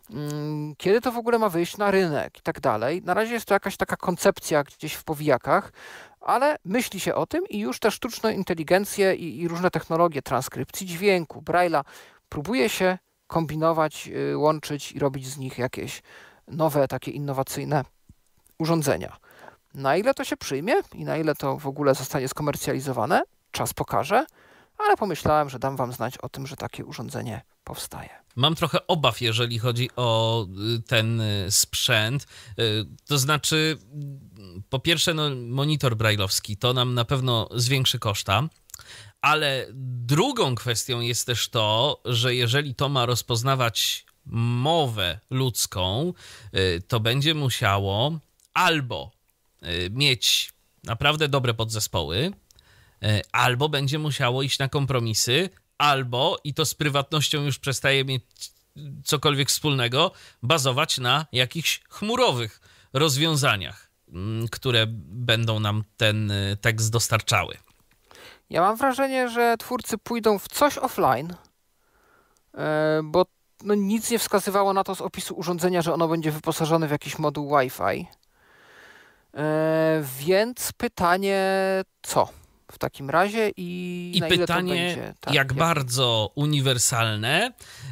Mm, kiedy to w ogóle ma wyjść na rynek i tak dalej. Na razie jest to jakaś taka koncepcja gdzieś w powijakach, ale myśli się o tym i już te sztuczne inteligencje i, i różne technologie transkrypcji dźwięku, braille'a próbuje się kombinować, y, łączyć i robić z nich jakieś nowe, takie innowacyjne urządzenia. Na ile to się przyjmie i na ile to w ogóle zostanie skomercjalizowane, czas pokaże, ale pomyślałem, że dam Wam znać o tym, że takie urządzenie powstaje mam trochę obaw, jeżeli chodzi o y, ten y, sprzęt. Y, to znaczy, po pierwsze, no, monitor brailleowski to nam na pewno zwiększy koszta. Ale drugą kwestią jest też to, że jeżeli to ma rozpoznawać mowę ludzką, to będzie musiało albo mieć naprawdę dobre podzespoły, albo będzie musiało iść na kompromisy, albo, i to z prywatnością już przestaje mieć cokolwiek wspólnego, bazować na jakichś chmurowych rozwiązaniach, mm, które będą nam ten y, tekst dostarczały. Ja mam wrażenie, że twórcy pójdą w coś offline, e, bo no nic nie wskazywało na to z opisu urządzenia, że ono będzie wyposażone w jakiś moduł Wi-Fi. E, więc pytanie, co? w takim razie i, I pytanie, tak, jak, jak bardzo uniwersalne,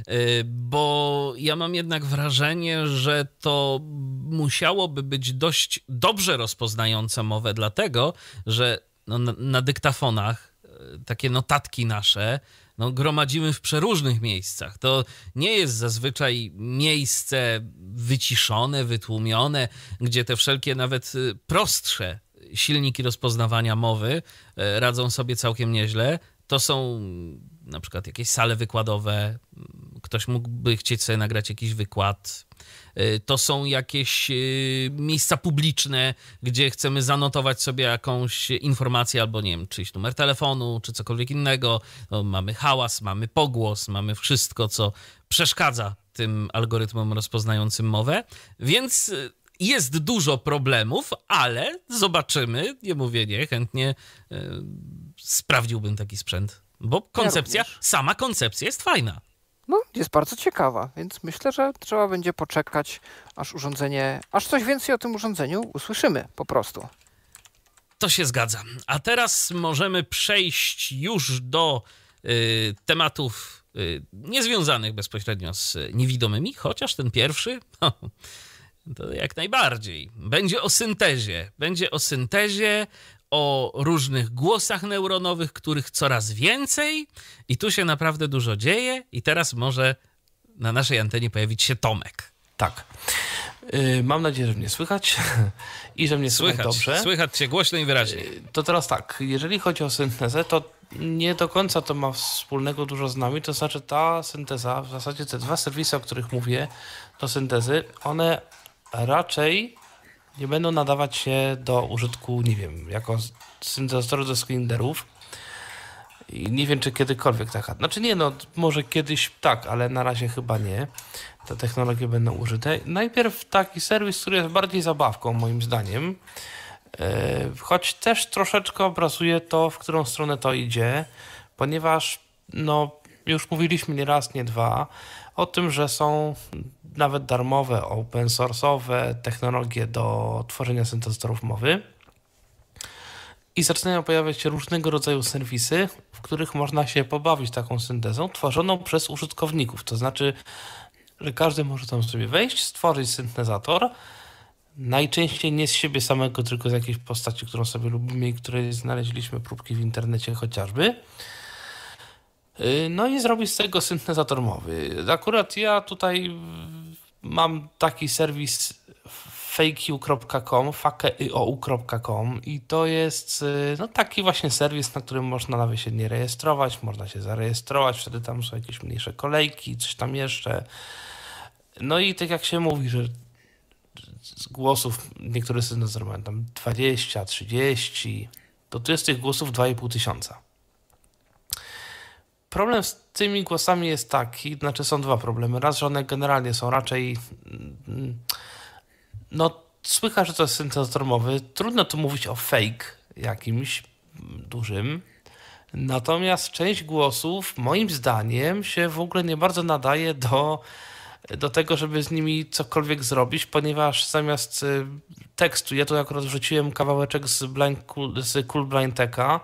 y, bo ja mam jednak wrażenie, że to musiałoby być dość dobrze rozpoznające mowę, dlatego że no, na, na dyktafonach y, takie notatki nasze no, gromadzimy w przeróżnych miejscach. To nie jest zazwyczaj miejsce wyciszone, wytłumione, gdzie te wszelkie nawet y, prostsze silniki rozpoznawania mowy e, radzą sobie całkiem nieźle. To są na przykład jakieś sale wykładowe, ktoś mógłby chcieć sobie nagrać jakiś wykład. E, to są jakieś e, miejsca publiczne, gdzie chcemy zanotować sobie jakąś informację, albo nie wiem, czyjś numer telefonu, czy cokolwiek innego. No, mamy hałas, mamy pogłos, mamy wszystko, co przeszkadza tym algorytmom rozpoznającym mowę. Więc jest dużo problemów, ale zobaczymy. Nie mówię nie, chętnie e, sprawdziłbym taki sprzęt, bo koncepcja, ja sama koncepcja jest fajna. No, jest bardzo ciekawa, więc myślę, że trzeba będzie poczekać, aż urządzenie, aż coś więcej o tym urządzeniu usłyszymy po prostu. To się zgadza. A teraz możemy przejść już do y, tematów y, niezwiązanych bezpośrednio z niewidomymi, chociaż ten pierwszy no, to jak najbardziej. Będzie o syntezie. Będzie o syntezie, o różnych głosach neuronowych, których coraz więcej, i tu się naprawdę dużo dzieje. I teraz może na naszej antenie pojawić się Tomek. Tak. Yy, mam nadzieję, że mnie słychać i że mnie słychać, słychać dobrze. Słychać cię głośno i wyraźnie. Yy, to teraz tak, jeżeli chodzi o syntezę, to nie do końca to ma wspólnego dużo z nami, to znaczy ta synteza, w zasadzie te dwa serwisy, o których mówię, to syntezy, one raczej nie będą nadawać się do użytku, nie wiem, jako syntezatorów do sklinderów. I nie wiem, czy kiedykolwiek taka. Znaczy nie, no może kiedyś tak, ale na razie chyba nie. Te technologie będą użyte. Najpierw taki serwis, który jest bardziej zabawką, moim zdaniem. E, choć też troszeczkę obrazuje to, w którą stronę to idzie, ponieważ no, już mówiliśmy nie raz, nie dwa o tym, że są nawet darmowe, open source'owe technologie do tworzenia syntezatorów mowy. I zaczynają pojawiać się różnego rodzaju serwisy, w których można się pobawić taką syntezą tworzoną przez użytkowników. To znaczy, że każdy może tam sobie wejść, stworzyć syntezator, najczęściej nie z siebie samego, tylko z jakiejś postaci, którą sobie lubimy i której znaleźliśmy próbki w internecie chociażby. Yy, no i zrobić z tego syntezator mowy. Akurat ja tutaj mam taki serwis fakeyu.com, fakeyu.com i to jest y, no, taki właśnie serwis, na którym można nawet się nie rejestrować, można się zarejestrować, wtedy tam są jakieś mniejsze kolejki, coś tam jeszcze. No i tak jak się mówi, że głosów, niektóre syntezory mają tam 20, 30, to tu jest tych głosów 2,5 tysiąca problem z tymi głosami jest taki, znaczy są dwa problemy. Raz, że one generalnie są raczej. Mm, mm, no, słychać, że to jest syntezator mowy. Trudno tu mówić o fake jakimś dużym. Natomiast część głosów, moim zdaniem, się w ogóle nie bardzo nadaje do, do tego, żeby z nimi cokolwiek zrobić, ponieważ zamiast y, tekstu, ja tu akurat wrzuciłem kawałeczek z, Blind, z Cool Blind Teka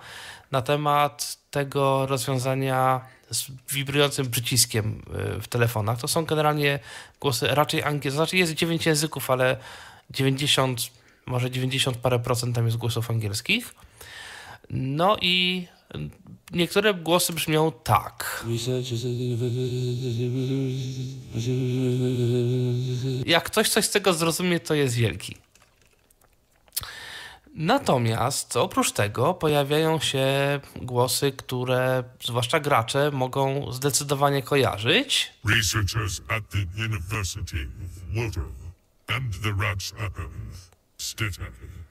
na temat tego rozwiązania z wibrującym przyciskiem y, w telefonach. To są generalnie głosy raczej angielskie. Znaczy jest 9 języków, ale 90, może 90 parę procent tam jest głosów angielskich. No i niektóre głosy brzmią tak. Jak ktoś coś z tego zrozumie, to jest wielki. Natomiast oprócz tego pojawiają się głosy, które zwłaszcza gracze mogą zdecydowanie kojarzyć. Researchers at the University of and the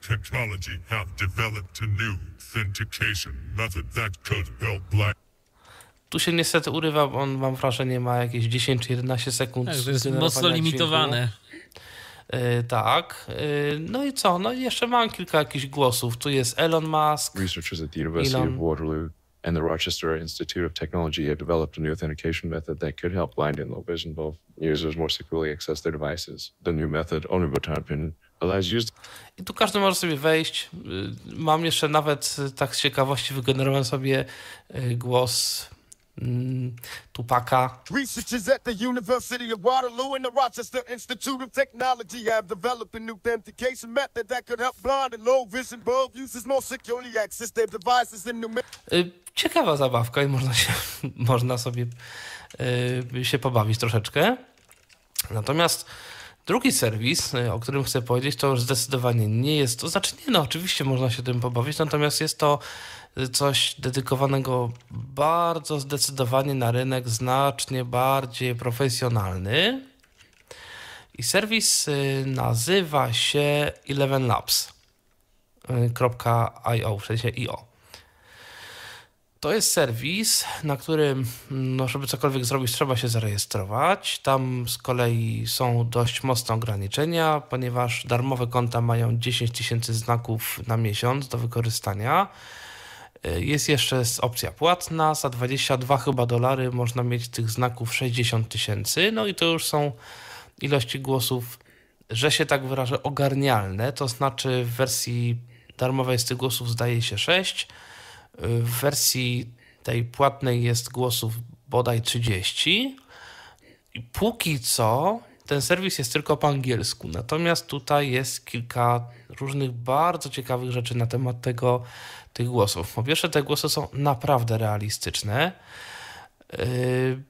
Technology have developed a new authentication method that could help black tu się niestety urywa, on mam wrażenie ma jakieś 10 czy 11 sekund. Tak, to jest mocno limitowane. Dźwięku. E, tak. E, no i co? No jeszcze mam kilka jakichś głosów. Tu jest Elon Musk. Researchers at the University Elon. of Waterloo and the Rochester Institute of Technology have developed a new authentication method that could help blind and low vision both users more securely access their devices. The new method, only allows I tu każdy może sobie wejść. Y, mam jeszcze nawet y, tak z ciekawości wygenerowałem sobie y, głos Tupaka. Researchers at the University of Waterloo and the Rochester Institute of Technology have developed authentication method that could help blind and low vision bulb users more securely access their devices in y, Ciekawa zabawka i można, się, można sobie yy, się pobawić troszeczkę. Natomiast Drugi serwis, y, o którym chcę powiedzieć, to już zdecydowanie nie jest to. Znaczy, nie, no oczywiście można się tym pobawić, natomiast jest to coś dedykowanego bardzo zdecydowanie na rynek znacznie bardziej profesjonalny. I serwis y, nazywa się 11labs.io, w sensie IO. To jest serwis, na którym, no, żeby cokolwiek zrobić, trzeba się zarejestrować. Tam z kolei są dość mocne ograniczenia, ponieważ darmowe konta mają 10 tysięcy znaków na miesiąc do wykorzystania E, jest jeszcze opcja płatna, za 22 chyba dolary można mieć tych znaków 60 tysięcy, no i to już są ilości głosów, że się tak wyrażę, ogarnialne, to znaczy w wersji darmowej z tych głosów zdaje się 6, e, w wersji tej płatnej jest głosów bodaj 30 i póki co ten serwis jest tylko po angielsku, natomiast tutaj jest kilka różnych bardzo ciekawych rzeczy na temat tego, tych głosów. Po pierwsze, te głosy są naprawdę realistyczne. Yy,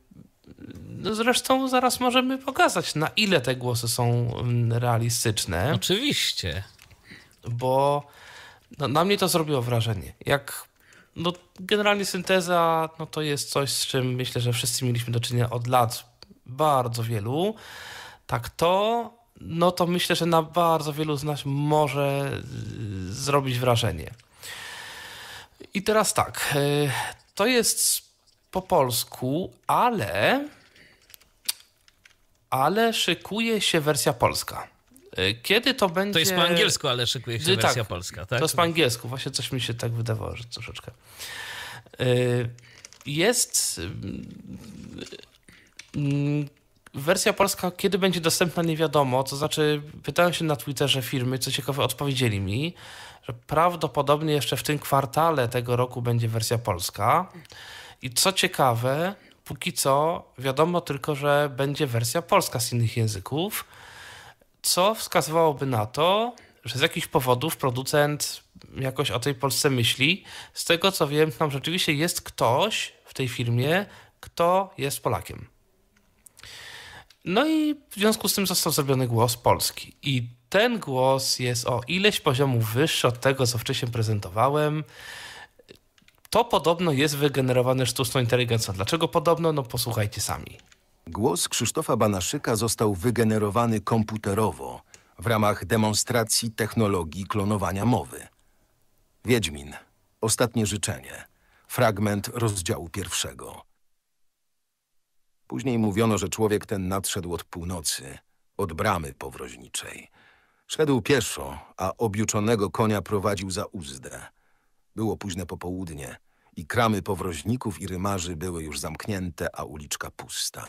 no zresztą zaraz możemy pokazać, na ile te głosy są mm, realistyczne. Oczywiście. Bo no, na mnie to zrobiło wrażenie. Jak no, generalnie synteza no, to jest coś, z czym myślę, że wszyscy mieliśmy do czynienia od lat, bardzo wielu. Tak to, no to myślę, że na bardzo wielu z nas może y, zrobić wrażenie. I teraz tak, e, to jest po polsku, ale ale szykuje się wersja polska. E, kiedy to będzie. To jest po angielsku, ale szykuje się e, tak, wersja polska, tak? To jest po angielsku, właśnie coś mi się tak wydawało, że troszeczkę. Jest. Mm, wersja polska, kiedy będzie dostępna, nie wiadomo. To znaczy, pytałem się na Twitterze firmy, co ciekawe, odpowiedzieli mi że prawdopodobnie jeszcze w tym kwartale tego roku będzie wersja polska. I co ciekawe, póki co wiadomo tylko, że będzie wersja polska z innych języków, co wskazywałoby na to, że z jakichś powodów producent jakoś o tej Polsce myśli. Z tego co wiem, tam rzeczywiście jest ktoś w tej firmie, kto jest Polakiem. No i w związku z tym został zrobiony głos polski. I ten głos jest o ileś poziomów wyższy od tego, co wcześniej prezentowałem. To podobno jest wygenerowane sztuczną inteligencją. Dlaczego podobno? No posłuchajcie sami. Głos Krzysztofa Banaszyka został wygenerowany komputerowo w ramach demonstracji technologii klonowania mowy. Wiedźmin. Ostatnie życzenie. Fragment rozdziału pierwszego. Później mówiono, że człowiek ten nadszedł od północy, od bramy powroźniczej – Szedł pieszo, a objuczonego konia prowadził za uzdę. Było późne popołudnie i kramy powroźników i rymarzy były już zamknięte, a uliczka pusta.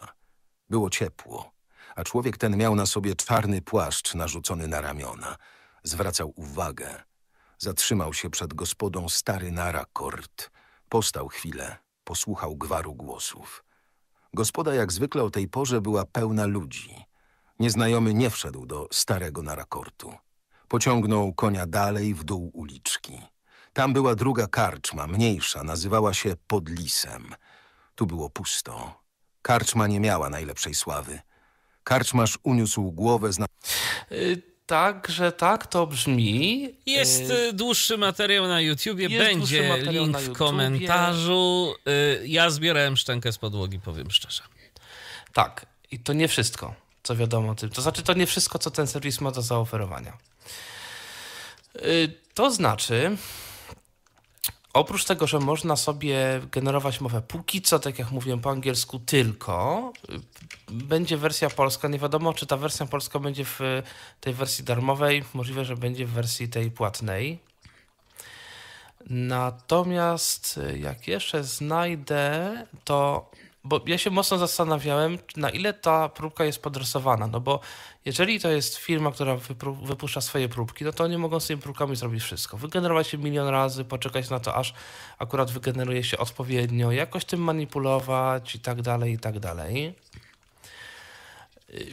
Było ciepło, a człowiek ten miał na sobie czarny płaszcz narzucony na ramiona. Zwracał uwagę. Zatrzymał się przed gospodą stary Narakort, Postał chwilę, posłuchał gwaru głosów. Gospoda jak zwykle o tej porze była pełna ludzi – Nieznajomy nie wszedł do starego narakortu. Pociągnął konia dalej w dół uliczki. Tam była druga karczma, mniejsza, nazywała się Podlisem. Tu było pusto. Karczma nie miała najlepszej sławy. Karczmasz uniósł głowę z... Na... Y tak, że tak to brzmi. Jest y, y, dłuższy materiał na YouTubie, będzie link w komentarzu. Y, ja zbierałem szczękę z podłogi, powiem szczerze. Tak, i to nie wszystko co wiadomo o tym. To znaczy, to nie wszystko, co ten serwis ma do zaoferowania. Y, to znaczy, oprócz tego, że można sobie generować mowę póki co, tak jak mówiłem po angielsku, tylko y, będzie wersja polska. Nie wiadomo, czy ta wersja polska będzie w tej wersji darmowej. Możliwe, że będzie w wersji tej płatnej. Natomiast y, jak jeszcze znajdę, to bo ja się mocno zastanawiałem, na ile ta próbka jest podrysowana. No bo jeżeli to jest firma, która wypuszcza swoje próbki, no to oni mogą z tymi próbkami zrobić wszystko. Wygenerować się milion razy, poczekać na to, aż akurat wygeneruje się odpowiednio, jakoś tym manipulować i tak dalej, i tak dalej.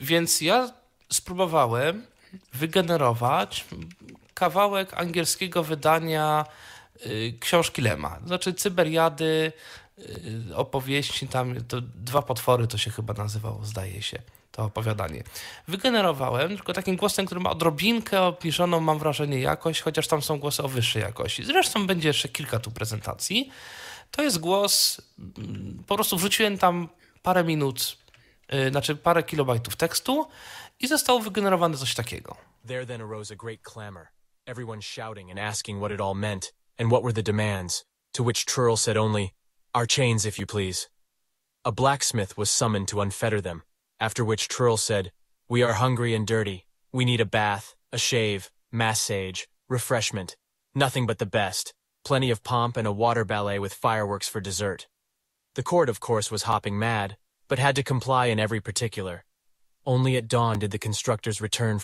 Więc ja spróbowałem wygenerować kawałek angielskiego wydania y, książki Lema, znaczy Cyberjady Y, opowieści, tam to dwa potwory to się chyba nazywało, zdaje się, to opowiadanie. Wygenerowałem tylko takim głosem, który ma odrobinkę obniżoną, mam wrażenie, jakość, chociaż tam są głosy o wyższej jakości. Zresztą będzie jeszcze kilka tu prezentacji. To jest głos, mm, po prostu wrzuciłem tam parę minut, yy, znaczy parę kilobajtów tekstu i zostało wygenerowane coś takiego. There then arose a great clamor, everyone shouting and asking what it all meant and what were the demands, to which Turl said only, Our chains, if you please. A blacksmith was summoned to unfetter them, after which Trurl said, We are hungry and dirty. We need a bath, a shave, massage, refreshment. Nothing but the best. Plenty of pomp and a water ballet with fireworks for dessert. The court, of course, was hopping mad, but had to comply in every particular. Only at dawn did the constructors return.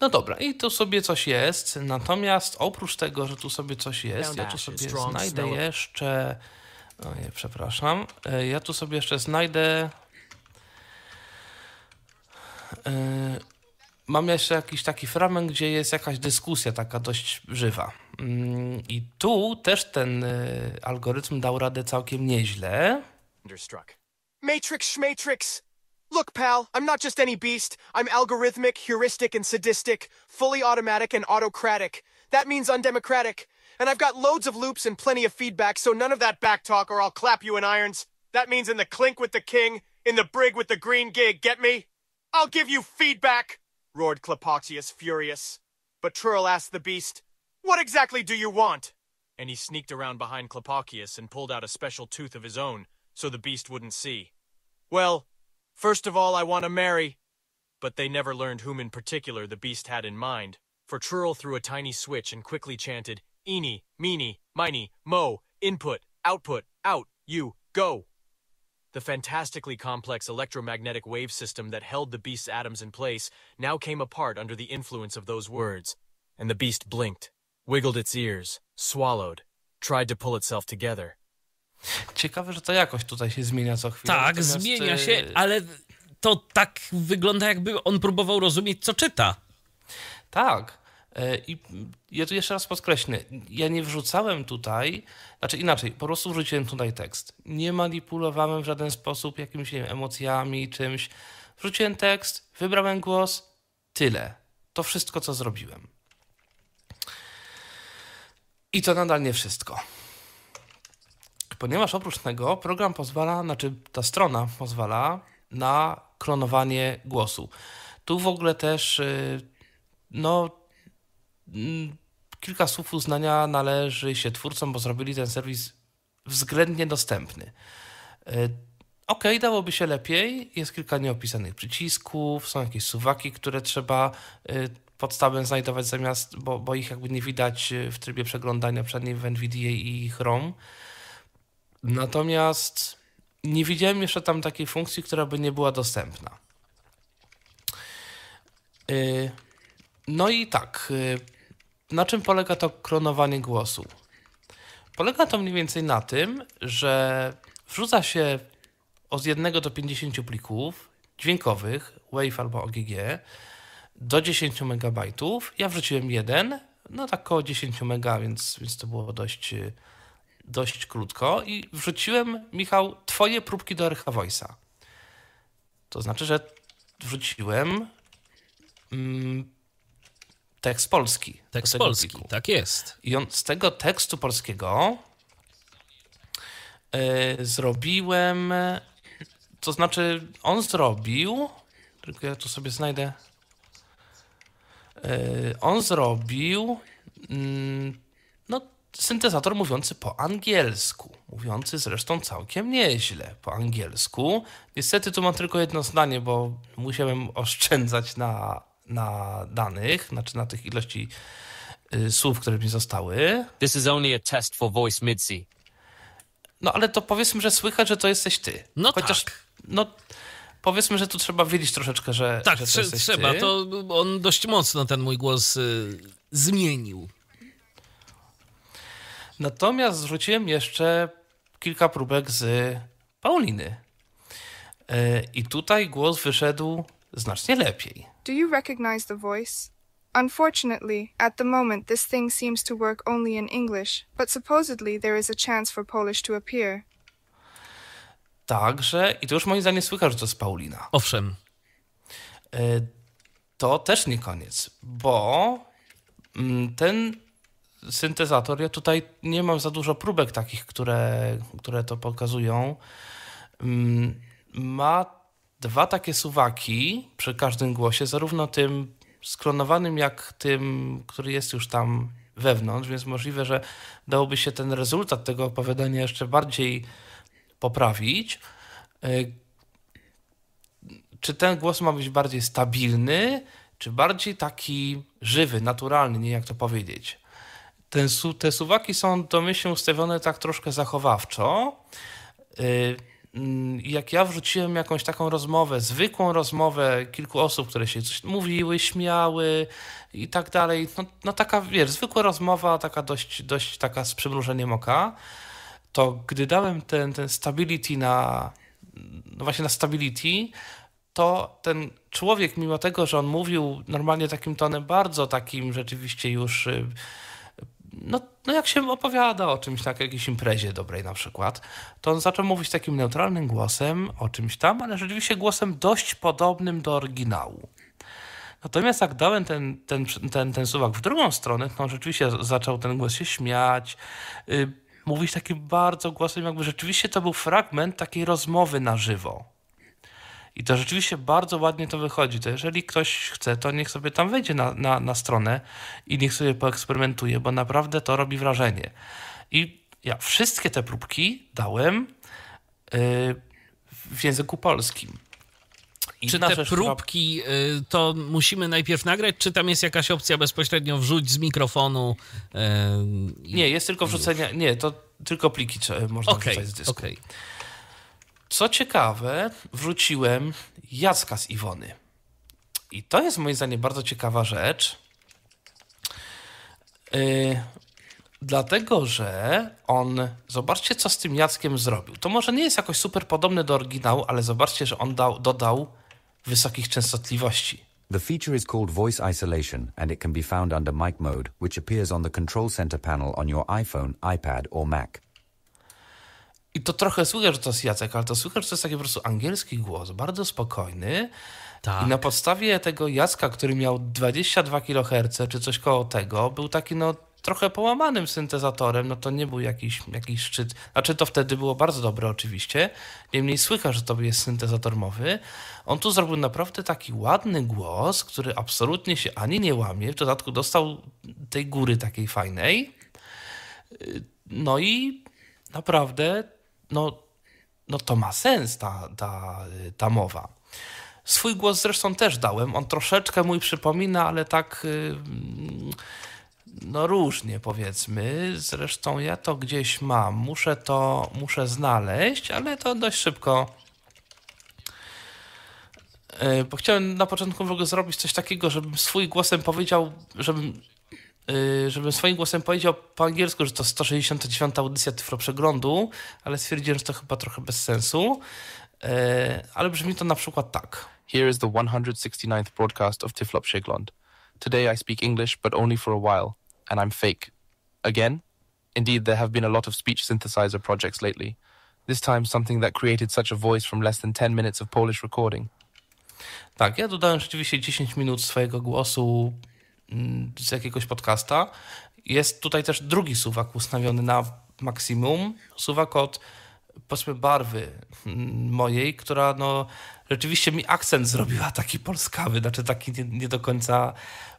No dobra, i tu sobie coś jest. Natomiast oprócz tego, że tu sobie coś jest, ja tu sobie znajdę jeszcze O nie, przepraszam. E, ja tu sobie jeszcze znajdę. E, mam jeszcze jakiś taki fragment, gdzie jest jakaś dyskusja taka dość żywa. Mm, I tu też ten e, algorytm dał radę całkiem nieźle. Matrix, Matrix! Look, pal, I'm not just any beast. I'm algorithmic, heuristic, and sadistic, fully automatic and autocratic. That means undemocratic. And I've got loads of loops and plenty of feedback, so none of that backtalk or I'll clap you in irons. That means in the clink with the king, in the brig with the green gig, get me? I'll give you feedback, roared Clepoxius, furious. But Trurl asked the beast, What exactly do you want? And he sneaked around behind Clepoxius and pulled out a special tooth of his own, so the beast wouldn't see. Well, first of all, I want to marry. But they never learned whom in particular the beast had in mind, for Trurl threw a tiny switch and quickly chanted, eeny, meeny, miny, mo, input, output, out, you, go. The fantastically complex electromagnetic wave system that held the beast's atoms in place now came apart under the influence of those words, and the beast blinked, wiggled its ears, swallowed, tried to pull itself together. Ciekawe, że to jakoś tutaj się zmienia co chwilę. Tak, Natomiast... zmienia się, ale to tak wygląda, jakby on próbował rozumieć, co czyta. Tak. E, I ja tu jeszcze raz podkreślę, ja nie wrzucałem tutaj, znaczy inaczej, po prostu wrzuciłem tutaj tekst. Nie manipulowałem w żaden sposób jakimiś wiem, emocjami, czymś. Wrzuciłem tekst, wybrałem głos, tyle. To wszystko, co zrobiłem. I to nadal nie wszystko. Ponieważ oprócz tego program pozwala, znaczy ta strona pozwala na klonowanie głosu. Tu w ogóle też, y, no, Mm, kilka słów uznania należy się twórcom, bo zrobili ten serwis względnie dostępny. E, ok, dałoby się lepiej, jest kilka nieopisanych przycisków, są jakieś suwaki, które trzeba e, podstawę znajdować zamiast, bo, bo ich jakby nie widać e, w trybie przeglądania przynajmniej w NVIDIA i Chrome. Natomiast nie widziałem jeszcze tam takiej funkcji, która by nie była dostępna. No i tak, na czym polega to klonowanie głosu? Polega to mniej więcej na tym, że wrzuca się od 1 do 50 plików dźwiękowych, WAV albo OGG, do 10 MB. Ja wrzuciłem jeden, no tak około 10 MB, więc, więc to było dość, dość krótko. I wrzuciłem, Michał, twoje próbki do RH Voice'a. To znaczy, że wrzuciłem mm, tekst polski. Tekst polski, pliku. tak jest. I on z tego tekstu polskiego e, zrobiłem, to znaczy on zrobił, tylko ja tu sobie znajdę, e, on zrobił mm, no, syntezator mówiący po angielsku, mówiący zresztą całkiem nieźle po angielsku. Niestety tu mam tylko jedno zdanie, bo musiałem oszczędzać na na danych, znaczy na tych ilości y, słów, które mi zostały. This is only a test for voice midsy. No ale to powiedzmy, że słychać, że to jesteś ty. No Chociaż, tak. No, powiedzmy, że tu trzeba wiedzieć troszeczkę, że. Tak, że to trzeba. Ty. To on dość mocno ten mój głos y, zmienił. Natomiast zrzuciłem jeszcze kilka próbek z Pauliny. Y, I tutaj głos wyszedł znacznie lepiej. Do you recognize the voice? Unfortunately, at the moment this thing seems to work only in English, but supposedly there is a chance for Polish to appear. Także, i to już moim zdaniem słychać, że to jest Paulina. Owszem. E, to też nie koniec, bo mm, ten syntezator, ja tutaj nie mam za dużo próbek takich, które, które to pokazują, mm, ma dwa takie suwaki przy każdym głosie, zarówno tym sklonowanym, jak tym, który jest już tam wewnątrz, więc możliwe, że dałoby się ten rezultat tego opowiadania jeszcze bardziej poprawić. Y, czy ten głos ma być bardziej stabilny, czy bardziej taki żywy, naturalny, nie jak to powiedzieć? Ten, te suwaki są domyślnie ustawione tak troszkę zachowawczo. Y, Mm, jak ja wrzuciłem jakąś taką rozmowę, zwykłą rozmowę kilku osób, które się coś mówiły, śmiały i tak dalej, no, no taka, wiesz, zwykła rozmowa, taka dość, dość taka z przymrużeniem oka, to gdy dałem ten, ten stability na, no właśnie na stability, to ten człowiek, mimo tego, że on mówił normalnie takim tonem bardzo takim rzeczywiście już y, no, no jak się opowiada o czymś, tak, jakiejś imprezie dobrej na przykład, to on zaczął mówić takim neutralnym głosem o czymś tam, ale rzeczywiście głosem dość podobnym do oryginału. Natomiast jak dałem ten, ten, ten, ten suwak w drugą stronę, to on rzeczywiście zaczął ten głos się śmiać, yy, mówić takim bardzo głosem, jakby rzeczywiście to był fragment takiej rozmowy na żywo. I to rzeczywiście bardzo ładnie to wychodzi. To jeżeli ktoś chce, to niech sobie tam wejdzie na, na, na stronę i niech sobie poeksperymentuje, bo naprawdę to robi wrażenie. I ja wszystkie te próbki dałem yy, w języku polskim. I czy te próbki y, to musimy najpierw nagrać, czy tam jest jakaś opcja bezpośrednio wrzuć z mikrofonu? Yy, nie, jest tylko wrzucenie, nie, to tylko pliki można okay, wrzucać z dysku. Okay. Co ciekawe, wróciłem Jacka z Iwony. I to jest moim zdaniem bardzo ciekawa rzecz. Yy, dlatego, że on, zobaczcie, co z tym Jackiem zrobił. To może nie jest jakoś super podobny do oryginału, ale zobaczcie, że on dał, dodał wysokich częstotliwości. The feature is called Voice Isolation and it can be found under mic mode, which appears on the Control Center panel on your iPhone, iPad or Mac. I to trochę słychać, że to jest Jacek, ale to słychać, że to jest taki po prostu angielski głos, bardzo spokojny. Tak. I na podstawie tego Jacka, który miał 22 kHz czy coś koło tego, był taki no trochę połamanym syntezatorem, no to nie był jakiś, jakiś szczyt. Znaczy to wtedy było bardzo dobre oczywiście, niemniej słychać, że to jest syntezator mowy. On tu zrobił naprawdę taki ładny głos, który absolutnie się ani nie łamie, w dodatku dostał tej góry takiej fajnej. Y, no i naprawdę no, no to ma sens ta, ta, ta mowa. Swój głos zresztą też dałem. On troszeczkę mój przypomina, ale tak no różnie powiedzmy. Zresztą ja to gdzieś mam. Muszę to muszę znaleźć, ale to dość szybko. Yy, bo chciałem na początku w ogóle zrobić coś takiego, żebym swój głosem powiedział, żebym Y, żebym swoim głosem powiedział po angielsku, że to 169 audycja Przeglądu, ale stwierdziłem, że to chyba trochę bez sensu. Y, ale brzmi to na przykład tak. Here is the 169th broadcast of Przegląd. Today I speak English, but only for a while, and I'm fake. Again? Indeed, there have been a lot of speech synthesizer projects lately. This time something that created such a voice from less than 10 minutes of Polish recording. Tak, ja dodałem rzeczywiście 10 minut swojego głosu Mm, z jakiegoś podcasta. Jest tutaj też drugi suwak ustawiony na maksimum. Suwak od powiedzmy barwy mm, mojej, która no rzeczywiście mi akcent zrobiła taki polskawy, znaczy taki nie, nie, do końca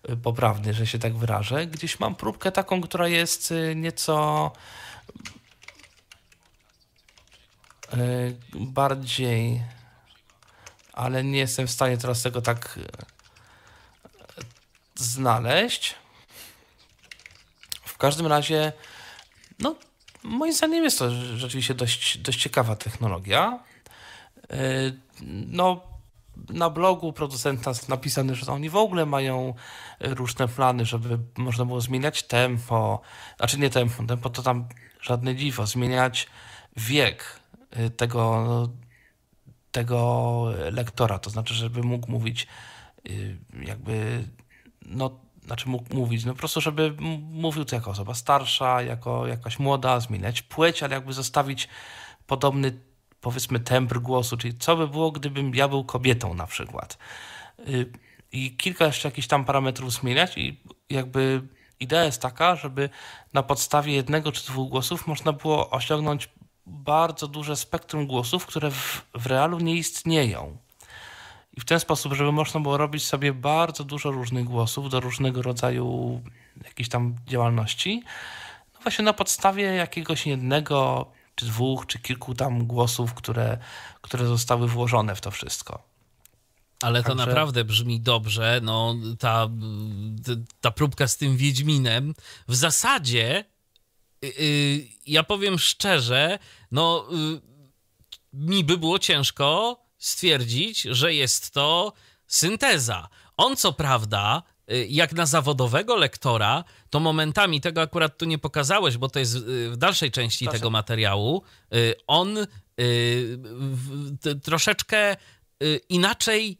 y, poprawny, że się tak wyrażę. Gdzieś mam próbkę taką, która jest y, nieco y, bardziej, ale nie jestem w stanie teraz tego tak znaleźć. W każdym razie, no, moim zdaniem jest to rzeczywiście dość, dość ciekawa technologia. E, no, na blogu producenta jest napisane, że oni w ogóle mają różne plany, żeby można było zmieniać tempo, znaczy nie tempo, tempo to tam żadne dziwo, zmieniać wiek e, tego, tego lektora, to znaczy, żeby mógł mówić e, jakby no, znaczy mógł mówić, no po prostu, żeby mówił to jako osoba starsza, jako jakaś młoda, zmieniać płeć, ale jakby zostawić podobny, powiedzmy, temper głosu, czyli co by było, gdybym ja był kobietą na przykład. Y, I kilka jeszcze jakichś tam parametrów zmieniać i jakby idea jest taka, żeby na podstawie jednego czy dwóch głosów można było osiągnąć bardzo duże spektrum głosów, które w, w realu nie istnieją. I w ten sposób, żeby można było robić sobie bardzo dużo różnych głosów do różnego rodzaju jakiejś tam działalności, no właśnie na podstawie jakiegoś jednego, czy dwóch, czy kilku tam głosów, które, które zostały włożone w to wszystko. Ale to naprawdę brzmi dobrze. No, ta, ta próbka z tym Wiedźminem w zasadzie, yy, ja powiem szczerze, no, yy, mi by było ciężko stwierdzić, że jest to synteza. On co prawda, y, jak na zawodowego lektora, to momentami tego akurat tu nie pokazałeś, bo to jest y, w dalszej części Proszę. tego materiału. Y, on troszeczkę inaczej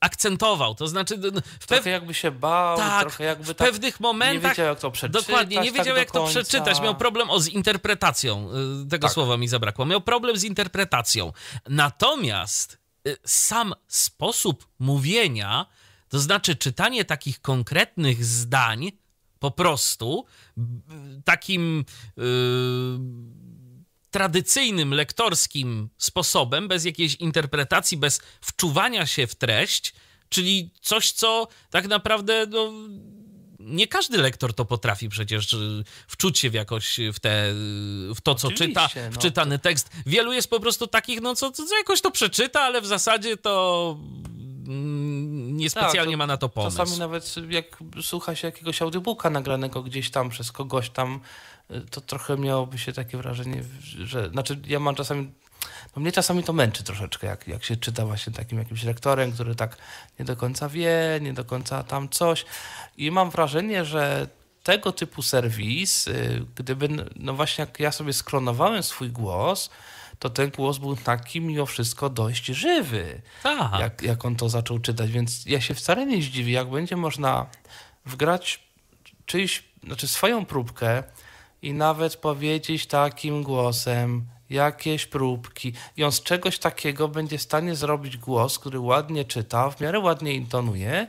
akcentował. To znaczy, w trochę jakby się bał, tak, jakby w tak pewnych momentach. Nie wiedział, jak to przeczytać. Dokładnie, nie tak wiedział, tak jak to przeczytać. Miał problem o, z interpretacją. Y, tego tak. słowa mi zabrakło. Miał problem z interpretacją. Natomiast y, sam sposób mówienia, to znaczy czytanie takich konkretnych zdań, po prostu takim. Yy, tradycyjnym, lektorskim sposobem, bez jakiejś interpretacji, bez wczuwania się w treść, czyli coś, co tak naprawdę no, nie każdy lektor to potrafi przecież y, wczuć się w jakoś w, te, y, w to, co Oczywiście, czyta, no. wczytany tekst. Wielu jest po prostu takich, no co, co jakoś to przeczyta, ale w zasadzie to mm, niespecjalnie tak, ma na to pomysł. Czasami nawet jak słucha się jakiegoś audiobooka nagranego gdzieś tam przez kogoś tam, to trochę miałoby się takie wrażenie, że znaczy ja mam czasami no mnie czasami to męczy troszeczkę, jak, jak się czyta właśnie takim jakimś rektorem, który tak nie do końca wie, nie do końca tam coś. I mam wrażenie, że tego typu serwis, y, gdyby, no właśnie jak ja sobie sklonowałem swój głos, to ten głos był taki mimo wszystko dość żywy, Aha. Tak. jak, jak on to zaczął czytać. Więc ja się wcale nie zdziwię, jak będzie można wgrać czyjś, znaczy swoją próbkę, i nawet powiedzieć takim głosem jakieś próbki i on z czegoś takiego będzie w stanie zrobić głos, który ładnie czyta, w miarę ładnie intonuje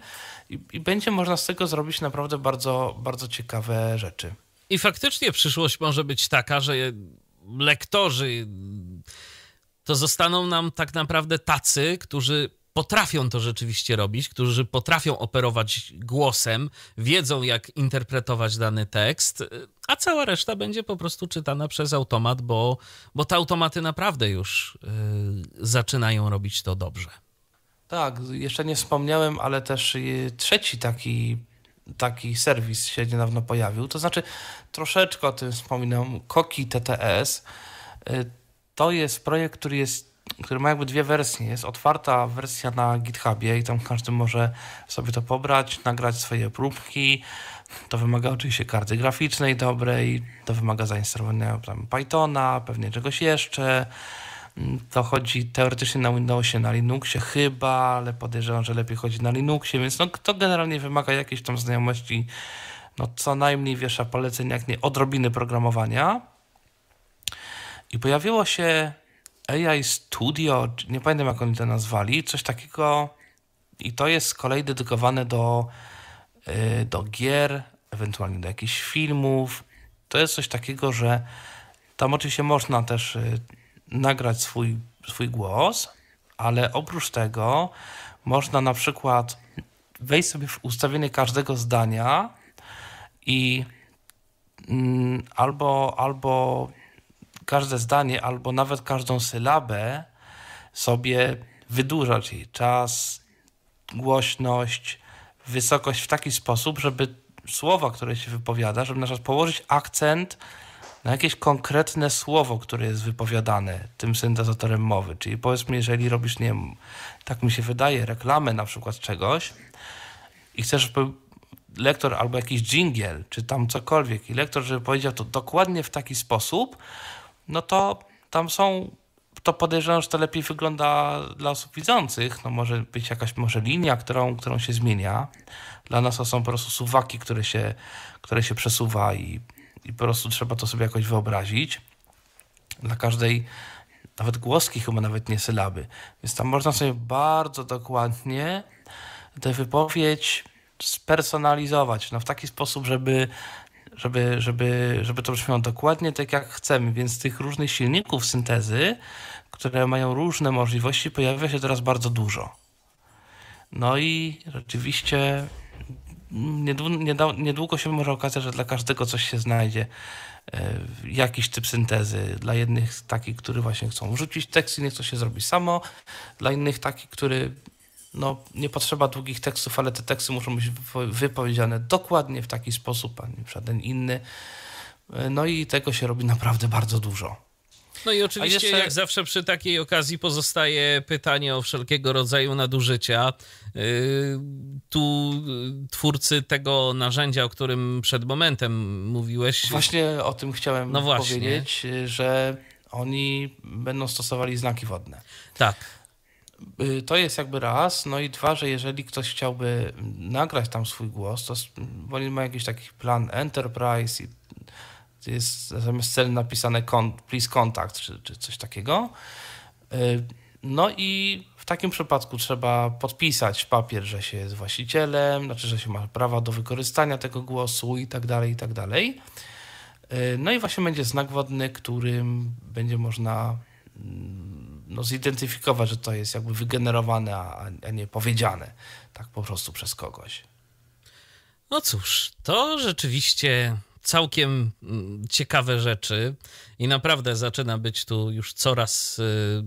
i, i będzie można z tego zrobić naprawdę bardzo, bardzo ciekawe rzeczy. I faktycznie przyszłość może być taka, że lektorzy to zostaną nam tak naprawdę tacy, którzy potrafią to rzeczywiście robić, którzy potrafią operować głosem, wiedzą jak interpretować dany tekst, a cała reszta będzie po prostu czytana przez automat, bo, bo te automaty naprawdę już yy, zaczynają robić to dobrze. Tak, jeszcze nie wspomniałem, ale też trzeci taki taki serwis się niedawno pojawił. To znaczy, troszeczkę o tym wspominam, Koki TTS. Y, to jest projekt, który jest który ma jakby dwie wersje. Jest otwarta wersja na GitHubie i tam każdy może sobie to pobrać, nagrać swoje próbki. To wymaga oczywiście karty graficznej dobrej, to wymaga zainstalowania Pythona, pewnie czegoś jeszcze. To chodzi teoretycznie na Windowsie, na Linuxie chyba, ale podejrzewam, że lepiej chodzi na Linuxie, więc no, to generalnie wymaga jakiejś tam znajomości, no co najmniej wiesza poleceń, jak nie odrobiny programowania. I pojawiło się AI Studio, nie pamiętam jak oni to nazwali, coś takiego i to jest z kolei dedykowane do, y, do gier, ewentualnie do jakichś filmów. To jest coś takiego, że tam oczywiście można też y, nagrać swój, swój głos, ale oprócz tego można na przykład wejść sobie w ustawienie każdego zdania i mm, albo, albo każde zdanie albo nawet każdą sylabę sobie wydłużać czyli czas, głośność, wysokość w taki sposób, żeby słowa, które się wypowiada, żeby na przykład położyć akcent na jakieś konkretne słowo, które jest wypowiadane tym syntezatorem mowy. Czyli powiedzmy, jeżeli robisz, nie wiem, tak mi się wydaje, reklamę na przykład czegoś i chcesz, żeby lektor albo jakiś dżingiel, czy tam cokolwiek i lektor, żeby powiedział to dokładnie w taki sposób, no to tam są, to podejrzewam, że to lepiej wygląda dla osób widzących. No może być jakaś może linia, którą, którą się zmienia. Dla nas to są po prostu suwaki, które się, które się przesuwa i, i po prostu trzeba to sobie jakoś wyobrazić. Dla każdej nawet głoski chyba nawet nie sylaby. Więc tam można sobie bardzo dokładnie tę wypowiedź spersonalizować no, w taki sposób, żeby żeby, żeby, żeby to brzmiało dokładnie tak, jak chcemy. Więc tych różnych silników syntezy, które mają różne możliwości, pojawia się teraz bardzo dużo. No i rzeczywiście niedługo, się może okazać, że dla każdego coś się znajdzie. E, jakiś typ syntezy. Dla jednych taki, który właśnie chcą wrzucić tekst, niech co się zrobi samo. Dla innych taki, który no, nie potrzeba długich tekstów, ale te teksty muszą być wypowiedziane dokładnie w taki sposób, a nie w żaden inny. No i tego się robi naprawdę bardzo dużo. No i oczywiście, jeszcze... jak zawsze przy takiej okazji, pozostaje pytanie o wszelkiego rodzaju nadużycia. Yy, tu yy, twórcy tego narzędzia, o którym przed momentem mówiłeś. Właśnie o tym chciałem no powiedzieć, że oni będą stosowali znaki wodne. Tak. Y, to jest jakby raz, no i dwa, że jeżeli ktoś chciałby nagrać tam swój głos, to bo on ma jakiś taki plan Enterprise i jest zamiast cel napisane please contact czy, czy coś takiego. Y, no i w takim przypadku trzeba podpisać papier, że się jest właścicielem, znaczy, że się ma prawa do wykorzystania tego głosu i tak dalej, i tak dalej. Y, no i właśnie będzie znak wodny, którym będzie można mm, no, zidentyfikować, że to jest jakby wygenerowane, a, a nie powiedziane tak po prostu przez kogoś. No cóż, to rzeczywiście całkiem mm, ciekawe rzeczy i naprawdę zaczyna być tu już coraz y,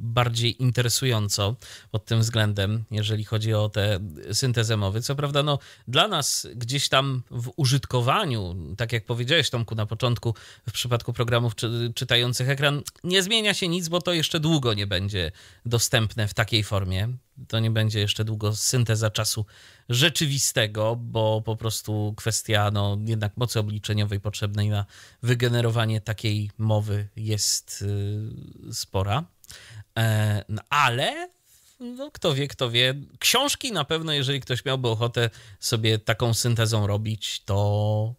bardziej interesująco pod tym względem, jeżeli chodzi o te syntezę mowy. Co prawda, no, dla nas gdzieś tam w użytkowaniu, tak jak powiedziałeś Tomku na początku, w przypadku programów czy, czytających ekran, nie zmienia się nic, bo to jeszcze długo nie będzie dostępne w takiej formie. To nie będzie jeszcze długo synteza czasu rzeczywistego, bo po prostu kwestia no, jednak mocy obliczeniowej potrzebnej na wygenerowanie takiej mowy jest yy, spora. E, no, ale no, kto wie, kto wie. Książki na pewno, jeżeli ktoś miałby ochotę sobie taką syntezą robić, to,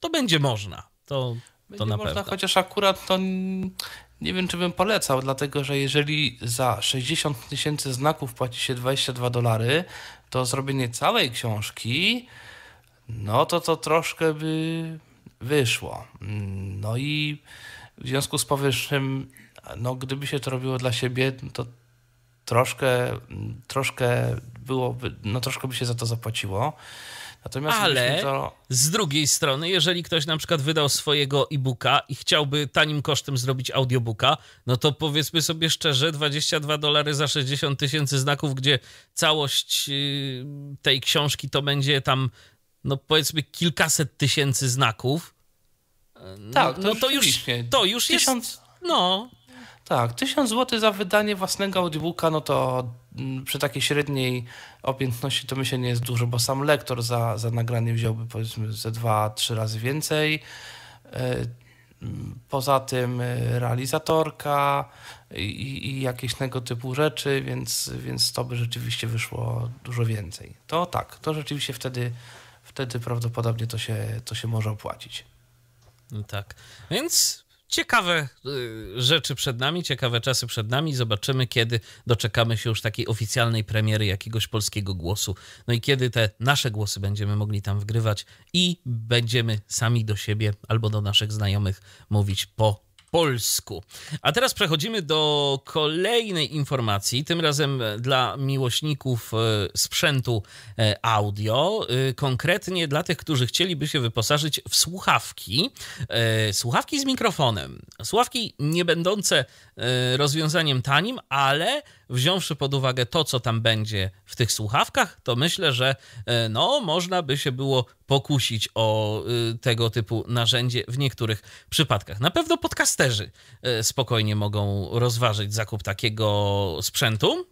to będzie można. To, będzie to na można, pewno. Chociaż akurat to nie wiem, czy bym polecał, dlatego że jeżeli za 60 tysięcy znaków płaci się 22 dolary, to zrobienie całej książki, no to to troszkę by wyszło. Mm, no i w związku z powyższym no, gdyby się to robiło dla siebie, to troszkę, troszkę byłoby, no troszkę by się za to zapłaciło. Natomiast Ale to... z drugiej strony, jeżeli ktoś na przykład wydał swojego e-booka i chciałby tanim kosztem zrobić audiobooka, no to powiedzmy sobie szczerze, 22 dolary za 60 tysięcy znaków, gdzie całość y, tej książki to będzie tam, no powiedzmy kilkaset tysięcy znaków. Y, tak, no, tak, to no już to już, to już jest... Tysiąc... No, tak, 1000 zł za wydanie własnego audiobooka, no to mm, przy takiej średniej objętności to myślę nie jest dużo, bo sam lektor za, za nagranie wziąłby powiedzmy ze 2-3 razy więcej. E, poza tym e, realizatorka i, i, jakieś tego typu rzeczy, więc, więc to by rzeczywiście wyszło dużo więcej. To tak, to rzeczywiście wtedy, wtedy prawdopodobnie to się, to się może opłacić. No tak. Więc ciekawe y, rzeczy przed nami, ciekawe czasy przed nami. Zobaczymy, kiedy doczekamy się już takiej oficjalnej premiery jakiegoś polskiego głosu. No i kiedy te nasze głosy będziemy mogli tam wgrywać i będziemy sami do siebie albo do naszych znajomych mówić po polsku. A teraz przechodzimy do kolejnej informacji, tym razem e, dla miłośników e, sprzętu e, audio, konkretnie dla tych, którzy chcieliby się wyposażyć w słuchawki, słuchawki z mikrofonem. Słuchawki nie będące rozwiązaniem tanim, ale wziąwszy pod uwagę to, co tam będzie w tych słuchawkach, to myślę, że e, no, można by się było pokusić o e, tego typu narzędzie w niektórych przypadkach. Na pewno podcasterzy e, spokojnie mogą rozważyć zakup takiego sprzętu.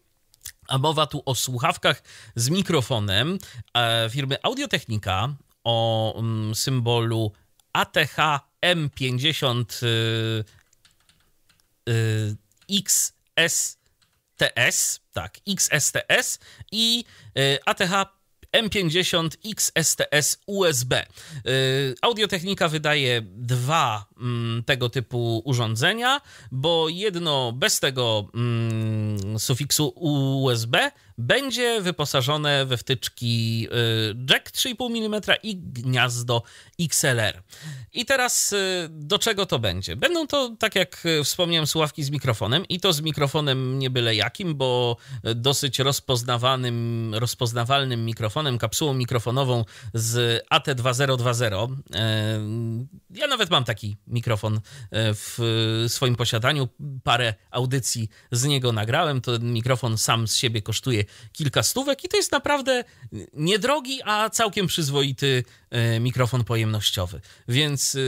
A mowa tu o słuchawkach z mikrofonem firmy Audiotechnika o mm, symbolu ATH M50 XS XTS, tak, XSTS i y, ATH M50 XSTS USB. Y, Audiotechnika wydaje dwa Mm, tego typu urządzenia, bo jedno bez tego mm, sufiksu USB będzie wyposażone we wtyczki y, jack 3,5 mm i gniazdo XLR. I teraz y, do czego to będzie? Będą to, tak jak y, wspomniałem, słuchawki z mikrofonem i to z mikrofonem nie byle jakim, bo dosyć rozpoznawanym, rozpoznawalnym mikrofonem, kapsułą mikrofonową z AT2020. Ja nawet mam taki mikrofon e, w swoim posiadaniu. Parę audycji z niego nagrałem. Ten mikrofon sam z siebie kosztuje kilka stówek i to jest naprawdę niedrogi, a całkiem przyzwoity e, mikrofon pojemnościowy. Więc e,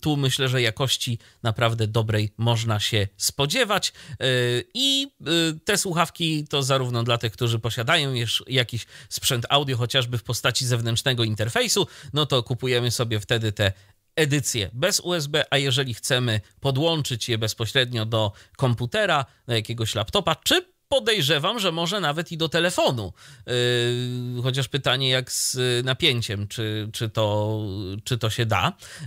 tu myślę, że jakości naprawdę dobrej można się spodziewać. I te słuchawki to zarówno dla tych, którzy posiadają już jakiś sprzęt audio, chociażby w postaci zewnętrznego interfejsu, no to kupujemy sobie wtedy te edycję bez USB, a jeżeli chcemy podłączyć je bezpośrednio do komputera, do jakiegoś laptopa, czy podejrzewam, że może nawet i do telefonu. Yy, chociaż pytanie jak z napięciem, czy, czy, to, czy to się da. Yy,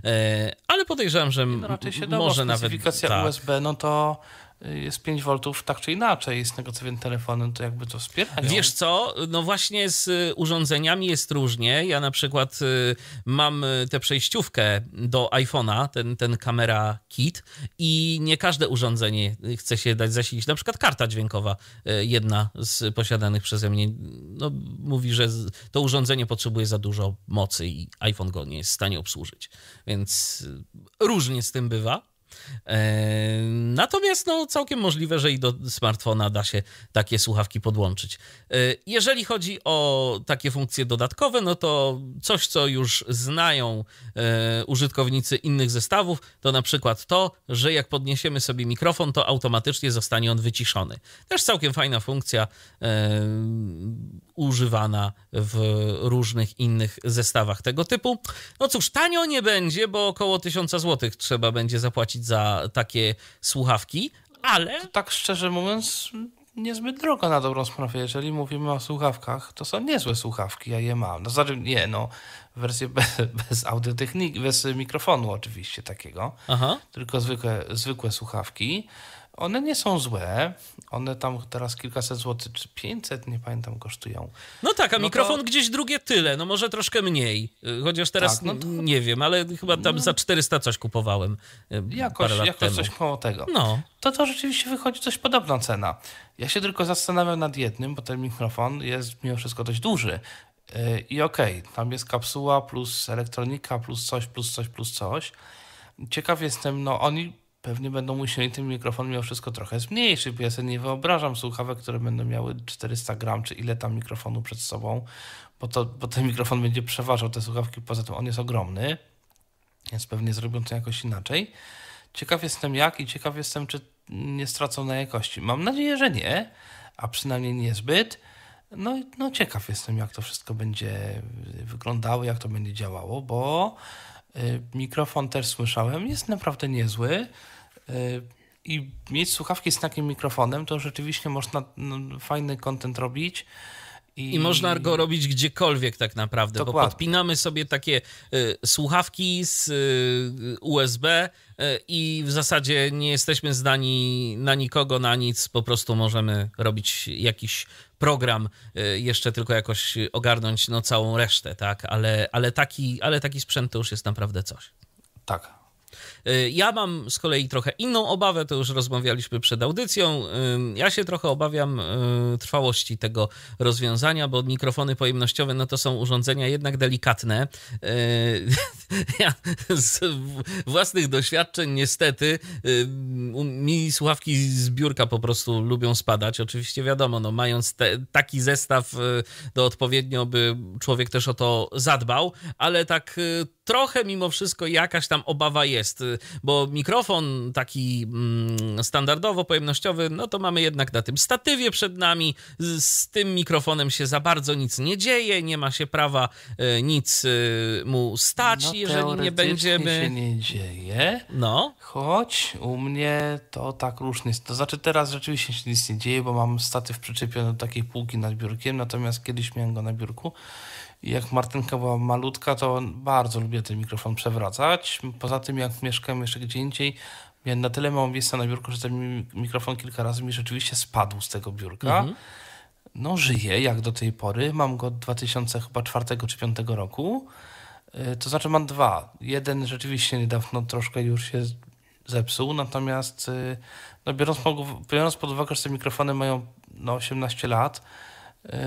ale podejrzewam, że no raczej się może nawet. USB, tak. no to jest 5 V tak czy inaczej, z tego co wiem telefonem, to jakby to wspierają. Wiesz co, no właśnie z y, urządzeniami jest różnie. Ja na przykład y, mam y, tę przejściówkę do iPhone'a, ten, ten kamera kit i nie każde urządzenie chce się dać zasilić. Na przykład karta dźwiękowa, jedna z posiadanych przeze mnie, no, mówi, że to urządzenie potrzebuje za dużo mocy i iPhone go nie jest w stanie obsłużyć. Więc różnie z tym bywa. Natomiast no, całkiem możliwe, że i do smartfona da się takie słuchawki podłączyć. E, jeżeli chodzi o takie funkcje dodatkowe, no to coś, co już znają e, użytkownicy innych zestawów, to na przykład to, że jak podniesiemy sobie mikrofon, to automatycznie zostanie on wyciszony. Też całkiem fajna funkcja używana w różnych innych zestawach tego typu. No cóż, tanio nie będzie, bo około 1000 zł trzeba będzie zapłacić za takie słuchawki, ale... To tak szczerze mówiąc, niezbyt drogo na dobrą sprawę. Jeżeli mówimy o słuchawkach, to są niezłe słuchawki, ja je mam. No znaczy, nie, no, wersję bez, bez audiotechniki, bez mikrofonu oczywiście takiego, Aha. tylko zwykłe, zwykłe słuchawki. One nie są złe. One tam teraz kilkaset złotych, czy 500, nie pamiętam, kosztują. No tak, a no mikrofon to... gdzieś drugie tyle, no może troszkę mniej. Y, chociaż teraz tak, no to... nie wiem, ale chyba tam no. za 400 coś kupowałem. Y, jakoś, jakoś temu. coś koło tego. No. To to rzeczywiście wychodzi coś podobna cena. Ja się tylko zastanawiam nad jednym, bo ten mikrofon jest mimo wszystko dość duży. Y, I okej, okay, tam jest kapsuła plus elektronika plus coś, plus coś, plus coś. Ciekaw jestem, no oni pewnie będą musieli ten mikrofon miał wszystko trochę zmniejszyć, bo ja sobie nie wyobrażam słuchawek, które będą miały 400 gram, czy ile tam mikrofonu przed sobą, bo, to, bo ten mikrofon będzie przeważał te słuchawki, poza tym on jest ogromny, więc pewnie zrobią to jakoś inaczej. Ciekaw jestem jak i ciekaw jestem, czy nie stracą na jakości. Mam nadzieję, że nie, a przynajmniej niezbyt. No, no ciekaw jestem, jak to wszystko będzie wyglądało, jak to będzie działało, bo y, mikrofon też słyszałem, jest naprawdę niezły i mieć słuchawki z takim mikrofonem, to rzeczywiście można no, fajny content robić. I... I... można go robić gdziekolwiek tak naprawdę, Dokładnie. bo podpinamy sobie takie y, słuchawki z y, USB y, i w zasadzie nie jesteśmy zdani na nikogo, na nic, po prostu możemy robić jakiś program, y, jeszcze tylko jakoś ogarnąć no, całą resztę, tak? Ale, ale, taki, ale taki sprzęt to już jest naprawdę coś. Tak, Y, ja mam z kolei trochę inną obawę, to już rozmawialiśmy przed audycją. Ja się trochę obawiam y, trwałości tego rozwiązania, bo mikrofony pojemnościowe no to są urządzenia jednak delikatne. Y, ja z własnych doświadczeń niestety mi słuchawki z biurka po prostu lubią spadać. Oczywiście wiadomo, no mając te, taki zestaw, do odpowiednio by człowiek też o to zadbał, ale tak trochę mimo wszystko jakaś tam obawa jest, y, bo mikrofon taki mm, standardowo pojemnościowy, no to mamy jednak na tym statywie przed nami, z tym mikrofonem się za bardzo nic nie dzieje, nie ma się prawa y, nic y, mu stać, no, jeżeli nie będziemy... się nie dzieje, no. choć u mnie to tak różnie jest. To znaczy teraz rzeczywiście się nic nie dzieje, bo mam statyw przyczepiony do takiej półki nad biurkiem, natomiast kiedyś miałem go na biurku jak Martynka była malutka, to bardzo lubię ten mikrofon przewracać. Poza tym, jak mieszkam jeszcze gdzie indziej, miałem na tyle mało miejsca na biurku, że ten mikrofon kilka razy mi rzeczywiście spadł z tego biurka. Mhm. No, żyję jak do tej pory. Mam go od 2004 czy 2005 roku. E, to znaczy, mam dwa. Jeden rzeczywiście niedawno troszkę już się zepsuł, natomiast e, no, biorąc, biorąc pod uwagę, że te mikrofony mają no, 18 lat, e,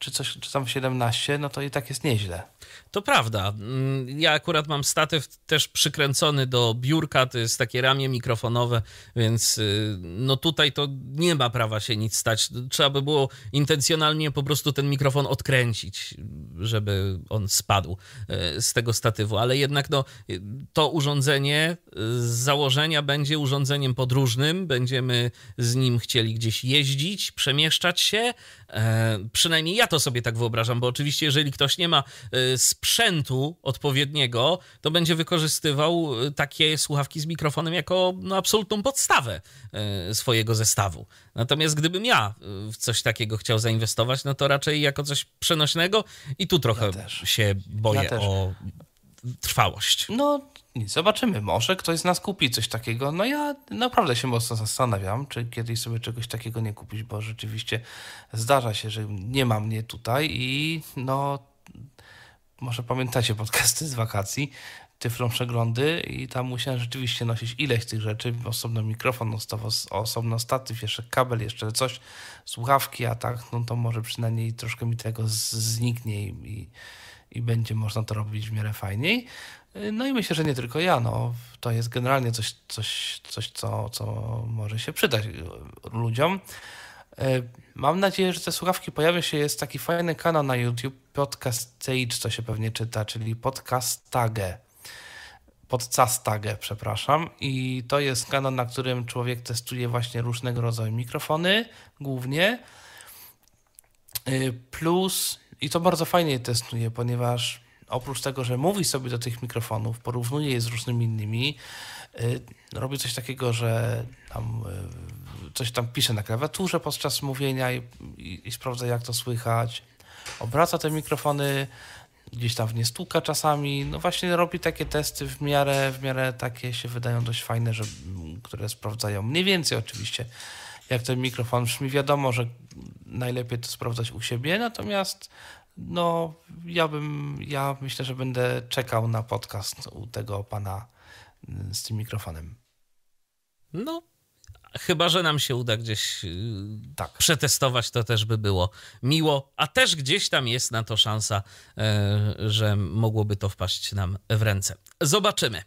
czy, coś, czy tam 17, no to i tak jest nieźle. To prawda. Mm, ja akurat mam statyw też przykręcony do biurka, to jest takie ramię mikrofonowe, więc y, no tutaj to nie ma prawa się nic stać. Trzeba by było intencjonalnie po prostu ten mikrofon odkręcić, żeby on spadł y, z tego statywu, ale jednak no, y, to urządzenie z założenia będzie urządzeniem podróżnym, będziemy z nim chcieli gdzieś jeździć, przemieszczać się. E, przynajmniej ja to sobie tak wyobrażam, bo oczywiście, jeżeli ktoś nie ma y, sprzętu odpowiedniego, to będzie wykorzystywał y, takie słuchawki z mikrofonem jako no, absolutną podstawę y, swojego zestawu. Natomiast gdybym ja w coś takiego chciał zainwestować, no to raczej jako coś przenośnego i tu trochę ja się boję ja o trwałość. No, zobaczymy. Może ktoś z nas kupi coś takiego. No ja naprawdę się mocno zastanawiam, czy kiedyś sobie czegoś takiego nie kupić, bo rzeczywiście zdarza się, że nie ma mnie tutaj i no... Może pamiętacie podcasty z wakacji, tyflą przeglądy i tam musiałem rzeczywiście nosić ileś tych rzeczy, osobno mikrofon, osobno statyw, jeszcze kabel, jeszcze coś, słuchawki, a tak, no to może przynajmniej troszkę mi tego zniknie i, i będzie można to robić w miarę fajniej. No i myślę, że nie tylko ja. No, to jest generalnie coś, coś, coś co, co może się przydać e, ludziom. E, mam nadzieję, że te słuchawki pojawią się. Jest taki fajny kanał na YouTube, Podcast Stage, co się pewnie czyta, czyli Podcast Tage. Tage, przepraszam. I to jest kanał, na którym człowiek testuje właśnie różnego rodzaju mikrofony, głównie. E, plus i to bardzo fajnie testuje, ponieważ oprócz tego, że mówi sobie do tych mikrofonów, porównuje je z różnymi innymi, y, robi coś takiego, że tam, y, coś tam pisze na klawiaturze podczas mówienia i, i, i sprawdza, jak to słychać. Obraca te mikrofony, gdzieś tam w nie stuka czasami. No właśnie robi takie testy w miarę, w miarę takie się wydają dość fajne, że, które sprawdzają mniej więcej oczywiście jak ten mikrofon brzmi. Wiadomo, że najlepiej to sprawdzać u siebie, natomiast no, ja bym, ja myślę, że będę czekał na podcast u tego pana mm, z tym mikrofonem. No, chyba, że nam się uda gdzieś y, tak. przetestować, to też by było miło, a też gdzieś tam jest na to szansa, e, że mogłoby to wpaść nam w ręce. Zobaczymy.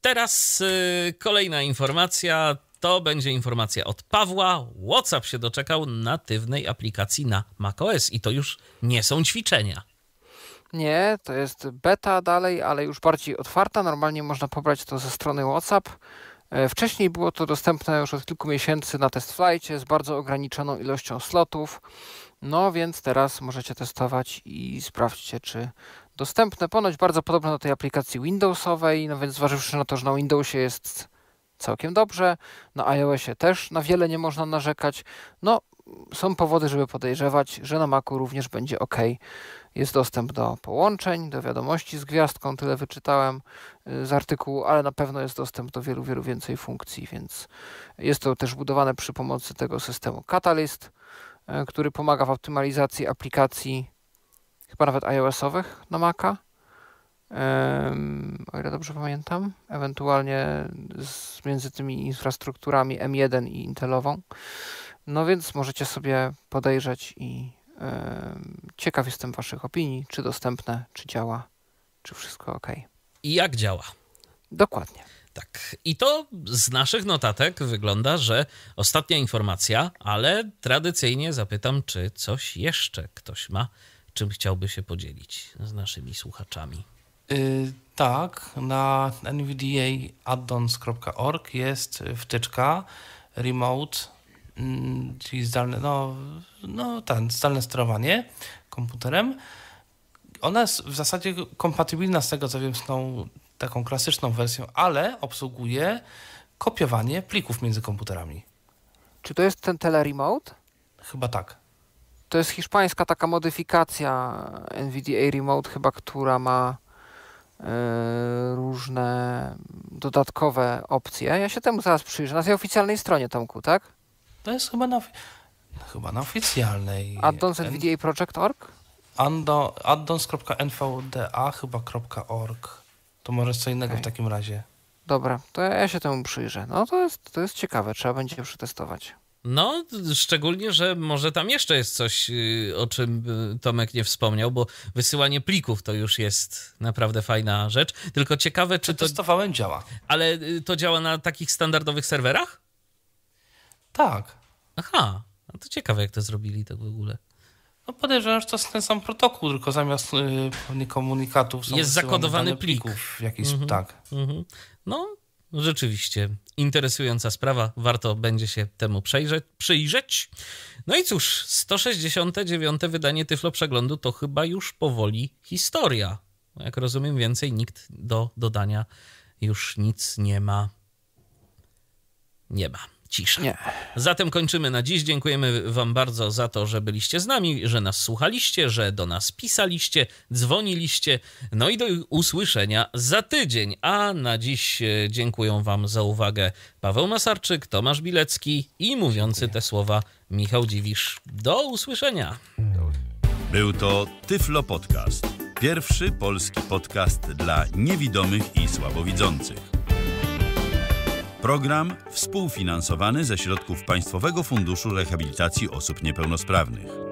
Teraz y, kolejna informacja to będzie informacja od Pawła. WhatsApp się doczekał natywnej aplikacji na macOS i to już nie są ćwiczenia. Nie, to jest beta dalej, ale już bardziej otwarta. Normalnie można pobrać to ze strony WhatsApp. E, wcześniej było to dostępne już od kilku miesięcy na test TestFlightie z bardzo ograniczoną ilością slotów. No więc teraz możecie testować i sprawdźcie, czy dostępne. Ponoć bardzo podobne do tej aplikacji Windowsowej, no więc zważywszy na to, że na Windowsie jest całkiem dobrze, na iOSie też na wiele nie można narzekać. No, są powody, żeby podejrzewać, że na Macu również będzie ok. Jest dostęp do połączeń, do wiadomości z gwiazdką, tyle wyczytałem y, z artykułu, ale na pewno jest dostęp do wielu, wielu więcej funkcji, więc jest to też budowane przy pomocy tego systemu Catalyst, y, który pomaga w optymalizacji aplikacji chyba nawet iOS-owych na Maca o ile dobrze pamiętam, ewentualnie z, między tymi infrastrukturami M1 i Intelową. No więc możecie sobie podejrzeć i yy, ciekaw jestem Waszych opinii, czy dostępne, czy działa, czy wszystko ok. I jak działa? Dokładnie. Tak. I to z naszych notatek wygląda, że ostatnia informacja, ale tradycyjnie zapytam, czy coś jeszcze ktoś ma, czym chciałby się podzielić z naszymi słuchaczami. Y, tak, na nvda-addons.org jest wtyczka remote, mm, czyli zdalne, no, no ten, zdalne sterowanie komputerem. Ona jest w zasadzie kompatybilna z tego, co wiem, z tą taką klasyczną wersją, ale obsługuje kopiowanie plików między komputerami. Czy to jest ten teleremote? Chyba tak. To jest hiszpańska taka modyfikacja NVDA Remote, chyba, która ma E, różne dodatkowe opcje. Ja się temu zaraz przyjrzę. Na tej oficjalnej stronie, Tomku, tak? To jest chyba na, chyba na oficjalnej. addons.nvdaproject.org? addons.nvda chyba.org. To może co innego okay. w takim razie. Dobra, to ja się temu przyjrzę. No to jest, to jest ciekawe, trzeba będzie przetestować. No, szczególnie, że może tam jeszcze jest coś, y, o czym y, Tomek nie wspomniał, bo wysyłanie plików to już jest naprawdę fajna rzecz. Tylko ciekawe, czy to. Testowałem, działa. Ale y, to działa na takich standardowych serwerach? Tak. Aha, no to ciekawe, jak to zrobili tak w ogóle. No podejrzewam, że to jest ten sam protokół, tylko zamiast yy, komunikatów są Jest zakodowany plik. Plików jakiś, mm -hmm. tak. Mm -hmm. No, rzeczywiście interesująca sprawa, warto będzie się temu przejrzeć, przyjrzeć. No i cóż, 169. wydanie Tyflo Przeglądu to chyba już powoli historia. No, jak rozumiem, więcej nikt do dodania już nic nie ma. Nie ma cisza. Zatem kończymy na dziś. Dziękujemy Wam bardzo za to, że byliście z nami, że nas słuchaliście, że do nas pisaliście, dzwoniliście. No i do usłyszenia za tydzień. A na dziś e, dziękuję Wam za uwagę Paweł Masarczyk, Tomasz Bilecki i mówiący Dziękuję. te słowa Michał Dziwisz. Do usłyszenia. Był to Tyflo Podcast. Pierwszy polski podcast dla niewidomych i słabowidzących. Program współfinansowany ze środków Państwowego Funduszu Rehabilitacji Osób Niepełnosprawnych.